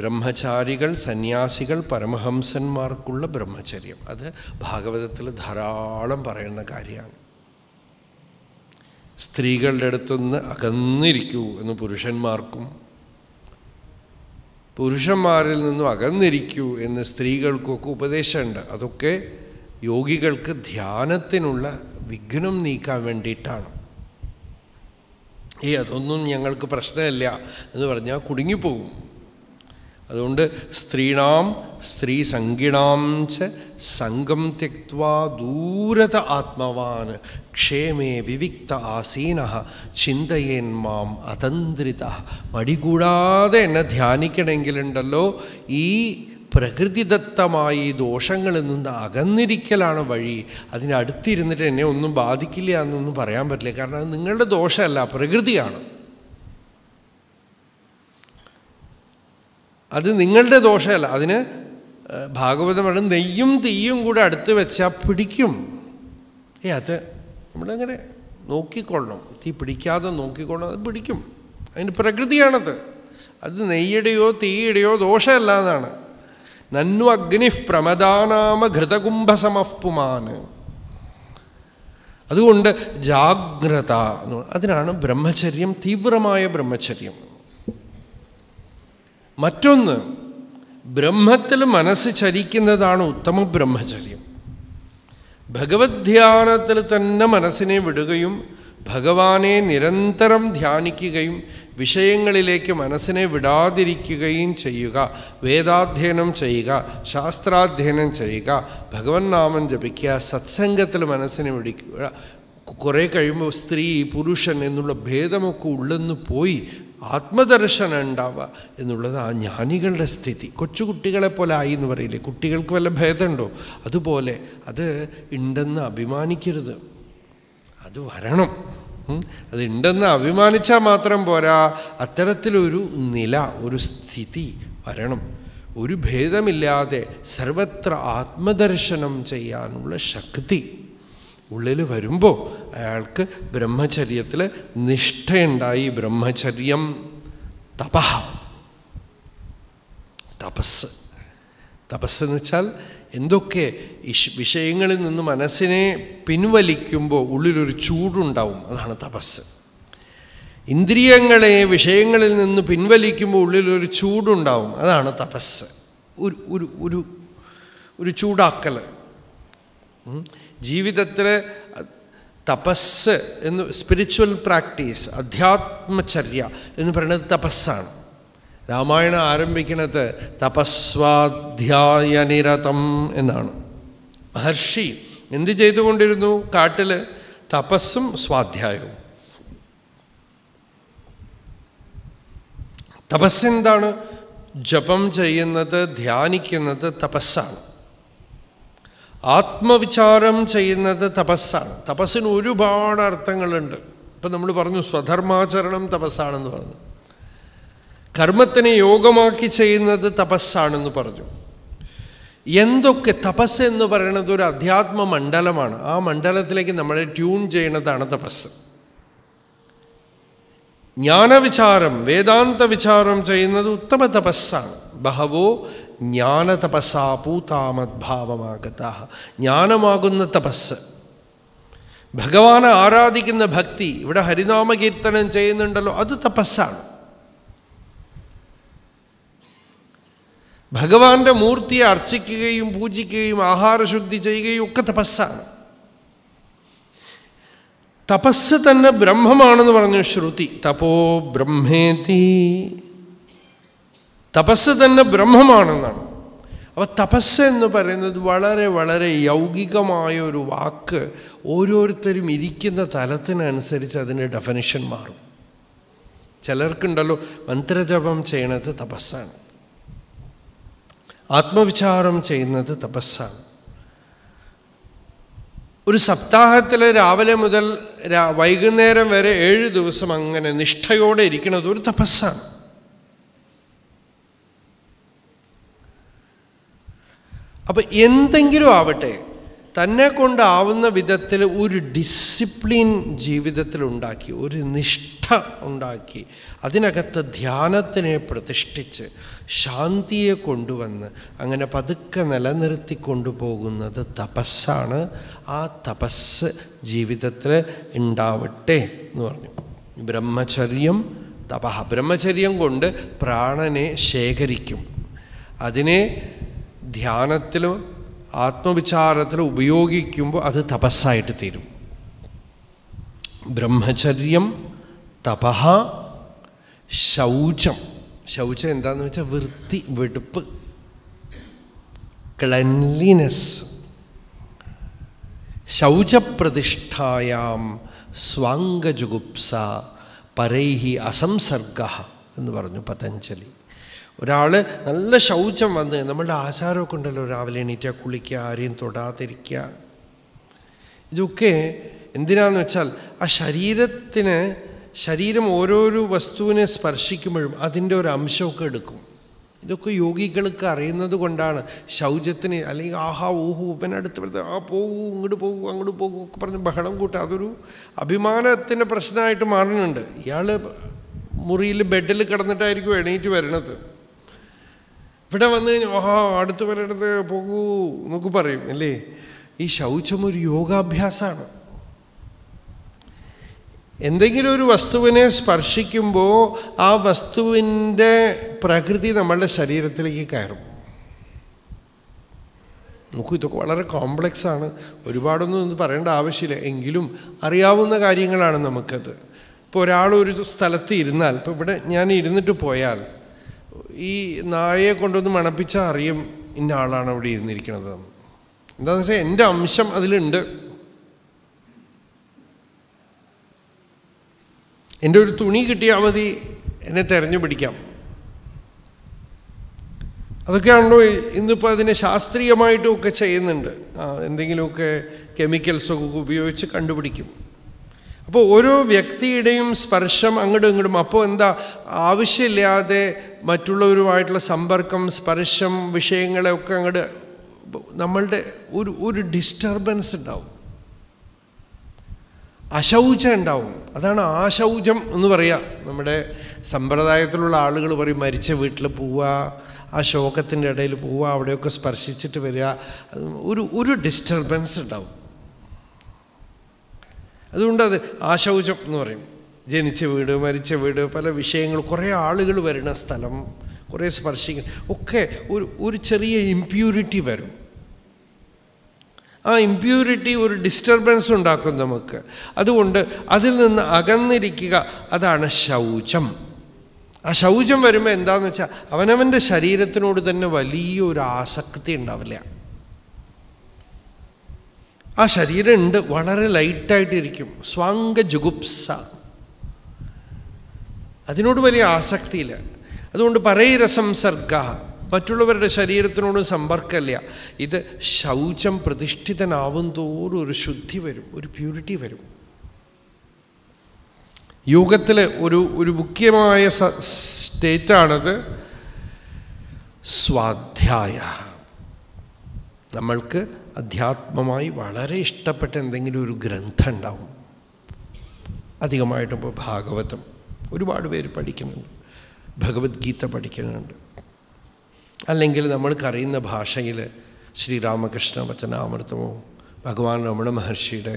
ബ്രഹ്മചാരികൾ സന്യാസികൾ പരമഹംസന്മാർക്കുള്ള ബ്രഹ്മചര്യം അത് ഭാഗവതത്തിൽ ധാരാളം പറയുന്ന കാര്യമാണ് സ്ത്രീകളുടെ അടുത്തുനിന്ന് അകന്നിരിക്കൂ എന്ന് പുരുഷന്മാർക്കും പുരുഷന്മാരിൽ നിന്നും അകന്നിരിക്കൂ എന്ന് സ്ത്രീകൾക്കൊക്കെ ഉപദേശമുണ്ട് അതൊക്കെ യോഗികൾക്ക് ധ്യാനത്തിനുള്ള വിഘ്നം നീക്കാൻ വേണ്ടിയിട്ടാണ് ഏ അതൊന്നും ഞങ്ങൾക്ക് പ്രശ്നമില്ല എന്ന് പറഞ്ഞാൽ കുടുങ്ങിപ്പോകും അതുകൊണ്ട് സ്ത്രീണാം സ്ത്രീ സംഗിണാം ച സംഘം തെക്വാ ദൂരത ആത്മവാൻ ക്ഷേമേ വിവിക്ത ആസീന ചിന്തയേൻ മാം അതന്ത്രിത മടികൂടാതെ എന്നെ ധ്യാനിക്കണമെങ്കിലുണ്ടല്ലോ ഈ പ്രകൃതിദത്തമായ ഈ ദോഷങ്ങളിൽ നിന്ന് അകന്നിരിക്കലാണ് വഴി അതിനടുത്തിരുന്നിട്ട് എന്നെ ഒന്നും ബാധിക്കില്ല എന്നൊന്നും പറയാൻ പറ്റില്ല കാരണം നിങ്ങളുടെ ദോഷമല്ല പ്രകൃതിയാണ് അത് നിങ്ങളുടെ ദോഷമല്ല അതിന് ഭാഗവതം പറയുന്നത് നെയ്യും തീയും കൂടെ അടുത്ത് വെച്ചാൽ പിടിക്കും ഏ അത് നമ്മളങ്ങനെ നോക്കിക്കൊള്ളണം തീ പിടിക്കാതെ നോക്കിക്കൊള്ളണം അത് പിടിക്കും അതിൻ്റെ പ്രകൃതിയാണത് അത് നെയ്യുടെയോ തീയുടെയോ ദോഷമല്ല എന്നാണ് നന്നു അഗ്നി പ്രമദാനാമ ഘൃതകുംഭസമഃപുമാന് അതുകൊണ്ട് ജാഗ്രത അതിനാണ് ബ്രഹ്മചര്യം തീവ്രമായ ബ്രഹ്മചര്യം മറ്റൊന്ന് ബ്രഹ്മത്തിൽ മനസ്സ് ചരിക്കുന്നതാണ് ഉത്തമ ബ്രഹ്മചര്യം ഭഗവത് ധ്യാനത്തിൽ തന്നെ മനസ്സിനെ വിടുകയും ഭഗവാനെ നിരന്തരം ധ്യാനിക്കുകയും വിഷയങ്ങളിലേക്ക് മനസ്സിനെ വിടാതിരിക്കുകയും ചെയ്യുക വേദാധ്യയനം ചെയ്യുക ശാസ്ത്രാധ്യയനം ചെയ്യുക ഭഗവൻ നാമം ജപിക്കുക സത്സംഗത്തിൽ മനസ്സിനെ വിടിക്കുക കുറേ കഴിയുമ്പോൾ സ്ത്രീ പുരുഷൻ എന്നുള്ള ഭേദമൊക്കെ ഉള്ളെന്ന് പോയി ആത്മദർശനം ഉണ്ടാവുക എന്നുള്ളത് ആ ജ്ഞാനികളുടെ സ്ഥിതി കൊച്ചുകുട്ടികളെ പോലെ ആയി എന്ന് പറയില്ലേ കുട്ടികൾക്ക് വല്ല ഭേദമുണ്ടോ അതുപോലെ അത് ഉണ്ടെന്ന് അഭിമാനിക്കരുത് അത് വരണം അത് ഉണ്ടെന്ന് അഭിമാനിച്ചാൽ മാത്രം പോരാ അത്തരത്തിലൊരു നില ഒരു സ്ഥിതി വരണം ഒരു ഭേദമില്ലാതെ സർവത്ര ആത്മദർശനം ചെയ്യാനുള്ള ശക്തി ഉള്ളിൽ വരുമ്പോൾ അയാൾക്ക് ബ്രഹ്മചര്യത്തിൽ നിഷ്ഠയുണ്ടായി ബ്രഹ്മചര്യം തപ തപസ് തപസ് എന്ന് വെച്ചാൽ എന്തൊക്കെ വിഷയങ്ങളിൽ നിന്ന് മനസ്സിനെ പിൻവലിക്കുമ്പോൾ ഉള്ളിലൊരു ചൂടുണ്ടാവും അതാണ് തപസ് ഇന്ദ്രിയങ്ങളെ വിഷയങ്ങളിൽ നിന്ന് പിൻവലിക്കുമ്പോൾ ഉള്ളിലൊരു ചൂടുണ്ടാവും അതാണ് തപസ് ഒരു ഒരു ഒരു ചൂടാക്കൽ ജീവിതത്തിൽ തപസ് എന്ന് സ്പിരിച്വൽ പ്രാക്ടീസ് അധ്യാത്മചര്യ എന്ന് പറയുന്നത് തപസ്സാണ് രാമായണം ആരംഭിക്കുന്നത് തപസ്വാധ്യായനിരതം എന്നാണ് മഹർഷി എന്ത് ചെയ്തുകൊണ്ടിരുന്നു കാട്ടിൽ തപസ്സും സ്വാധ്യായവും തപസ്സെന്താണ് ജപം ചെയ്യുന്നത് ധ്യാനിക്കുന്നത് തപസ്സാണ് ആത്മവിചാരം ചെയ്യുന്നത് തപസ്സാണ് തപസ്സിന് ഒരുപാട് അർത്ഥങ്ങളുണ്ട് ഇപ്പം നമ്മൾ പറഞ്ഞു സ്വധർമാചരണം തപസ്സാണെന്ന് പറഞ്ഞു കർമ്മത്തിനെ യോഗമാക്കി ചെയ്യുന്നത് തപസ്സാണെന്ന് പറഞ്ഞു എന്തൊക്കെ തപസ് എന്ന് പറയുന്നത് ഒരു അധ്യാത്മ മണ്ഡലമാണ് ആ മണ്ഡലത്തിലേക്ക് നമ്മളെ ട്യൂൺ ചെയ്യുന്നതാണ് തപസ് ജ്ഞാനവിചാരം വേദാന്ത വിചാരം ചെയ്യുന്നത് ഉത്തമ തപസ്സാണ് ബഹവോ ജ്ഞാന തപസ്സാ പൂതാമദ്ഭാവമാകത്ത ജ്ഞാനമാകുന്ന തപസ് ഭഗവാനെ ആരാധിക്കുന്ന ഭക്തി ഇവിടെ ഹരിനാമ കീർത്തനം ചെയ്യുന്നുണ്ടല്ലോ അത് തപസ്സാണ് ഭഗവാന്റെ മൂർത്തിയെ അർച്ചിക്കുകയും പൂജിക്കുകയും ആഹാരശുദ്ധി ചെയ്യുകയും ഒക്കെ തപസ്സാണ് തപസ് തന്നെ ബ്രഹ്മമാണെന്ന് പറഞ്ഞു ശ്രുതി തപോ ബ്രഹ്മേതി തപസ് തന്നെ ബ്രഹ്മമാണെന്നാണ് അപ്പോൾ തപസ് എന്ന് പറയുന്നത് വളരെ വളരെ യൗകികമായ ഒരു വാക്ക് ഓരോരുത്തരും ഇരിക്കുന്ന തലത്തിനനുസരിച്ച് അതിൻ്റെ ഡെഫനിഷൻ മാറും ചിലർക്കുണ്ടല്ലോ മന്ത്രജപം ചെയ്യണത് തപസ്സാണ് ആത്മവിചാരം ചെയ്യുന്നത് തപസ്സാണ് ഒരു സപ്താഹത്തിൽ രാവിലെ മുതൽ വൈകുന്നേരം വരെ ഏഴ് ദിവസം അങ്ങനെ നിഷ്ഠയോടെ ഇരിക്കുന്നത് ഒരു തപസ്സാണ് അപ്പം എന്തെങ്കിലും ആവട്ടെ തന്നെ കൊണ്ടാവുന്ന വിധത്തിൽ ഒരു ഡിസിപ്ലിൻ ജീവിതത്തിൽ ഉണ്ടാക്കി ഒരു നിഷ്ഠ ഉണ്ടാക്കി അതിനകത്ത് ധ്യാനത്തിനെ പ്രതിഷ്ഠിച്ച് ശാന്തിയെ കൊണ്ടുവന്ന് അങ്ങനെ പതുക്കെ നിലനിർത്തി കൊണ്ടുപോകുന്നത് തപസ്സാണ് ആ തപസ് ജീവിതത്തിൽ ഉണ്ടാവട്ടെ എന്ന് പറഞ്ഞു ബ്രഹ്മചര്യം തപ ബ്രഹ്മചര്യം കൊണ്ട് പ്രാണനെ ശേഖരിക്കും അതിനെ ധ്യാനത്തിലും ആത്മവിചാരത്തിലും ഉപയോഗിക്കുമ്പോൾ അത് തപസ്സായിട്ട് തീരും ബ്രഹ്മചര്യം തപഹ ശൗചം ശൗചം എന്താണെന്ന് വെച്ചാൽ വൃത്തി വെടുപ്പ് ക്ലൻലിനെസ് ശൗചപ്രതിഷ്ഠായാം സ്വാംഗജുഗുപ്സ പരൈഹി അസംസർഗ എന്ന് പറഞ്ഞു പതഞ്ജലി ഒരാൾ നല്ല ശൗചം വന്ന് നമ്മളുടെ ആചാരമൊക്കെ ഉണ്ടല്ലോ രാവിലെ എണീറ്റാൽ കുളിക്കുക ആരെയും തൊടാതിരിക്കുക ഇതൊക്കെ എന്തിനാന്ന് വെച്ചാൽ ആ ശരീരത്തിന് ശരീരം ഓരോരോ വസ്തുവിനെ സ്പർശിക്കുമ്പോഴും അതിൻ്റെ ഒരു അംശമൊക്കെ എടുക്കും ഇതൊക്കെ യോഗികൾക്ക് അറിയുന്നത് കൊണ്ടാണ് ശൗചത്തിന് അല്ലെങ്കിൽ ആഹാ ഊഹു ഇവനടുത്ത് വരുന്നത് ആ പോകൂ ഇങ്ങോട്ട് പോകൂ അങ്ങോട്ട് പോകൂ ഒക്കെ പറഞ്ഞ് ബഹളം കൂട്ടുക അതൊരു അഭിമാനത്തിൻ്റെ പ്രശ്നമായിട്ട് മാറുന്നുണ്ട് ഇയാൾ മുറിയിൽ ബെഡിൽ കിടന്നിട്ടായിരിക്കും എണീറ്റ് വരണത് ഇവിടെ വന്നു കഴിഞ്ഞാൽ ഓഹോ അടുത്ത് പോകൂ എന്നൊക്കെ പറയും അല്ലേ ഈ ശൗചം ഒരു യോഗാഭ്യാസമാണ് എന്തെങ്കിലും ഒരു വസ്തുവിനെ സ്പർശിക്കുമ്പോൾ ആ വസ്തുവിൻ്റെ പ്രകൃതി നമ്മളുടെ ശരീരത്തിലേക്ക് കയറും നോക്കൂ ഇതൊക്കെ വളരെ കോംപ്ലക്സാണ് ഒരുപാടൊന്നും പറയേണ്ട ആവശ്യമില്ല എങ്കിലും അറിയാവുന്ന കാര്യങ്ങളാണ് നമുക്കത് ഇപ്പോൾ ഒരാൾ ഒരു സ്ഥലത്ത് ഇരുന്നാൽ ഇപ്പോൾ ഇവിടെ ഞാൻ ഇരുന്നിട്ട് പോയാൽ ഈ നായയെ കൊണ്ടൊന്ന് മണപ്പിച്ചാൽ അറിയും ഇന്ന ആളാണ് അവിടെ ഇരുന്നിരിക്കുന്നത് എന്താണെന്ന് വെച്ചാൽ എൻ്റെ അംശം അതിലുണ്ട് എൻ്റെ ഒരു തുണി കിട്ടിയാൽ മതി എന്നെ തെരഞ്ഞു പിടിക്കാം അതൊക്കെയാണല്ലോ ഇന്നിപ്പോൾ അതിനെ ശാസ്ത്രീയമായിട്ടുമൊക്കെ ചെയ്യുന്നുണ്ട് എന്തെങ്കിലുമൊക്കെ കെമിക്കൽസൊക്കെ ഉപയോഗിച്ച് കണ്ടുപിടിക്കും അപ്പോൾ ഓരോ വ്യക്തിയുടെയും സ്പർശം അങ്ങോട്ടും ഇങ്ങോട്ടും അപ്പോൾ എന്താ ആവശ്യമില്ലാതെ മറ്റുള്ളവരുമായിട്ടുള്ള സമ്പർക്കം സ്പർശം വിഷയങ്ങളെയൊക്കെ അങ്ങോട്ട് നമ്മളുടെ ഒരു ഒരു ഡിസ്റ്റർബൻസ് ഉണ്ടാവും അശൗചം ഉണ്ടാവും അതാണ് ആശൗചം എന്ന് പറയുക നമ്മുടെ സമ്പ്രദായത്തിലുള്ള ആളുകൾ പറയും മരിച്ച വീട്ടിൽ പോവുക ആ ശോകത്തിൻ്റെ ഇടയിൽ പോവുക അവിടെയൊക്കെ സ്പർശിച്ചിട്ട് വരിക ഒരു ഒരു ഡിസ്റ്റർബൻസ് ഉണ്ടാവും അതുകൊണ്ട് അത് ആശൗചം എന്ന് പറയും ജനിച്ച വീട് മരിച്ച വീട് പല വിഷയങ്ങൾ കുറേ ആളുകൾ വരുന്ന സ്ഥലം കുറേ സ്പർശിക്കണം ഒക്കെ ഒരു ഒരു ചെറിയ ഇമ്പ്യൂരിറ്റി വരും ആ ഇമ്പ്യൂരിറ്റി ഒരു ഡിസ്റ്റർബൻസ് ഉണ്ടാക്കും നമുക്ക് അതുകൊണ്ട് അതിൽ നിന്ന് അകന്നിരിക്കുക അതാണ് ശൗചം ആ ശൗചം വരുമ്പോൾ എന്താണെന്ന് വെച്ചാൽ അവനവൻ്റെ ശരീരത്തിനോട് തന്നെ വലിയൊരു ആസക്തി ഉണ്ടാവില്ല ആ ശരീരം ഉണ്ട് വളരെ ലൈറ്റായിട്ടിരിക്കും സ്വാംഗ ജുഗുപ്സ അതിനോട് വലിയ ആസക്തിയില്ല അതുകൊണ്ട് സർഗ മറ്റുള്ളവരുടെ ശരീരത്തിനോട് സമ്പർക്കമില്ല ഇത് ശൗചം പ്രതിഷ്ഠിതനാവും തോറും ഒരു ശുദ്ധി വരും ഒരു പ്യൂരിറ്റി വരും യോഗത്തിൽ ഒരു ഒരു മുഖ്യമായ സ്റ്റേറ്റാണത് സ്വാധ്യായ നമ്മൾക്ക് അധ്യാത്മമായി വളരെ ഇഷ്ടപ്പെട്ട എന്തെങ്കിലും ഒരു ഗ്രന്ഥം ഉണ്ടാവും അധികമായിട്ടിപ്പോൾ ഭാഗവതം ഒരുപാട് പേര് പഠിക്കുന്നുണ്ട് ഭഗവത്ഗീത പഠിക്കുന്നുണ്ട് അല്ലെങ്കിൽ നമ്മൾക്കറിയുന്ന ഭാഷയിൽ ശ്രീരാമകൃഷ്ണ വചനാമൃതമോ ഭഗവാൻ രമണ മഹർഷിയുടെ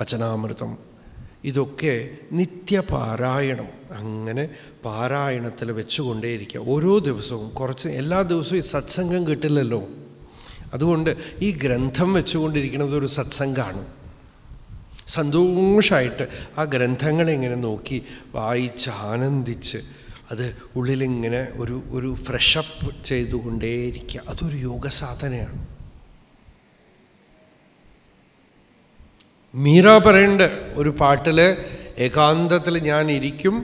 വചനാമൃതം ഇതൊക്കെ നിത്യപാരായണം അങ്ങനെ പാരായണത്തിൽ വെച്ചുകൊണ്ടേയിരിക്കുക ഓരോ ദിവസവും കുറച്ച് എല്ലാ ദിവസവും ഈ സത്സംഗം കിട്ടില്ലല്ലോ അതുകൊണ്ട് ഈ ഗ്രന്ഥം വെച്ചുകൊണ്ടിരിക്കുന്നത് ഒരു സത്സംഗമാണ് സന്തോഷമായിട്ട് ആ ഗ്രന്ഥങ്ങളെ ഇങ്ങനെ നോക്കി വായിച്ച് ആനന്ദിച്ച് അത് ഉള്ളിലിങ്ങനെ ഒരു ഒരു ഫ്രഷപ്പ് ചെയ്തുകൊണ്ടേയിരിക്കുക അതൊരു യോഗ സാധനയാണ് മീറ പറയേണ്ട ഒരു പാട്ടിൽ ഏകാന്തത്തിൽ ഞാൻ ഇരിക്കും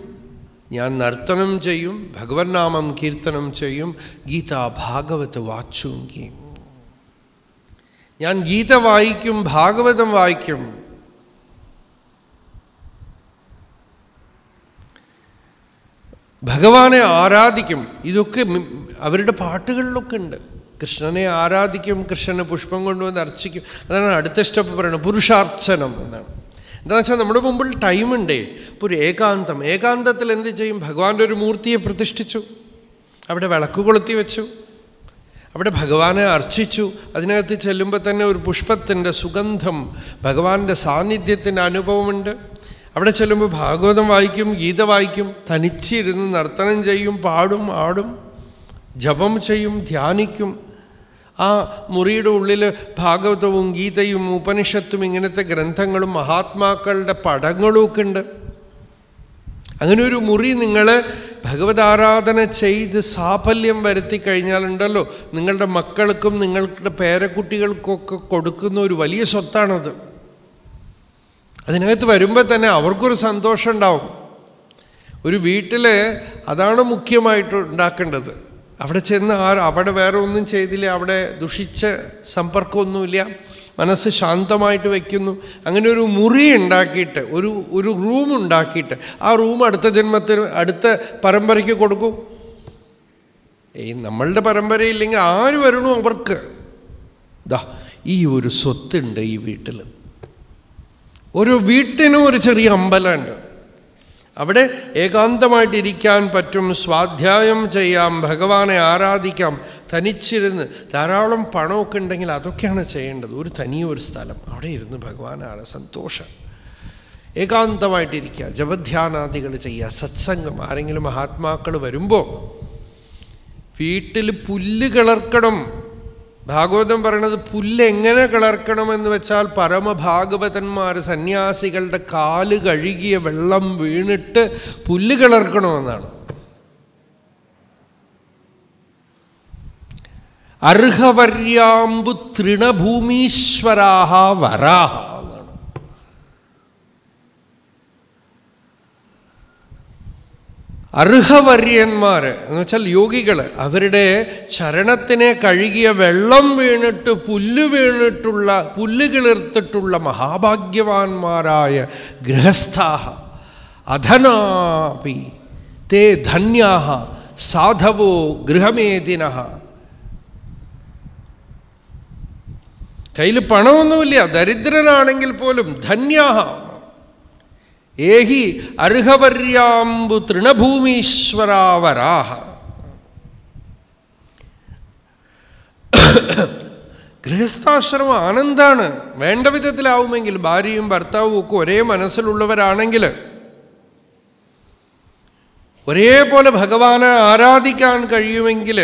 ഞാൻ നർത്തനം ചെയ്യും ഭഗവന്നാമം കീർത്തനം ചെയ്യും ഗീതാ ഭാഗവത് വാച്ചുങ്കിയും ഞാൻ ഗീത വായിക്കും ഭാഗവതം വായിക്കും ഭഗവാനെ ആരാധിക്കും ഇതൊക്കെ അവരുടെ പാട്ടുകളിലൊക്കെ ഉണ്ട് കൃഷ്ണനെ ആരാധിക്കും കൃഷ്ണന് പുഷ്പം കൊണ്ടുവന്ന് അർച്ചിക്കും അതാണ് അടുത്ത സ്റ്റെപ്പ് പറയുന്നത് പുരുഷാർച്ചനം എന്നാണ് എന്താണെന്ന് വെച്ചാൽ നമ്മുടെ മുമ്പിൽ ടൈമുണ്ടേ ഇപ്പോൾ ഒരു ഏകാന്തം ഏകാന്തത്തിൽ എന്ത് ചെയ്യും ഭഗവാന്റെ ഒരു മൂർത്തിയെ പ്രതിഷ്ഠിച്ചു അവിടെ വിളക്ക് കൊളുത്തി വെച്ചു അവിടെ ഭഗവാനെ അർച്ചിച്ചു അതിനകത്ത് ചെല്ലുമ്പോൾ തന്നെ ഒരു പുഷ്പത്തിൻ്റെ സുഗന്ധം ഭഗവാന്റെ സാന്നിധ്യത്തിൻ്റെ അനുഭവമുണ്ട് അവിടെ ചെല്ലുമ്പോൾ ഭാഗവതം വായിക്കും ഗീത വായിക്കും തനിച്ചിരുന്ന് നർത്തനം ചെയ്യും പാടും ആടും ജപം ചെയ്യും ധ്യാനിക്കും ആ മുറിയുടെ ഉള്ളിൽ ഭാഗവതവും ഗീതയും ഉപനിഷത്തും ഇങ്ങനത്തെ ഗ്രന്ഥങ്ങളും മഹാത്മാക്കളുടെ പടങ്ങളും ഉണ്ട് അങ്ങനെ ഒരു മുറി നിങ്ങൾ ആരാധന ചെയ്ത് സാഫല്യം വരുത്തി കഴിഞ്ഞാലുണ്ടല്ലോ നിങ്ങളുടെ മക്കൾക്കും നിങ്ങളുടെ പേരക്കുട്ടികൾക്കൊക്കെ കൊടുക്കുന്ന ഒരു വലിയ സ്വത്താണത് അതിനകത്ത് വരുമ്പോൾ തന്നെ അവർക്കൊരു സന്തോഷം ഉണ്ടാവും ഒരു വീട്ടിൽ അതാണ് മുഖ്യമായിട്ട് ഉണ്ടാക്കേണ്ടത് അവിടെ ചെന്ന് ആ അവിടെ വേറെ ഒന്നും ചെയ്തില്ല അവിടെ ദുഷിച്ച സമ്പർക്കമൊന്നുമില്ല മനസ്സ് ശാന്തമായിട്ട് വയ്ക്കുന്നു അങ്ങനെ ഒരു മുറി ഉണ്ടാക്കിയിട്ട് ഒരു ഒരു റൂം ഉണ്ടാക്കിയിട്ട് ആ റൂം അടുത്ത ജന്മത്തിന് അടുത്ത പരമ്പരയ്ക്ക് കൊടുക്കും ഈ നമ്മളുടെ പരമ്പരയില്ലെങ്കിൽ ആര് വരണു അവർക്ക് ദാ ഈ ഒരു സ്വത്തുണ്ട് ഈ വീട്ടിൽ ഒരു വീട്ടിനും ഒരു ചെറിയ അമ്പലമുണ്ട് അവിടെ ഏകാന്തമായിട്ടിരിക്കാൻ പറ്റും സ്വാധ്യായം ചെയ്യാം ഭഗവാനെ ആരാധിക്കാം തനിച്ചിരുന്ന് ധാരാളം പണമൊക്കെ ഉണ്ടെങ്കിൽ അതൊക്കെയാണ് ചെയ്യേണ്ടത് ഒരു തനിയൊരു സ്ഥലം അവിടെ ഇരുന്ന് ഭഗവാൻ ആര സന്തോഷം ഏകാന്തമായിട്ടിരിക്കുക ജപധ്യാനാദികൾ ചെയ്യുക സത്സംഗം ആരെങ്കിലും മഹാത്മാക്കൾ വരുമ്പോൾ വീട്ടിൽ പുല്ല് കിളർക്കണം ഭാഗവതം പറയണത് പുല്ലെങ്ങനെ കിളർക്കണമെന്ന് വെച്ചാൽ പരമഭാഗവതന്മാർ സന്യാസികളുടെ കാല് കഴുകിയ വെള്ളം വീണിട്ട് പുല്ല് കിളർക്കണമെന്നാണ് അർഹവര്യാമ്പു തൃണഭൂമീശ്വരാഹ വരാഹ അർഹവര്യന്മാർ എന്ന് വെച്ചാൽ യോഗികൾ അവരുടെ ചരണത്തിനെ കഴുകിയ വെള്ളം വീണിട്ട് പുല്ല് വീണിട്ടുള്ള പുല്ല് കിളിർത്തിട്ടുള്ള മഹാഭാഗ്യവാന്മാരായ ഗൃഹസ്ഥാഹ അധനാപി തേ ധന്യാഹ സാധവോ ഗൃഹമേദിന കയ്യിൽ പണമൊന്നുമില്ല ദരിദ്രനാണെങ്കിൽ പോലും ധന്യാഹ ഏഹി അർഹവര്യാമ്പു തൃണഭൂമീശ്വരാവരാഹ ഗൃഹസ്ഥാശ്രമം ആനന്ദാണ് വേണ്ട വിധത്തിലാവുമെങ്കിൽ ഭാര്യയും ഭർത്താവും ഒക്കെ ഒരേ മനസ്സിലുള്ളവരാണെങ്കിൽ ഒരേപോലെ ഭഗവാനെ ആരാധിക്കാൻ കഴിയുമെങ്കിൽ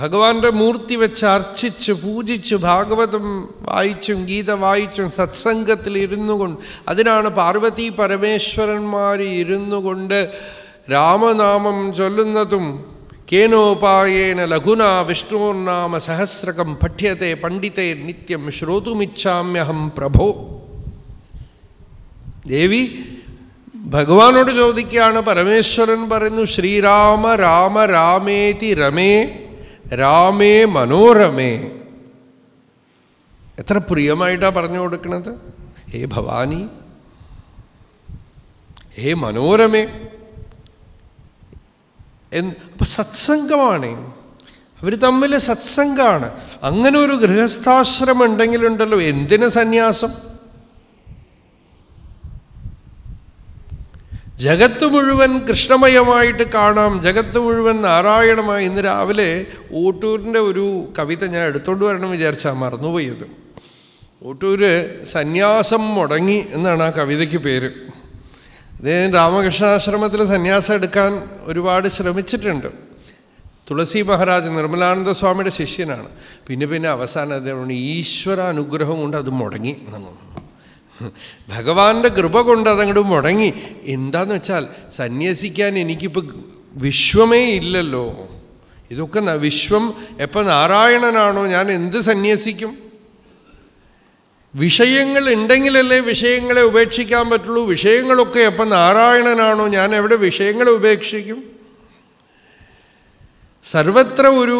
ഭഗവാന്റെ മൂർത്തി വെച്ച് അർച്ചിച്ച് പൂജിച്ച് ഭാഗവതം വായിച്ചും ഗീത വായിച്ചും സത്സംഗത്തിൽ ഇരുന്നു കൊണ്ട് അതിനാണ് പാർവതി പരമേശ്വരന്മാർ ഇരുന്നു കൊണ്ട് രാമനാമം ചൊല്ലുന്നതും കേനോപായേന ലഘുന വിഷ്ണുർനാമ സഹസ്രകം പഠ്യത്തെ പണ്ഡിതേ നിത്യം ശ്രോതുമിച്ഛാമ്യഹം പ്രഭോ ദേവി ഭഗവാനോട് ചോദിക്കുകയാണ് പരമേശ്വരൻ പറയുന്നു ശ്രീരാമ രാമ രാമേതി രമേ രാമേ മനോരമേ എത്ര പ്രിയമായിട്ടാണ് പറഞ്ഞു കൊടുക്കുന്നത് ഹേ ഭവാനി ഹേ മനോരമേ എന്ന് അപ്പം സത്സംഗമാണ് അവർ തമ്മിൽ സത്സംഗമാണ് അങ്ങനെ ഒരു ഗൃഹസ്ഥാശ്രമം ഉണ്ടെങ്കിലുണ്ടല്ലോ എന്തിന് സന്യാസം ജഗത്ത് മുഴുവൻ കൃഷ്ണമയമായിട്ട് കാണാം ജഗത്ത് മുഴുവൻ നാരായണമായി ഇന്ന് രാവിലെ ഓട്ടൂരിൻ്റെ ഒരു കവിത ഞാൻ എടുത്തുകൊണ്ട് വരണം വിചാരിച്ചാൽ മറന്നുപോയത് ഓട്ടൂര് സന്യാസം മുടങ്ങി എന്നാണ് ആ കവിതയ്ക്ക് പേര് അദ്ദേഹം രാമകൃഷ്ണാശ്രമത്തിൽ സന്യാസം എടുക്കാൻ ഒരുപാട് ശ്രമിച്ചിട്ടുണ്ട് തുളസി മഹാരാജ് നിർമ്മലാനന്ദ സ്വാമിയുടെ ശിഷ്യനാണ് പിന്നെ പിന്നെ അവസാനം അദ്ദേഹം ഈശ്വര അനുഗ്രഹം കൊണ്ട് അത് മുടങ്ങി എന്നു ഭഗവാന്റെ കൃപ കൊണ്ട് അതങ്ങോട്ട് മുടങ്ങി എന്താന്ന് വെച്ചാൽ സന്യസിക്കാൻ എനിക്കിപ്പോൾ വിശ്വമേ ഇല്ലല്ലോ ഇതൊക്കെ വിശ്വം എപ്പോൾ നാരായണനാണോ ഞാൻ എന്ത് സന്യസിക്കും വിഷയങ്ങൾ ഉണ്ടെങ്കിലല്ലേ വിഷയങ്ങളെ ഉപേക്ഷിക്കാൻ പറ്റുള്ളൂ വിഷയങ്ങളൊക്കെ എപ്പം നാരായണനാണോ ഞാൻ എവിടെ വിഷയങ്ങളെ ഉപേക്ഷിക്കും സർവത്ര ഒരു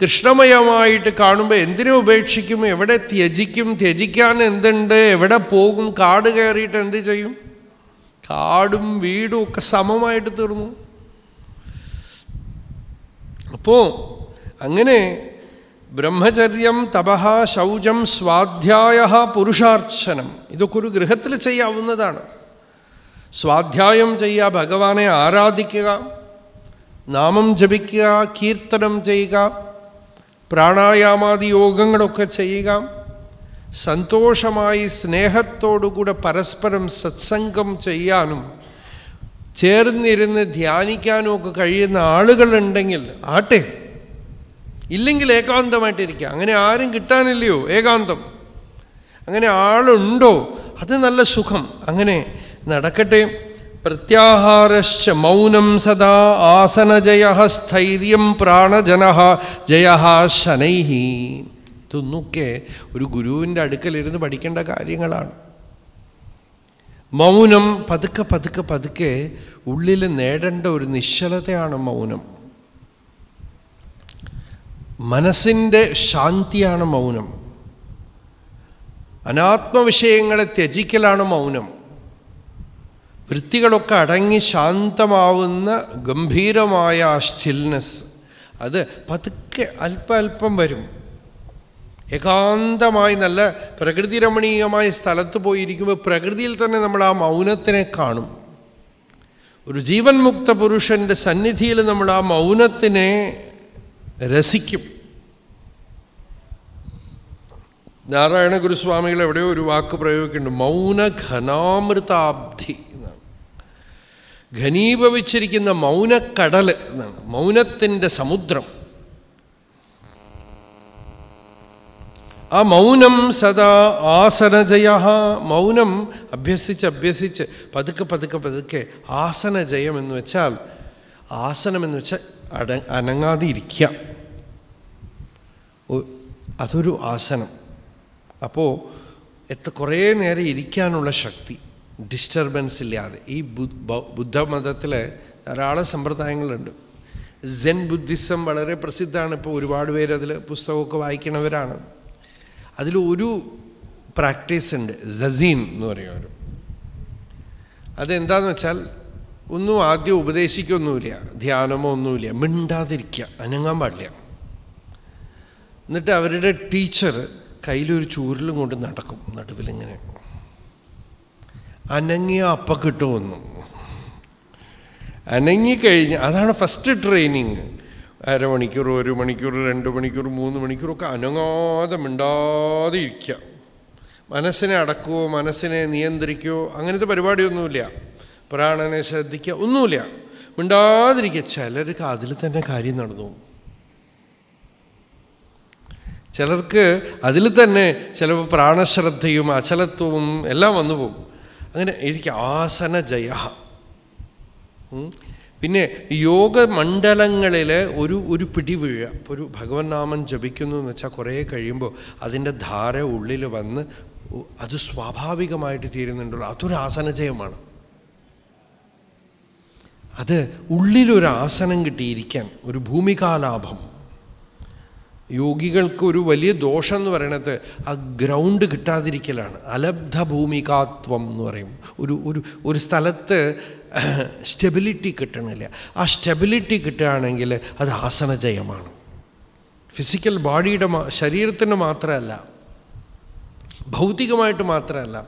കൃഷ്ണമയമായിട്ട് കാണുമ്പോൾ എന്തിനെ ഉപേക്ഷിക്കും എവിടെ ത്യജിക്കും ത്യജിക്കാൻ എന്തുണ്ട് എവിടെ പോകും കാട് കയറിയിട്ട് എന്ത് ചെയ്യും കാടും വീടും ഒക്കെ സമമായിട്ട് തീർന്നു അപ്പോ അങ്ങനെ ബ്രഹ്മചര്യം തപഹ ശൗചം സ്വാധ്യായ പുരുഷാർച്ചനം ഇതൊക്കെ ഒരു ഗൃഹത്തിൽ ചെയ്യാവുന്നതാണ് സ്വാധ്യായം ചെയ്യുക ഭഗവാനെ ആരാധിക്കുക നാമം ജപിക്കുക കീർത്തനം ചെയ്യുക പ്രാണായാമാദി യോഗങ്ങളൊക്കെ ചെയ്യുക സന്തോഷമായി സ്നേഹത്തോടുകൂടെ പരസ്പരം സത്സംഗം ചെയ്യാനും ചേർന്നിരുന്ന് ധ്യാനിക്കാനും ഒക്കെ കഴിയുന്ന ആളുകളുണ്ടെങ്കിൽ ആട്ടെ ഇല്ലെങ്കിൽ ഏകാന്തമായിട്ടിരിക്കുക അങ്ങനെ ആരും കിട്ടാനില്ലയോ ഏകാന്തം അങ്ങനെ ആളുണ്ടോ അത് നല്ല സുഖം അങ്ങനെ നടക്കട്ടെ പ്രത്യാഹാരശ്ച മൗനം സദാ ആസനജയ സ്ഥൈര്യം പ്രാണജന ജയ ശനൈഹി ഇതൊന്നൊക്കെ ഒരു ഗുരുവിൻ്റെ അടുക്കലിരുന്ന് പഠിക്കേണ്ട കാര്യങ്ങളാണ് മൗനം പതുക്കെ പതുക്കെ പതുക്കെ ഉള്ളിൽ നേടേണ്ട ഒരു നിശ്ചലതയാണ് മൗനം മനസ്സിൻ്റെ ശാന്തിയാണ് മൗനം അനാത്മവിഷയങ്ങളെ ത്യജിക്കലാണ് മൗനം വൃത്തികളൊക്കെ അടങ്ങി ശാന്തമാവുന്ന ഗംഭീരമായ ആ സ്റ്റിൽനെസ് അത് പതുക്കെ അല്പ അല്പം വരും ഏകാന്തമായി നല്ല പ്രകൃതി രമണീയമായ സ്ഥലത്ത് പോയിരിക്കുമ്പോൾ പ്രകൃതിയിൽ തന്നെ നമ്മൾ ആ മൗനത്തിനെ കാണും ഒരു ജീവൻ മുക്ത പുരുഷൻ്റെ സന്നിധിയിൽ നമ്മൾ ആ മൗനത്തിനെ രസിക്കും നാരായണ ഗുരുസ്വാമികൾ എവിടെയോ ഒരു വാക്ക് പ്രയോഗിക്കുന്നുണ്ട് മൗനഘനാമൃതാബ്ധി ഘനീഭവിച്ചിരിക്കുന്ന മൗനക്കടൽ എന്നാണ് മൗനത്തിൻ്റെ സമുദ്രം ആ മൗനം സദാ ആസനജയ മൗനം അഭ്യസിച്ച് അഭ്യസിച്ച് പതുക്കെ പതുക്കെ പതുക്കെ ആസനജയം എന്ന് വെച്ചാൽ ആസനം എന്ന് വെച്ചാൽ അട അനങ്ങാതെ ഇരിക്കുക അതൊരു ആസനം അപ്പോൾ എത്ര കുറേ നേരം ഇരിക്കാനുള്ള ശക്തി ഡിസ്റ്റർബൻസ് ഇല്ലാതെ ഈ മതത്തിൽ ധാരാളം സമ്പ്രദായങ്ങളുണ്ട് സെൻ ബുദ്ധിസം വളരെ പ്രസിദ്ധമാണ് ഇപ്പോൾ ഒരുപാട് പേര് അതിൽ പുസ്തകമൊക്കെ വായിക്കണവരാണ് അതിലൊരു ഒരു പ്രാക്ടീസ് ഉണ്ട് ജസീൻ എന്ന് പറയുന്നവർ അതെന്താന്ന് വെച്ചാൽ ഒന്നും ആദ്യം ഉപദേശിക്കൊന്നുമില്ല ധ്യാനമോ ഒന്നുമില്ല മിണ്ടാതിരിക്കുക അനങ്ങാൻ പാടില്ല എന്നിട്ട് അവരുടെ ടീച്ചർ കയ്യിലൊരു ചൂരിലും കൊണ്ട് നടക്കും നടുവിലിങ്ങനെ അനങ്ങിയ അപ്പ കിട്ടുമെന്നു അനങ്ങിക്കഴിഞ്ഞ് അതാണ് ഫസ്റ്റ് ട്രെയിനിങ് അരമണിക്കൂർ ഒരു മണിക്കൂർ രണ്ട് മണിക്കൂർ മൂന്ന് മണിക്കൂറൊക്കെ അനങ്ങാതെ മിണ്ടാതെ ഇരിക്കുക മനസ്സിനെ അടക്കുവോ മനസ്സിനെ നിയന്ത്രിക്കുവോ അങ്ങനത്തെ പരിപാടിയൊന്നുമില്ല പ്രാണനെ ശ്രദ്ധിക്കുക ഒന്നുമില്ല മിണ്ടാതിരിക്കുക ചിലർക്ക് അതിൽ തന്നെ കാര്യം നടന്നു ചിലർക്ക് അതിൽ തന്നെ ചിലപ്പോൾ പ്രാണശ്രദ്ധയും അചലത്വവും എല്ലാം വന്നു പോകും അങ്ങനെ എനിക്ക് ആസന ജയ പിന്നെ യോഗമണ്ഡലങ്ങളിൽ ഒരു ഒരു പിടിവീഴ ഒരു ഭഗവൻ നാമം ജപിക്കുന്നു എന്ന് വെച്ചാൽ കുറേ കഴിയുമ്പോൾ അതിൻ്റെ ധാര ഉള്ളിൽ വന്ന് അത് സ്വാഭാവികമായിട്ട് തീരുന്നുണ്ടല്ലോ അതൊരു ആസനജയമാണ് അത് ഉള്ളിലൊരു ആസനം കിട്ടിയിരിക്കാൻ ഒരു ഭൂമികാലാഭം യോഗികൾക്ക് ഒരു വലിയ ദോഷം എന്ന് പറയണത് ആ ഗ്രൗണ്ട് കിട്ടാതിരിക്കലാണ് അലബ്ധ ഭൂമികാത്വം എന്ന് പറയും ഒരു ഒരു ഒരു സ്ഥലത്ത് സ്റ്റെബിലിറ്റി കിട്ടണില്ല ആ സ്റ്റെബിലിറ്റി കിട്ടുകയാണെങ്കിൽ അത് ആസനജയമാണ് ഫിസിക്കൽ ബോഡിയുടെ ശരീരത്തിന് മാത്രമല്ല ഭൗതികമായിട്ട് മാത്രമല്ല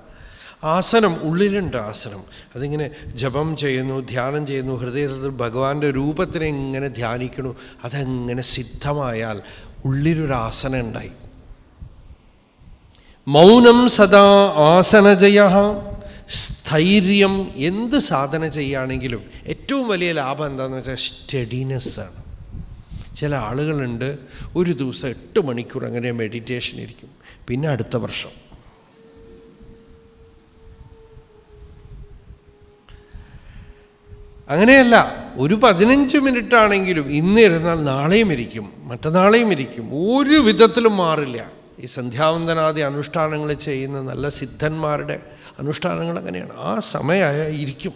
ആസനം ഉള്ളിലുണ്ട് ആസനം അതിങ്ങനെ ജപം ചെയ്യുന്നു ധ്യാനം ചെയ്യുന്നു ഹൃദയത്തിൽ ഭഗവാന്റെ രൂപത്തിനെ ഇങ്ങനെ ധ്യാനിക്കണു അതെങ്ങനെ സിദ്ധമായാൽ ഉള്ളിലൊരാസന ഉണ്ടായി മൗനം സദാ ആസനജയ സ്ഥൈര്യം എന്ത് സാധന ചെയ്യുകയാണെങ്കിലും ഏറ്റവും വലിയ ലാഭം എന്താണെന്ന് വെച്ചാൽ സ്റ്റഡിനെസ്സാണ് ചില ആളുകളുണ്ട് ഒരു ദിവസം എട്ട് മണിക്കൂർ അങ്ങനെ മെഡിറ്റേഷൻ ഇരിക്കും പിന്നെ അടുത്ത വർഷം അങ്ങനെയല്ല ഒരു പതിനഞ്ച് മിനിറ്റ് ആണെങ്കിലും ഇന്ന് ഇരുന്നാൽ നാളെയും ഇരിക്കും മറ്റന്നാളെയും ഇരിക്കും ഒരു വിധത്തിലും മാറില്ല ഈ സന്ധ്യാവന്തനാദി അനുഷ്ഠാനങ്ങൾ ചെയ്യുന്ന നല്ല സിദ്ധന്മാരുടെ അനുഷ്ഠാനങ്ങൾ അങ്ങനെയാണ് ആ സമയമായ ഇരിക്കും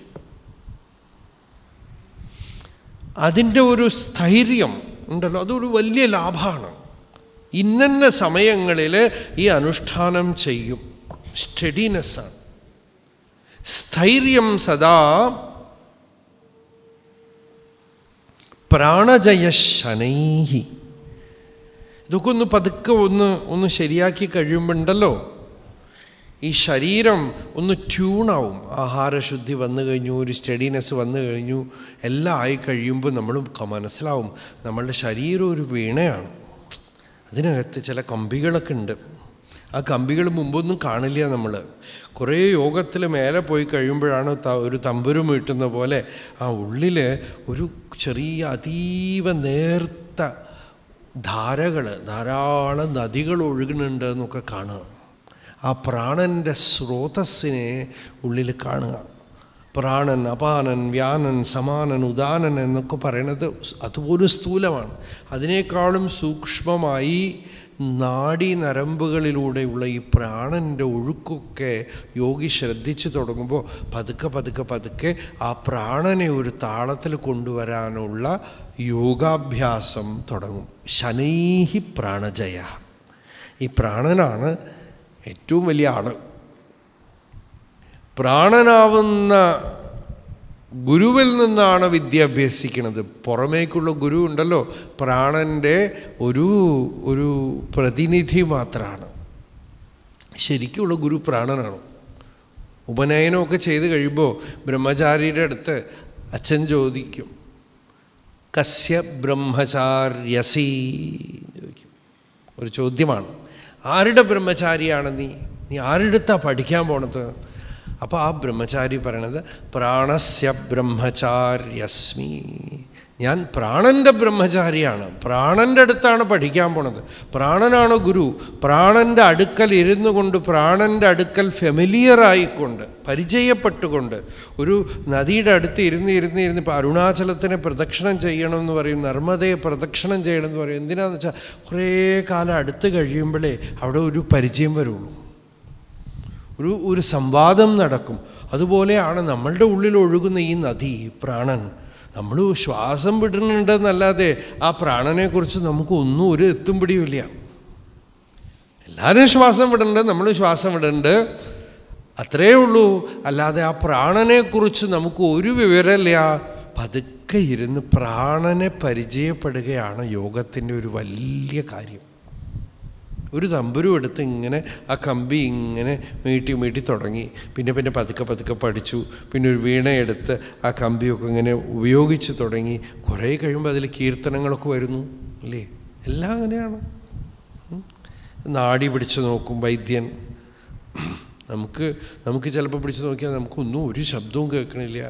അതിൻ്റെ ഒരു സ്ഥൈര്യം ഉണ്ടല്ലോ അതൊരു വലിയ ലാഭമാണ് ഇന്നന്ന സമയങ്ങളിൽ ഈ അനുഷ്ഠാനം ചെയ്യും സ്റ്റഡിനെസ്സാണ് സ്ഥൈര്യം സദാ പ്രാണജയ ശനൈഹി ഇതൊക്കെ ഒന്ന് പതുക്കെ ഒന്ന് ഒന്ന് ശരിയാക്കി കഴിയുമ്പോണ്ടല്ലോ ഈ ശരീരം ഒന്ന് ട്യൂണാവും ആഹാരശുദ്ധി വന്നു കഴിഞ്ഞു ഒരു സ്റ്റഡിനെസ് വന്നു കഴിഞ്ഞു എല്ലാം ആയി കഴിയുമ്പോൾ നമ്മൾ മനസ്സിലാവും നമ്മളുടെ ശരീരം ഒരു വീണയാണ് അതിനകത്ത് ചില കമ്പികളൊക്കെ ഉണ്ട് ആ കമ്പികൾ മുമ്പൊന്നും കാണില്ല നമ്മൾ കുറേ യോഗത്തിൽ മേലെ പോയി കഴിയുമ്പോഴാണ് ത ഒരു തമ്പുരു മീട്ടുന്ന പോലെ ആ ഉള്ളിൽ ഒരു ചെറിയ അതീവ നേർത്ത ധാരകൾ ധാരാളം നദികൾ ഒഴുകുന്നുണ്ട് എന്നൊക്കെ കാണുക ആ പ്രാണൻ്റെ സ്രോതസ്സിനെ ഉള്ളിൽ കാണുക പ്രാണൻ അപാനൻ വ്യാനൻ സമാനൻ ഉദാനൻ എന്നൊക്കെ പറയണത് അതുപോലും സ്ഥൂലമാണ് അതിനേക്കാളും സൂക്ഷ്മമായി നരമ്പുകളിലൂടെയുള്ള ഈ പ്രാണൻ്റെ ഒഴുക്കൊക്കെ യോഗി ശ്രദ്ധിച്ചു തുടങ്ങുമ്പോൾ പതുക്കെ പതുക്കെ പതുക്കെ ആ പ്രാണനെ ഒരു താളത്തിൽ കൊണ്ടുവരാനുള്ള യോഗാഭ്യാസം തുടങ്ങും ശനൈഹി പ്രാണജയ ഈ പ്രാണനാണ് ഏറ്റവും വലിയ ആള് പ്രാണനാവുന്ന ഗുരുവിൽ നിന്നാണ് വിദ്യ അഭ്യസിക്കുന്നത് പുറമേക്കുള്ള ഗുരു ഉണ്ടല്ലോ പ്രാണൻ്റെ ഒരു ഒരു പ്രതിനിധി മാത്രമാണ് ശരിക്കുള്ള ഗുരു പ്രാണനാണ് ഉപനയനമൊക്കെ ചെയ്ത് കഴിയുമ്പോൾ ബ്രഹ്മചാരിയുടെ അടുത്ത് അച്ഛൻ ചോദിക്കും കസ്യ ബ്രഹ്മചാര്യസി ചോദിക്കും ഒരു ചോദ്യമാണ് ആരുടെ ബ്രഹ്മചാരിയാണ് നീ നീ ആരുടെ അടുത്താണ് പഠിക്കാൻ പോണത് അപ്പോൾ ആ ബ്രഹ്മചാരി പറയണത് പ്രാണസ്യ ബ്രഹ്മചാര്യസ്മി ഞാൻ പ്രാണൻ്റെ ബ്രഹ്മചാരിയാണ് പ്രാണൻ്റെ അടുത്താണ് പഠിക്കാൻ പോണത് പ്രാണനാണ് ഗുരു പ്രാണൻ്റെ അടുക്കൽ ഇരുന്നു കൊണ്ട് പ്രാണൻ്റെ അടുക്കൽ ഫെമിലിയറായിക്കൊണ്ട് പരിചയപ്പെട്ടുകൊണ്ട് ഒരു നദിയുടെ അടുത്ത് ഇരുന്ന് ഇരുന്ന് ഇരുന്ന് ഇപ്പോൾ അരുണാചലത്തിനെ പ്രദക്ഷിണം ചെയ്യണമെന്ന് പറയും നർമ്മദയെ പ്രദക്ഷിണം ചെയ്യണമെന്ന് പറയും എന്തിനാന്ന് വെച്ചാൽ കുറേ കാലം അടുത്ത് കഴിയുമ്പോഴേ അവിടെ ഒരു പരിചയം വരുള്ളൂ ഒരു ഒരു സംവാദം നടക്കും അതുപോലെയാണ് നമ്മളുടെ ഉള്ളിൽ ഒഴുകുന്ന ഈ നദി പ്രാണൻ നമ്മൾ ശ്വാസം വിടുന്നുണ്ടെന്നല്ലാതെ ആ പ്രാണനെക്കുറിച്ച് നമുക്കൊന്നും ഒരു എത്തും പിടിയുമില്ല എല്ലാവരും ശ്വാസം വിടുന്നുണ്ട് നമ്മൾ ശ്വാസം വിടുന്നുണ്ട് അത്രയേ ഉള്ളൂ അല്ലാതെ ആ പ്രാണനെക്കുറിച്ച് നമുക്ക് ഒരു വിവരമില്ല പതുക്കെ ഇരുന്ന് പ്രാണനെ പരിചയപ്പെടുകയാണ് യോഗത്തിൻ്റെ ഒരു വലിയ കാര്യം ഒരു തമ്പുരും എടുത്ത് ഇങ്ങനെ ആ കമ്പി ഇങ്ങനെ മീട്ടി മീട്ടി തുടങ്ങി പിന്നെ പിന്നെ പതുക്കെ പതുക്കെ പഠിച്ചു പിന്നെ ഒരു വീണയെടുത്ത് ആ കമ്പിയൊക്കെ ഇങ്ങനെ ഉപയോഗിച്ച് തുടങ്ങി കുറേ കഴിയുമ്പോൾ അതിൽ കീർത്തനങ്ങളൊക്കെ വരുന്നു അല്ലേ എല്ലാം അങ്ങനെയാണ് നാടി പിടിച്ച് നോക്കും വൈദ്യൻ നമുക്ക് നമുക്ക് ചിലപ്പോൾ പിടിച്ച് നോക്കിയാൽ നമുക്കൊന്നും ഒരു ശബ്ദവും കേൾക്കണില്ല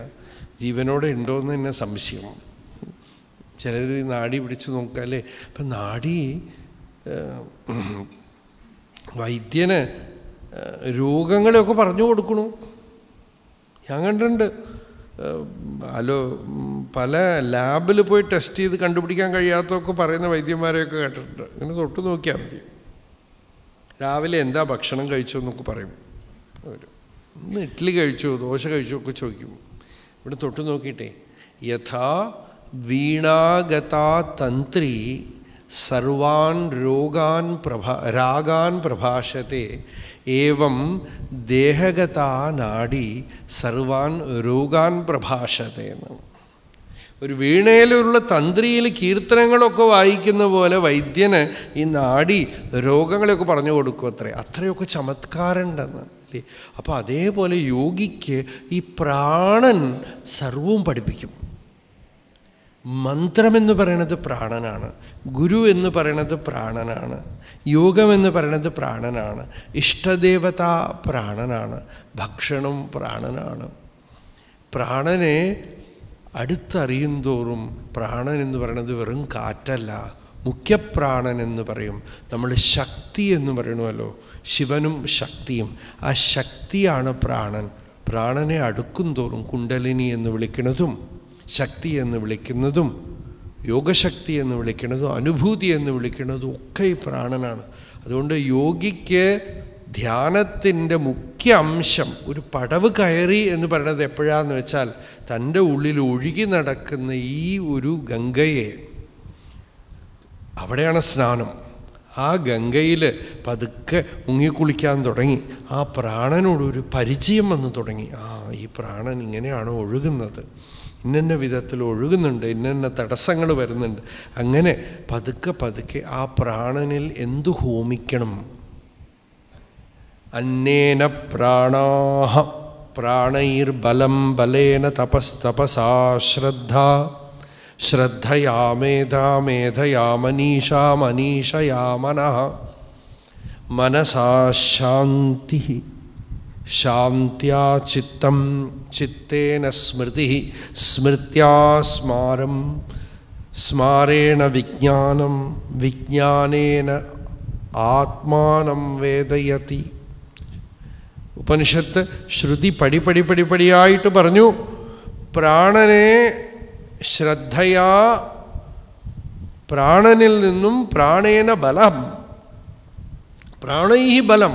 ജീവനോടെ ഉണ്ടോ എന്ന് തന്നെ സംശയം ചിലർ നാടി പിടിച്ച് നോക്കാം അല്ലേ അപ്പം നാടി വൈദ്യന് രോഗങ്ങളെയൊക്കെ പറഞ്ഞു കൊടുക്കണു ഞാൻ കണ്ടിട്ടുണ്ട് അലോ പല ലാബിൽ പോയി ടെസ്റ്റ് ചെയ്ത് കണ്ടുപിടിക്കാൻ കഴിയാത്തതൊക്കെ പറയുന്ന വൈദ്യന്മാരെയൊക്കെ കേട്ടിട്ടുണ്ട് ഇങ്ങനെ തൊട്ട് നോക്കിയാൽ മതി രാവിലെ എന്താ ഭക്ഷണം കഴിച്ചു എന്നൊക്കെ പറയും ഇന്ന് ഇഡ്ഡലി കഴിച്ചോ ദോശ കഴിച്ചോ ഒക്കെ ചോദിക്കും ഇവിടെ തൊട്ട് നോക്കിയിട്ടേ യഥാ വീണാഗതാ തന്ത്രി സർവാൻ രോഗാൻ പ്രഭാ രാഗാൻ പ്രഭാഷത്തെ ഏവം ദേഹഗതാ നാടി സർവാൻ രോഗാൻ പ്രഭാഷത്തെ എന്ന് ഒരു വീണയിലുള്ള തന്ത്രിയിൽ കീർത്തനങ്ങളൊക്കെ വായിക്കുന്ന പോലെ വൈദ്യന് ഈ നാടി രോഗങ്ങളെയൊക്കെ പറഞ്ഞു കൊടുക്കും അത്രേ അത്രയൊക്കെ ചമത്കാരുണ്ടെന്ന് അല്ലേ അപ്പോൾ അതേപോലെ യോഗിക്ക് ഈ പ്രാണൻ സർവവും പഠിപ്പിക്കും മന്ത്രമെന്ന് പറയണത് പ്രാണനാണ് ഗുരു എന്ന് പറയണത് പ്രാണനാണ് യോഗം എന്ന് പറയണത് പ്രാണനാണ് ഇഷ്ടദേവത പ്രാണനാണ് ഭക്ഷണം പ്രാണനാണ് പ്രാണനെ അടുത്തറിയും തോറും പ്രാണൻ എന്ന് പറയണത് വെറും കാറ്റല്ല മുഖ്യപ്രാണൻ എന്ന് പറയും നമ്മൾ ശക്തി എന്ന് പറയണമല്ലോ ശിവനും ശക്തിയും ആ ശക്തിയാണ് പ്രാണൻ പ്രാണനെ അടുക്കും തോറും കുണ്ടലിനി എന്ന് വിളിക്കുന്നതും ശക്തി എന്ന് വിളിക്കുന്നതും യോഗശക്തി എന്ന് വിളിക്കുന്നതും അനുഭൂതി എന്ന് വിളിക്കുന്നതും ഒക്കെ ഈ പ്രാണനാണ് അതുകൊണ്ട് യോഗിക്ക് ധ്യാനത്തിൻ്റെ മുഖ്യ അംശം ഒരു പടവ് കയറി എന്ന് പറയുന്നത് എപ്പോഴാന്ന് വെച്ചാൽ തൻ്റെ ഉള്ളിൽ ഒഴുകി നടക്കുന്ന ഈ ഒരു ഗംഗയെ അവിടെയാണ് സ്നാനം ആ ഗംഗയിൽ പതുക്കെ മുങ്ങിക്കുളിക്കാൻ തുടങ്ങി ആ പ്രാണനോടൊരു പരിചയം വന്ന് തുടങ്ങി ആ ഈ പ്രാണൻ ഇങ്ങനെയാണ് ഒഴുകുന്നത് ഇന്നന്ന വിധത്തിൽ ഒഴുകുന്നുണ്ട് ഇന്നന്ന തടസ്സങ്ങൾ വരുന്നുണ്ട് അങ്ങനെ പതുക്കെ പതുക്കെ ആ പ്രാണനിൽ എന്തു ഹോമിക്കണം അന്നേന പ്രാണാഹ പ്രാണൈർ ബലം ബലേന തപസ്തപസാ ശ്രദ്ധ ശ്രദ്ധയാമേധാ മേധയാമനീഷാമനീഷയാമന മനസാശാന്തി ശാന്യാ ചിത്തം ചിത്തേന സ്മൃതി സ്മൃത്യാസ്മാരം സ്മാരേണ വിജ്ഞാനം വിജ്ഞാനേന ആത്മാനം വേദയതി ഉപനിഷത്ത് ശ്രുതി പടി പടി പടി പടിയായിട്ട് പറഞ്ഞു പ്രാണനെ ശ്രദ്ധയാ പ്രാണനിൽ നിന്നും പ്രാണേന ബലം പ്രാണൈ ബലം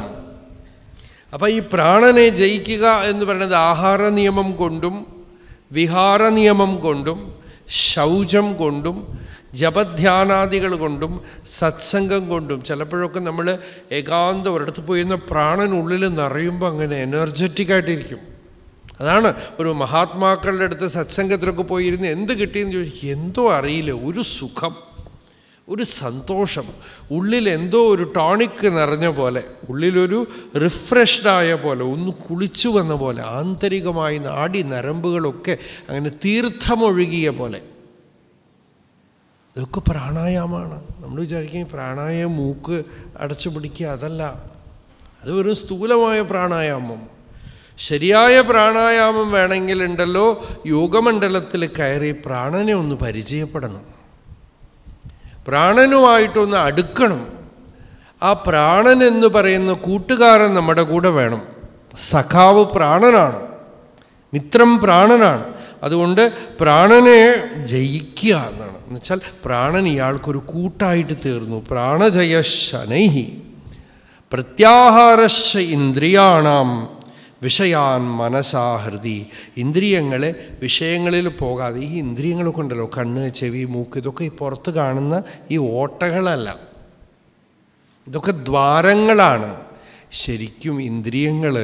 അപ്പം ഈ പ്രാണനെ ജയിക്കുക എന്ന് പറയുന്നത് ആഹാര നിയമം കൊണ്ടും വിഹാര നിയമം കൊണ്ടും ശൗചം കൊണ്ടും ജപധ്യാനാദികൾ കൊണ്ടും സത്സംഗം കൊണ്ടും ചിലപ്പോഴൊക്കെ നമ്മൾ ഏകാന്തം ഒരിടത്ത് പോയിരുന്ന പ്രാണൻ ഉള്ളിൽ നിറയുമ്പോൾ അങ്ങനെ എനർജറ്റിക്കായിട്ടിരിക്കും അതാണ് ഒരു മഹാത്മാക്കളുടെ അടുത്ത് സത്സംഗത്തിലൊക്കെ പോയിരുന്ന് എന്ത് കിട്ടിയെന്ന് ചോദിച്ചാൽ എന്തോ അറിയില്ല ഒരു സുഖം ഒരു സന്തോഷം ഉള്ളിൽ എന്തോ ഒരു ടോണിക്ക് നിറഞ്ഞ പോലെ ഉള്ളിലൊരു റിഫ്രഷ്ഡായ പോലെ ഒന്ന് കുളിച്ചു വന്ന പോലെ ആന്തരികമായി നാടി നരമ്പുകളൊക്കെ അങ്ങനെ തീർത്ഥമൊഴുകിയ പോലെ ഇതൊക്കെ പ്രാണായാമമാണ് നമ്മൾ വിചാരിക്കും പ്രാണായാമം മൂക്ക് അടച്ചു പിടിക്കുക അതല്ല അത് വെറും സ്ഥൂലമായ പ്രാണായാമം ശരിയായ പ്രാണായാമം വേണമെങ്കിലുണ്ടല്ലോ യോഗമണ്ഡലത്തിൽ കയറി പ്രാണനെ ഒന്ന് പരിചയപ്പെടണം പ്രാണനുമായിട്ടൊന്ന് അടുക്കണം ആ പ്രാണൻ എന്ന് പറയുന്ന കൂട്ടുകാരൻ നമ്മുടെ കൂടെ വേണം സഖാവ് പ്രാണനാണ് മിത്രം പ്രാണനാണ് അതുകൊണ്ട് പ്രാണനെ ജയിക്കുക എന്നാണ് എന്നുവെച്ചാൽ പ്രാണൻ ഇയാൾക്കൊരു കൂട്ടായിട്ട് തീർന്നു പ്രാണജയ ശനൈഹി പ്രത്യാഹാരശ ഇന്ദ്രിയാണാം വിഷയാൻ മനസാഹൃതി ഇന്ദ്രിയങ്ങളെ വിഷയങ്ങളിൽ പോകാതെ ഈ ഇന്ദ്രിയങ്ങളൊക്കെ ഉണ്ടല്ലോ കണ്ണ് ചെവി മൂക്ക് ഇതൊക്കെ ഈ പുറത്ത് കാണുന്ന ഈ ഓട്ടകളല്ല ഇതൊക്കെ ദ്വാരങ്ങളാണ് ശരിക്കും ഇന്ദ്രിയങ്ങൾ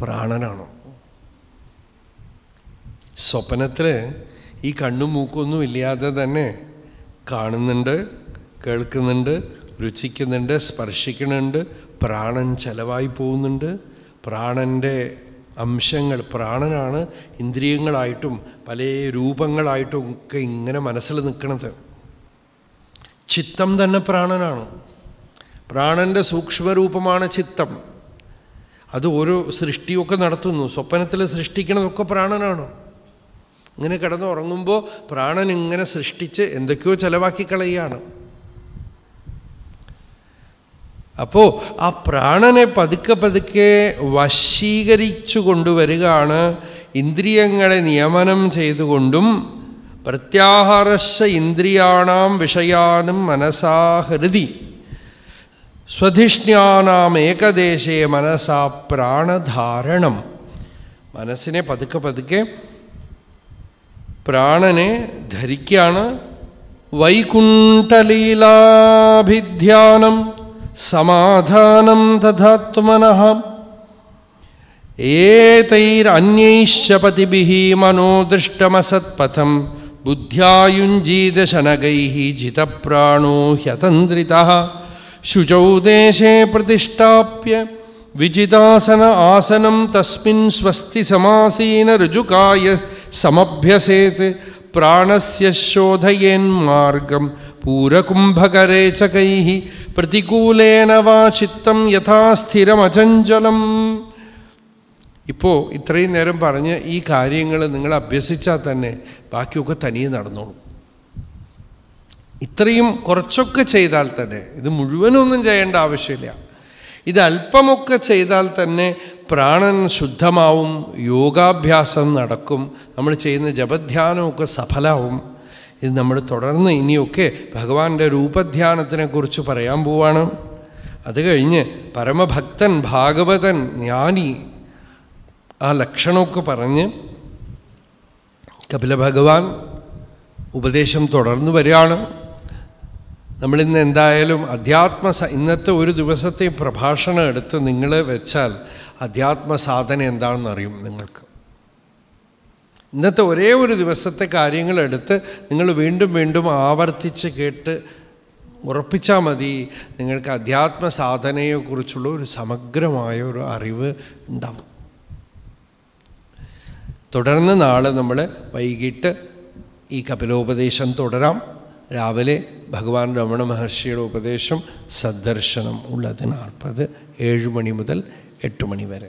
പ്രാണനാണോ സ്വപ്നത്തിൽ ഈ കണ്ണും മൂക്കൊന്നും ഇല്ലാതെ തന്നെ കാണുന്നുണ്ട് കേൾക്കുന്നുണ്ട് രുചിക്കുന്നുണ്ട് സ്പർശിക്കുന്നുണ്ട് പ്രാണൻ ചെലവായി പോകുന്നുണ്ട് പ്രാണൻ്റെ അംശങ്ങൾ പ്രാണനാണ് ഇന്ദ്രിയങ്ങളായിട്ടും പല രൂപങ്ങളായിട്ടും ഒക്കെ ഇങ്ങനെ മനസ്സിൽ നിൽക്കുന്നത് ചിത്തം തന്നെ പ്രാണനാണ് പ്രാണൻ്റെ സൂക്ഷ്മരൂപമാണ് ചിത്തം അത് ഓരോ സൃഷ്ടിയൊക്കെ നടത്തുന്നു സ്വപ്നത്തിൽ സൃഷ്ടിക്കണതൊക്കെ പ്രാണനാണ് ഇങ്ങനെ കിടന്നുറങ്ങുമ്പോൾ പ്രാണൻ ഇങ്ങനെ സൃഷ്ടിച്ച് എന്തൊക്കെയോ ചിലവാക്കിക്കളയാണ് അപ്പോൾ ആ പ്രാണനെ പതുക്കെ പതുക്കെ വശീകരിച്ചു കൊണ്ടുവരികയാണ് ഇന്ദ്രിയങ്ങളെ നിയമനം ചെയ്തുകൊണ്ടും പ്രത്യാഹാരശ ഇന്ദ്രിയാണാം വിഷയാനും മനസാ ഹൃതി സ്വധിഷ്ഠ്യാനാം ഏകദേശേ മനസാ പ്രാണധാരണം മനസ്സിനെ പതുക്കെ പതുക്കെ പ്രാണനെ ധരിക്കുകയാണ് വൈകുണ്ഠലീലാഭിധ്യാനം समाधानं तथात्मनः एतैरन्यैश्च पतिभिः मनोदृष्टमसत्पथं बुद्ध्यायुञ्जीदशनगैः जितप्राणो ह्यतन्द्रितः शुचौ देशे प्रतिष्ठाप्य विजितासन आसनं तस्मिन् स्वस्ति ऋजुकाय समभ्यसेत् प्राणस्य शोधयेन्मार्गं പൂരകുംഭകരേചകൈ പ്രതികൂലേന വാ ചിത്തം യഥാസ്ഥിരമചഞ്ചലം ഇപ്പോൾ ഇത്രയും നേരം പറഞ്ഞ് ഈ കാര്യങ്ങൾ നിങ്ങൾ അഭ്യസിച്ചാൽ തന്നെ ബാക്കിയൊക്കെ തനിയെ നടന്നോളൂ ഇത്രയും കുറച്ചൊക്കെ ചെയ്താൽ തന്നെ ഇത് മുഴുവനൊന്നും ചെയ്യേണ്ട ആവശ്യമില്ല ഇത് അല്പമൊക്കെ ചെയ്താൽ തന്നെ പ്രാണൻ ശുദ്ധമാവും യോഗാഭ്യാസം നടക്കും നമ്മൾ ചെയ്യുന്ന ജപധ്യാനമൊക്കെ സഫലമാവും ഇത് നമ്മൾ തുടർന്ന് ഇനിയൊക്കെ ഭഗവാന്റെ രൂപധ്യാനത്തിനെക്കുറിച്ച് പറയാൻ പോവാണ് അത് കഴിഞ്ഞ് പരമഭക്തൻ ഭാഗവതൻ ജ്ഞാനി ആ ലക്ഷണമൊക്കെ പറഞ്ഞ് കപില ഭഗവാൻ ഉപദേശം തുടർന്നു വരികയാണ് നമ്മളിന്ന് എന്തായാലും അധ്യാത്മ ഇന്നത്തെ ഒരു ദിവസത്തെ പ്രഭാഷണം എടുത്ത് നിങ്ങൾ വെച്ചാൽ അധ്യാത്മ സാധന എന്താണെന്നറിയും നിങ്ങൾക്ക് ഇന്നത്തെ ഒരേ ഒരു ദിവസത്തെ കാര്യങ്ങളെടുത്ത് നിങ്ങൾ വീണ്ടും വീണ്ടും ആവർത്തിച്ച് കേട്ട് ഉറപ്പിച്ചാൽ മതി നിങ്ങൾക്ക് അധ്യാത്മ സാധനയെക്കുറിച്ചുള്ള ഒരു സമഗ്രമായ ഒരു അറിവ് ഉണ്ടാവും തുടർന്ന് നാളെ നമ്മൾ വൈകിട്ട് ഈ കപിലോപദേശം തുടരാം രാവിലെ ഭഗവാൻ രമണ മഹർഷിയുടെ ഉപദേശം സന്ദർശനം ഉള്ളതിനാർപ്പത് ഏഴ് മണി മുതൽ എട്ട് മണി വരെ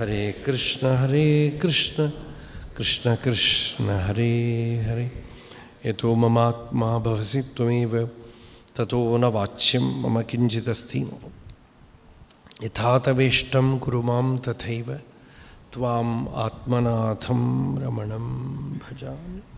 हरे कृष्ण हरे कृष्ण कृष्ण कृष्ण हरे हरे ये तो ममात्मा भवसी त्वमेव तथो न वाच्यं मम किञ्चिदस्ति यथातवेष्ट तवेष्टं कुरु मां तथैव त्वाम् आत्मनाथं भजामि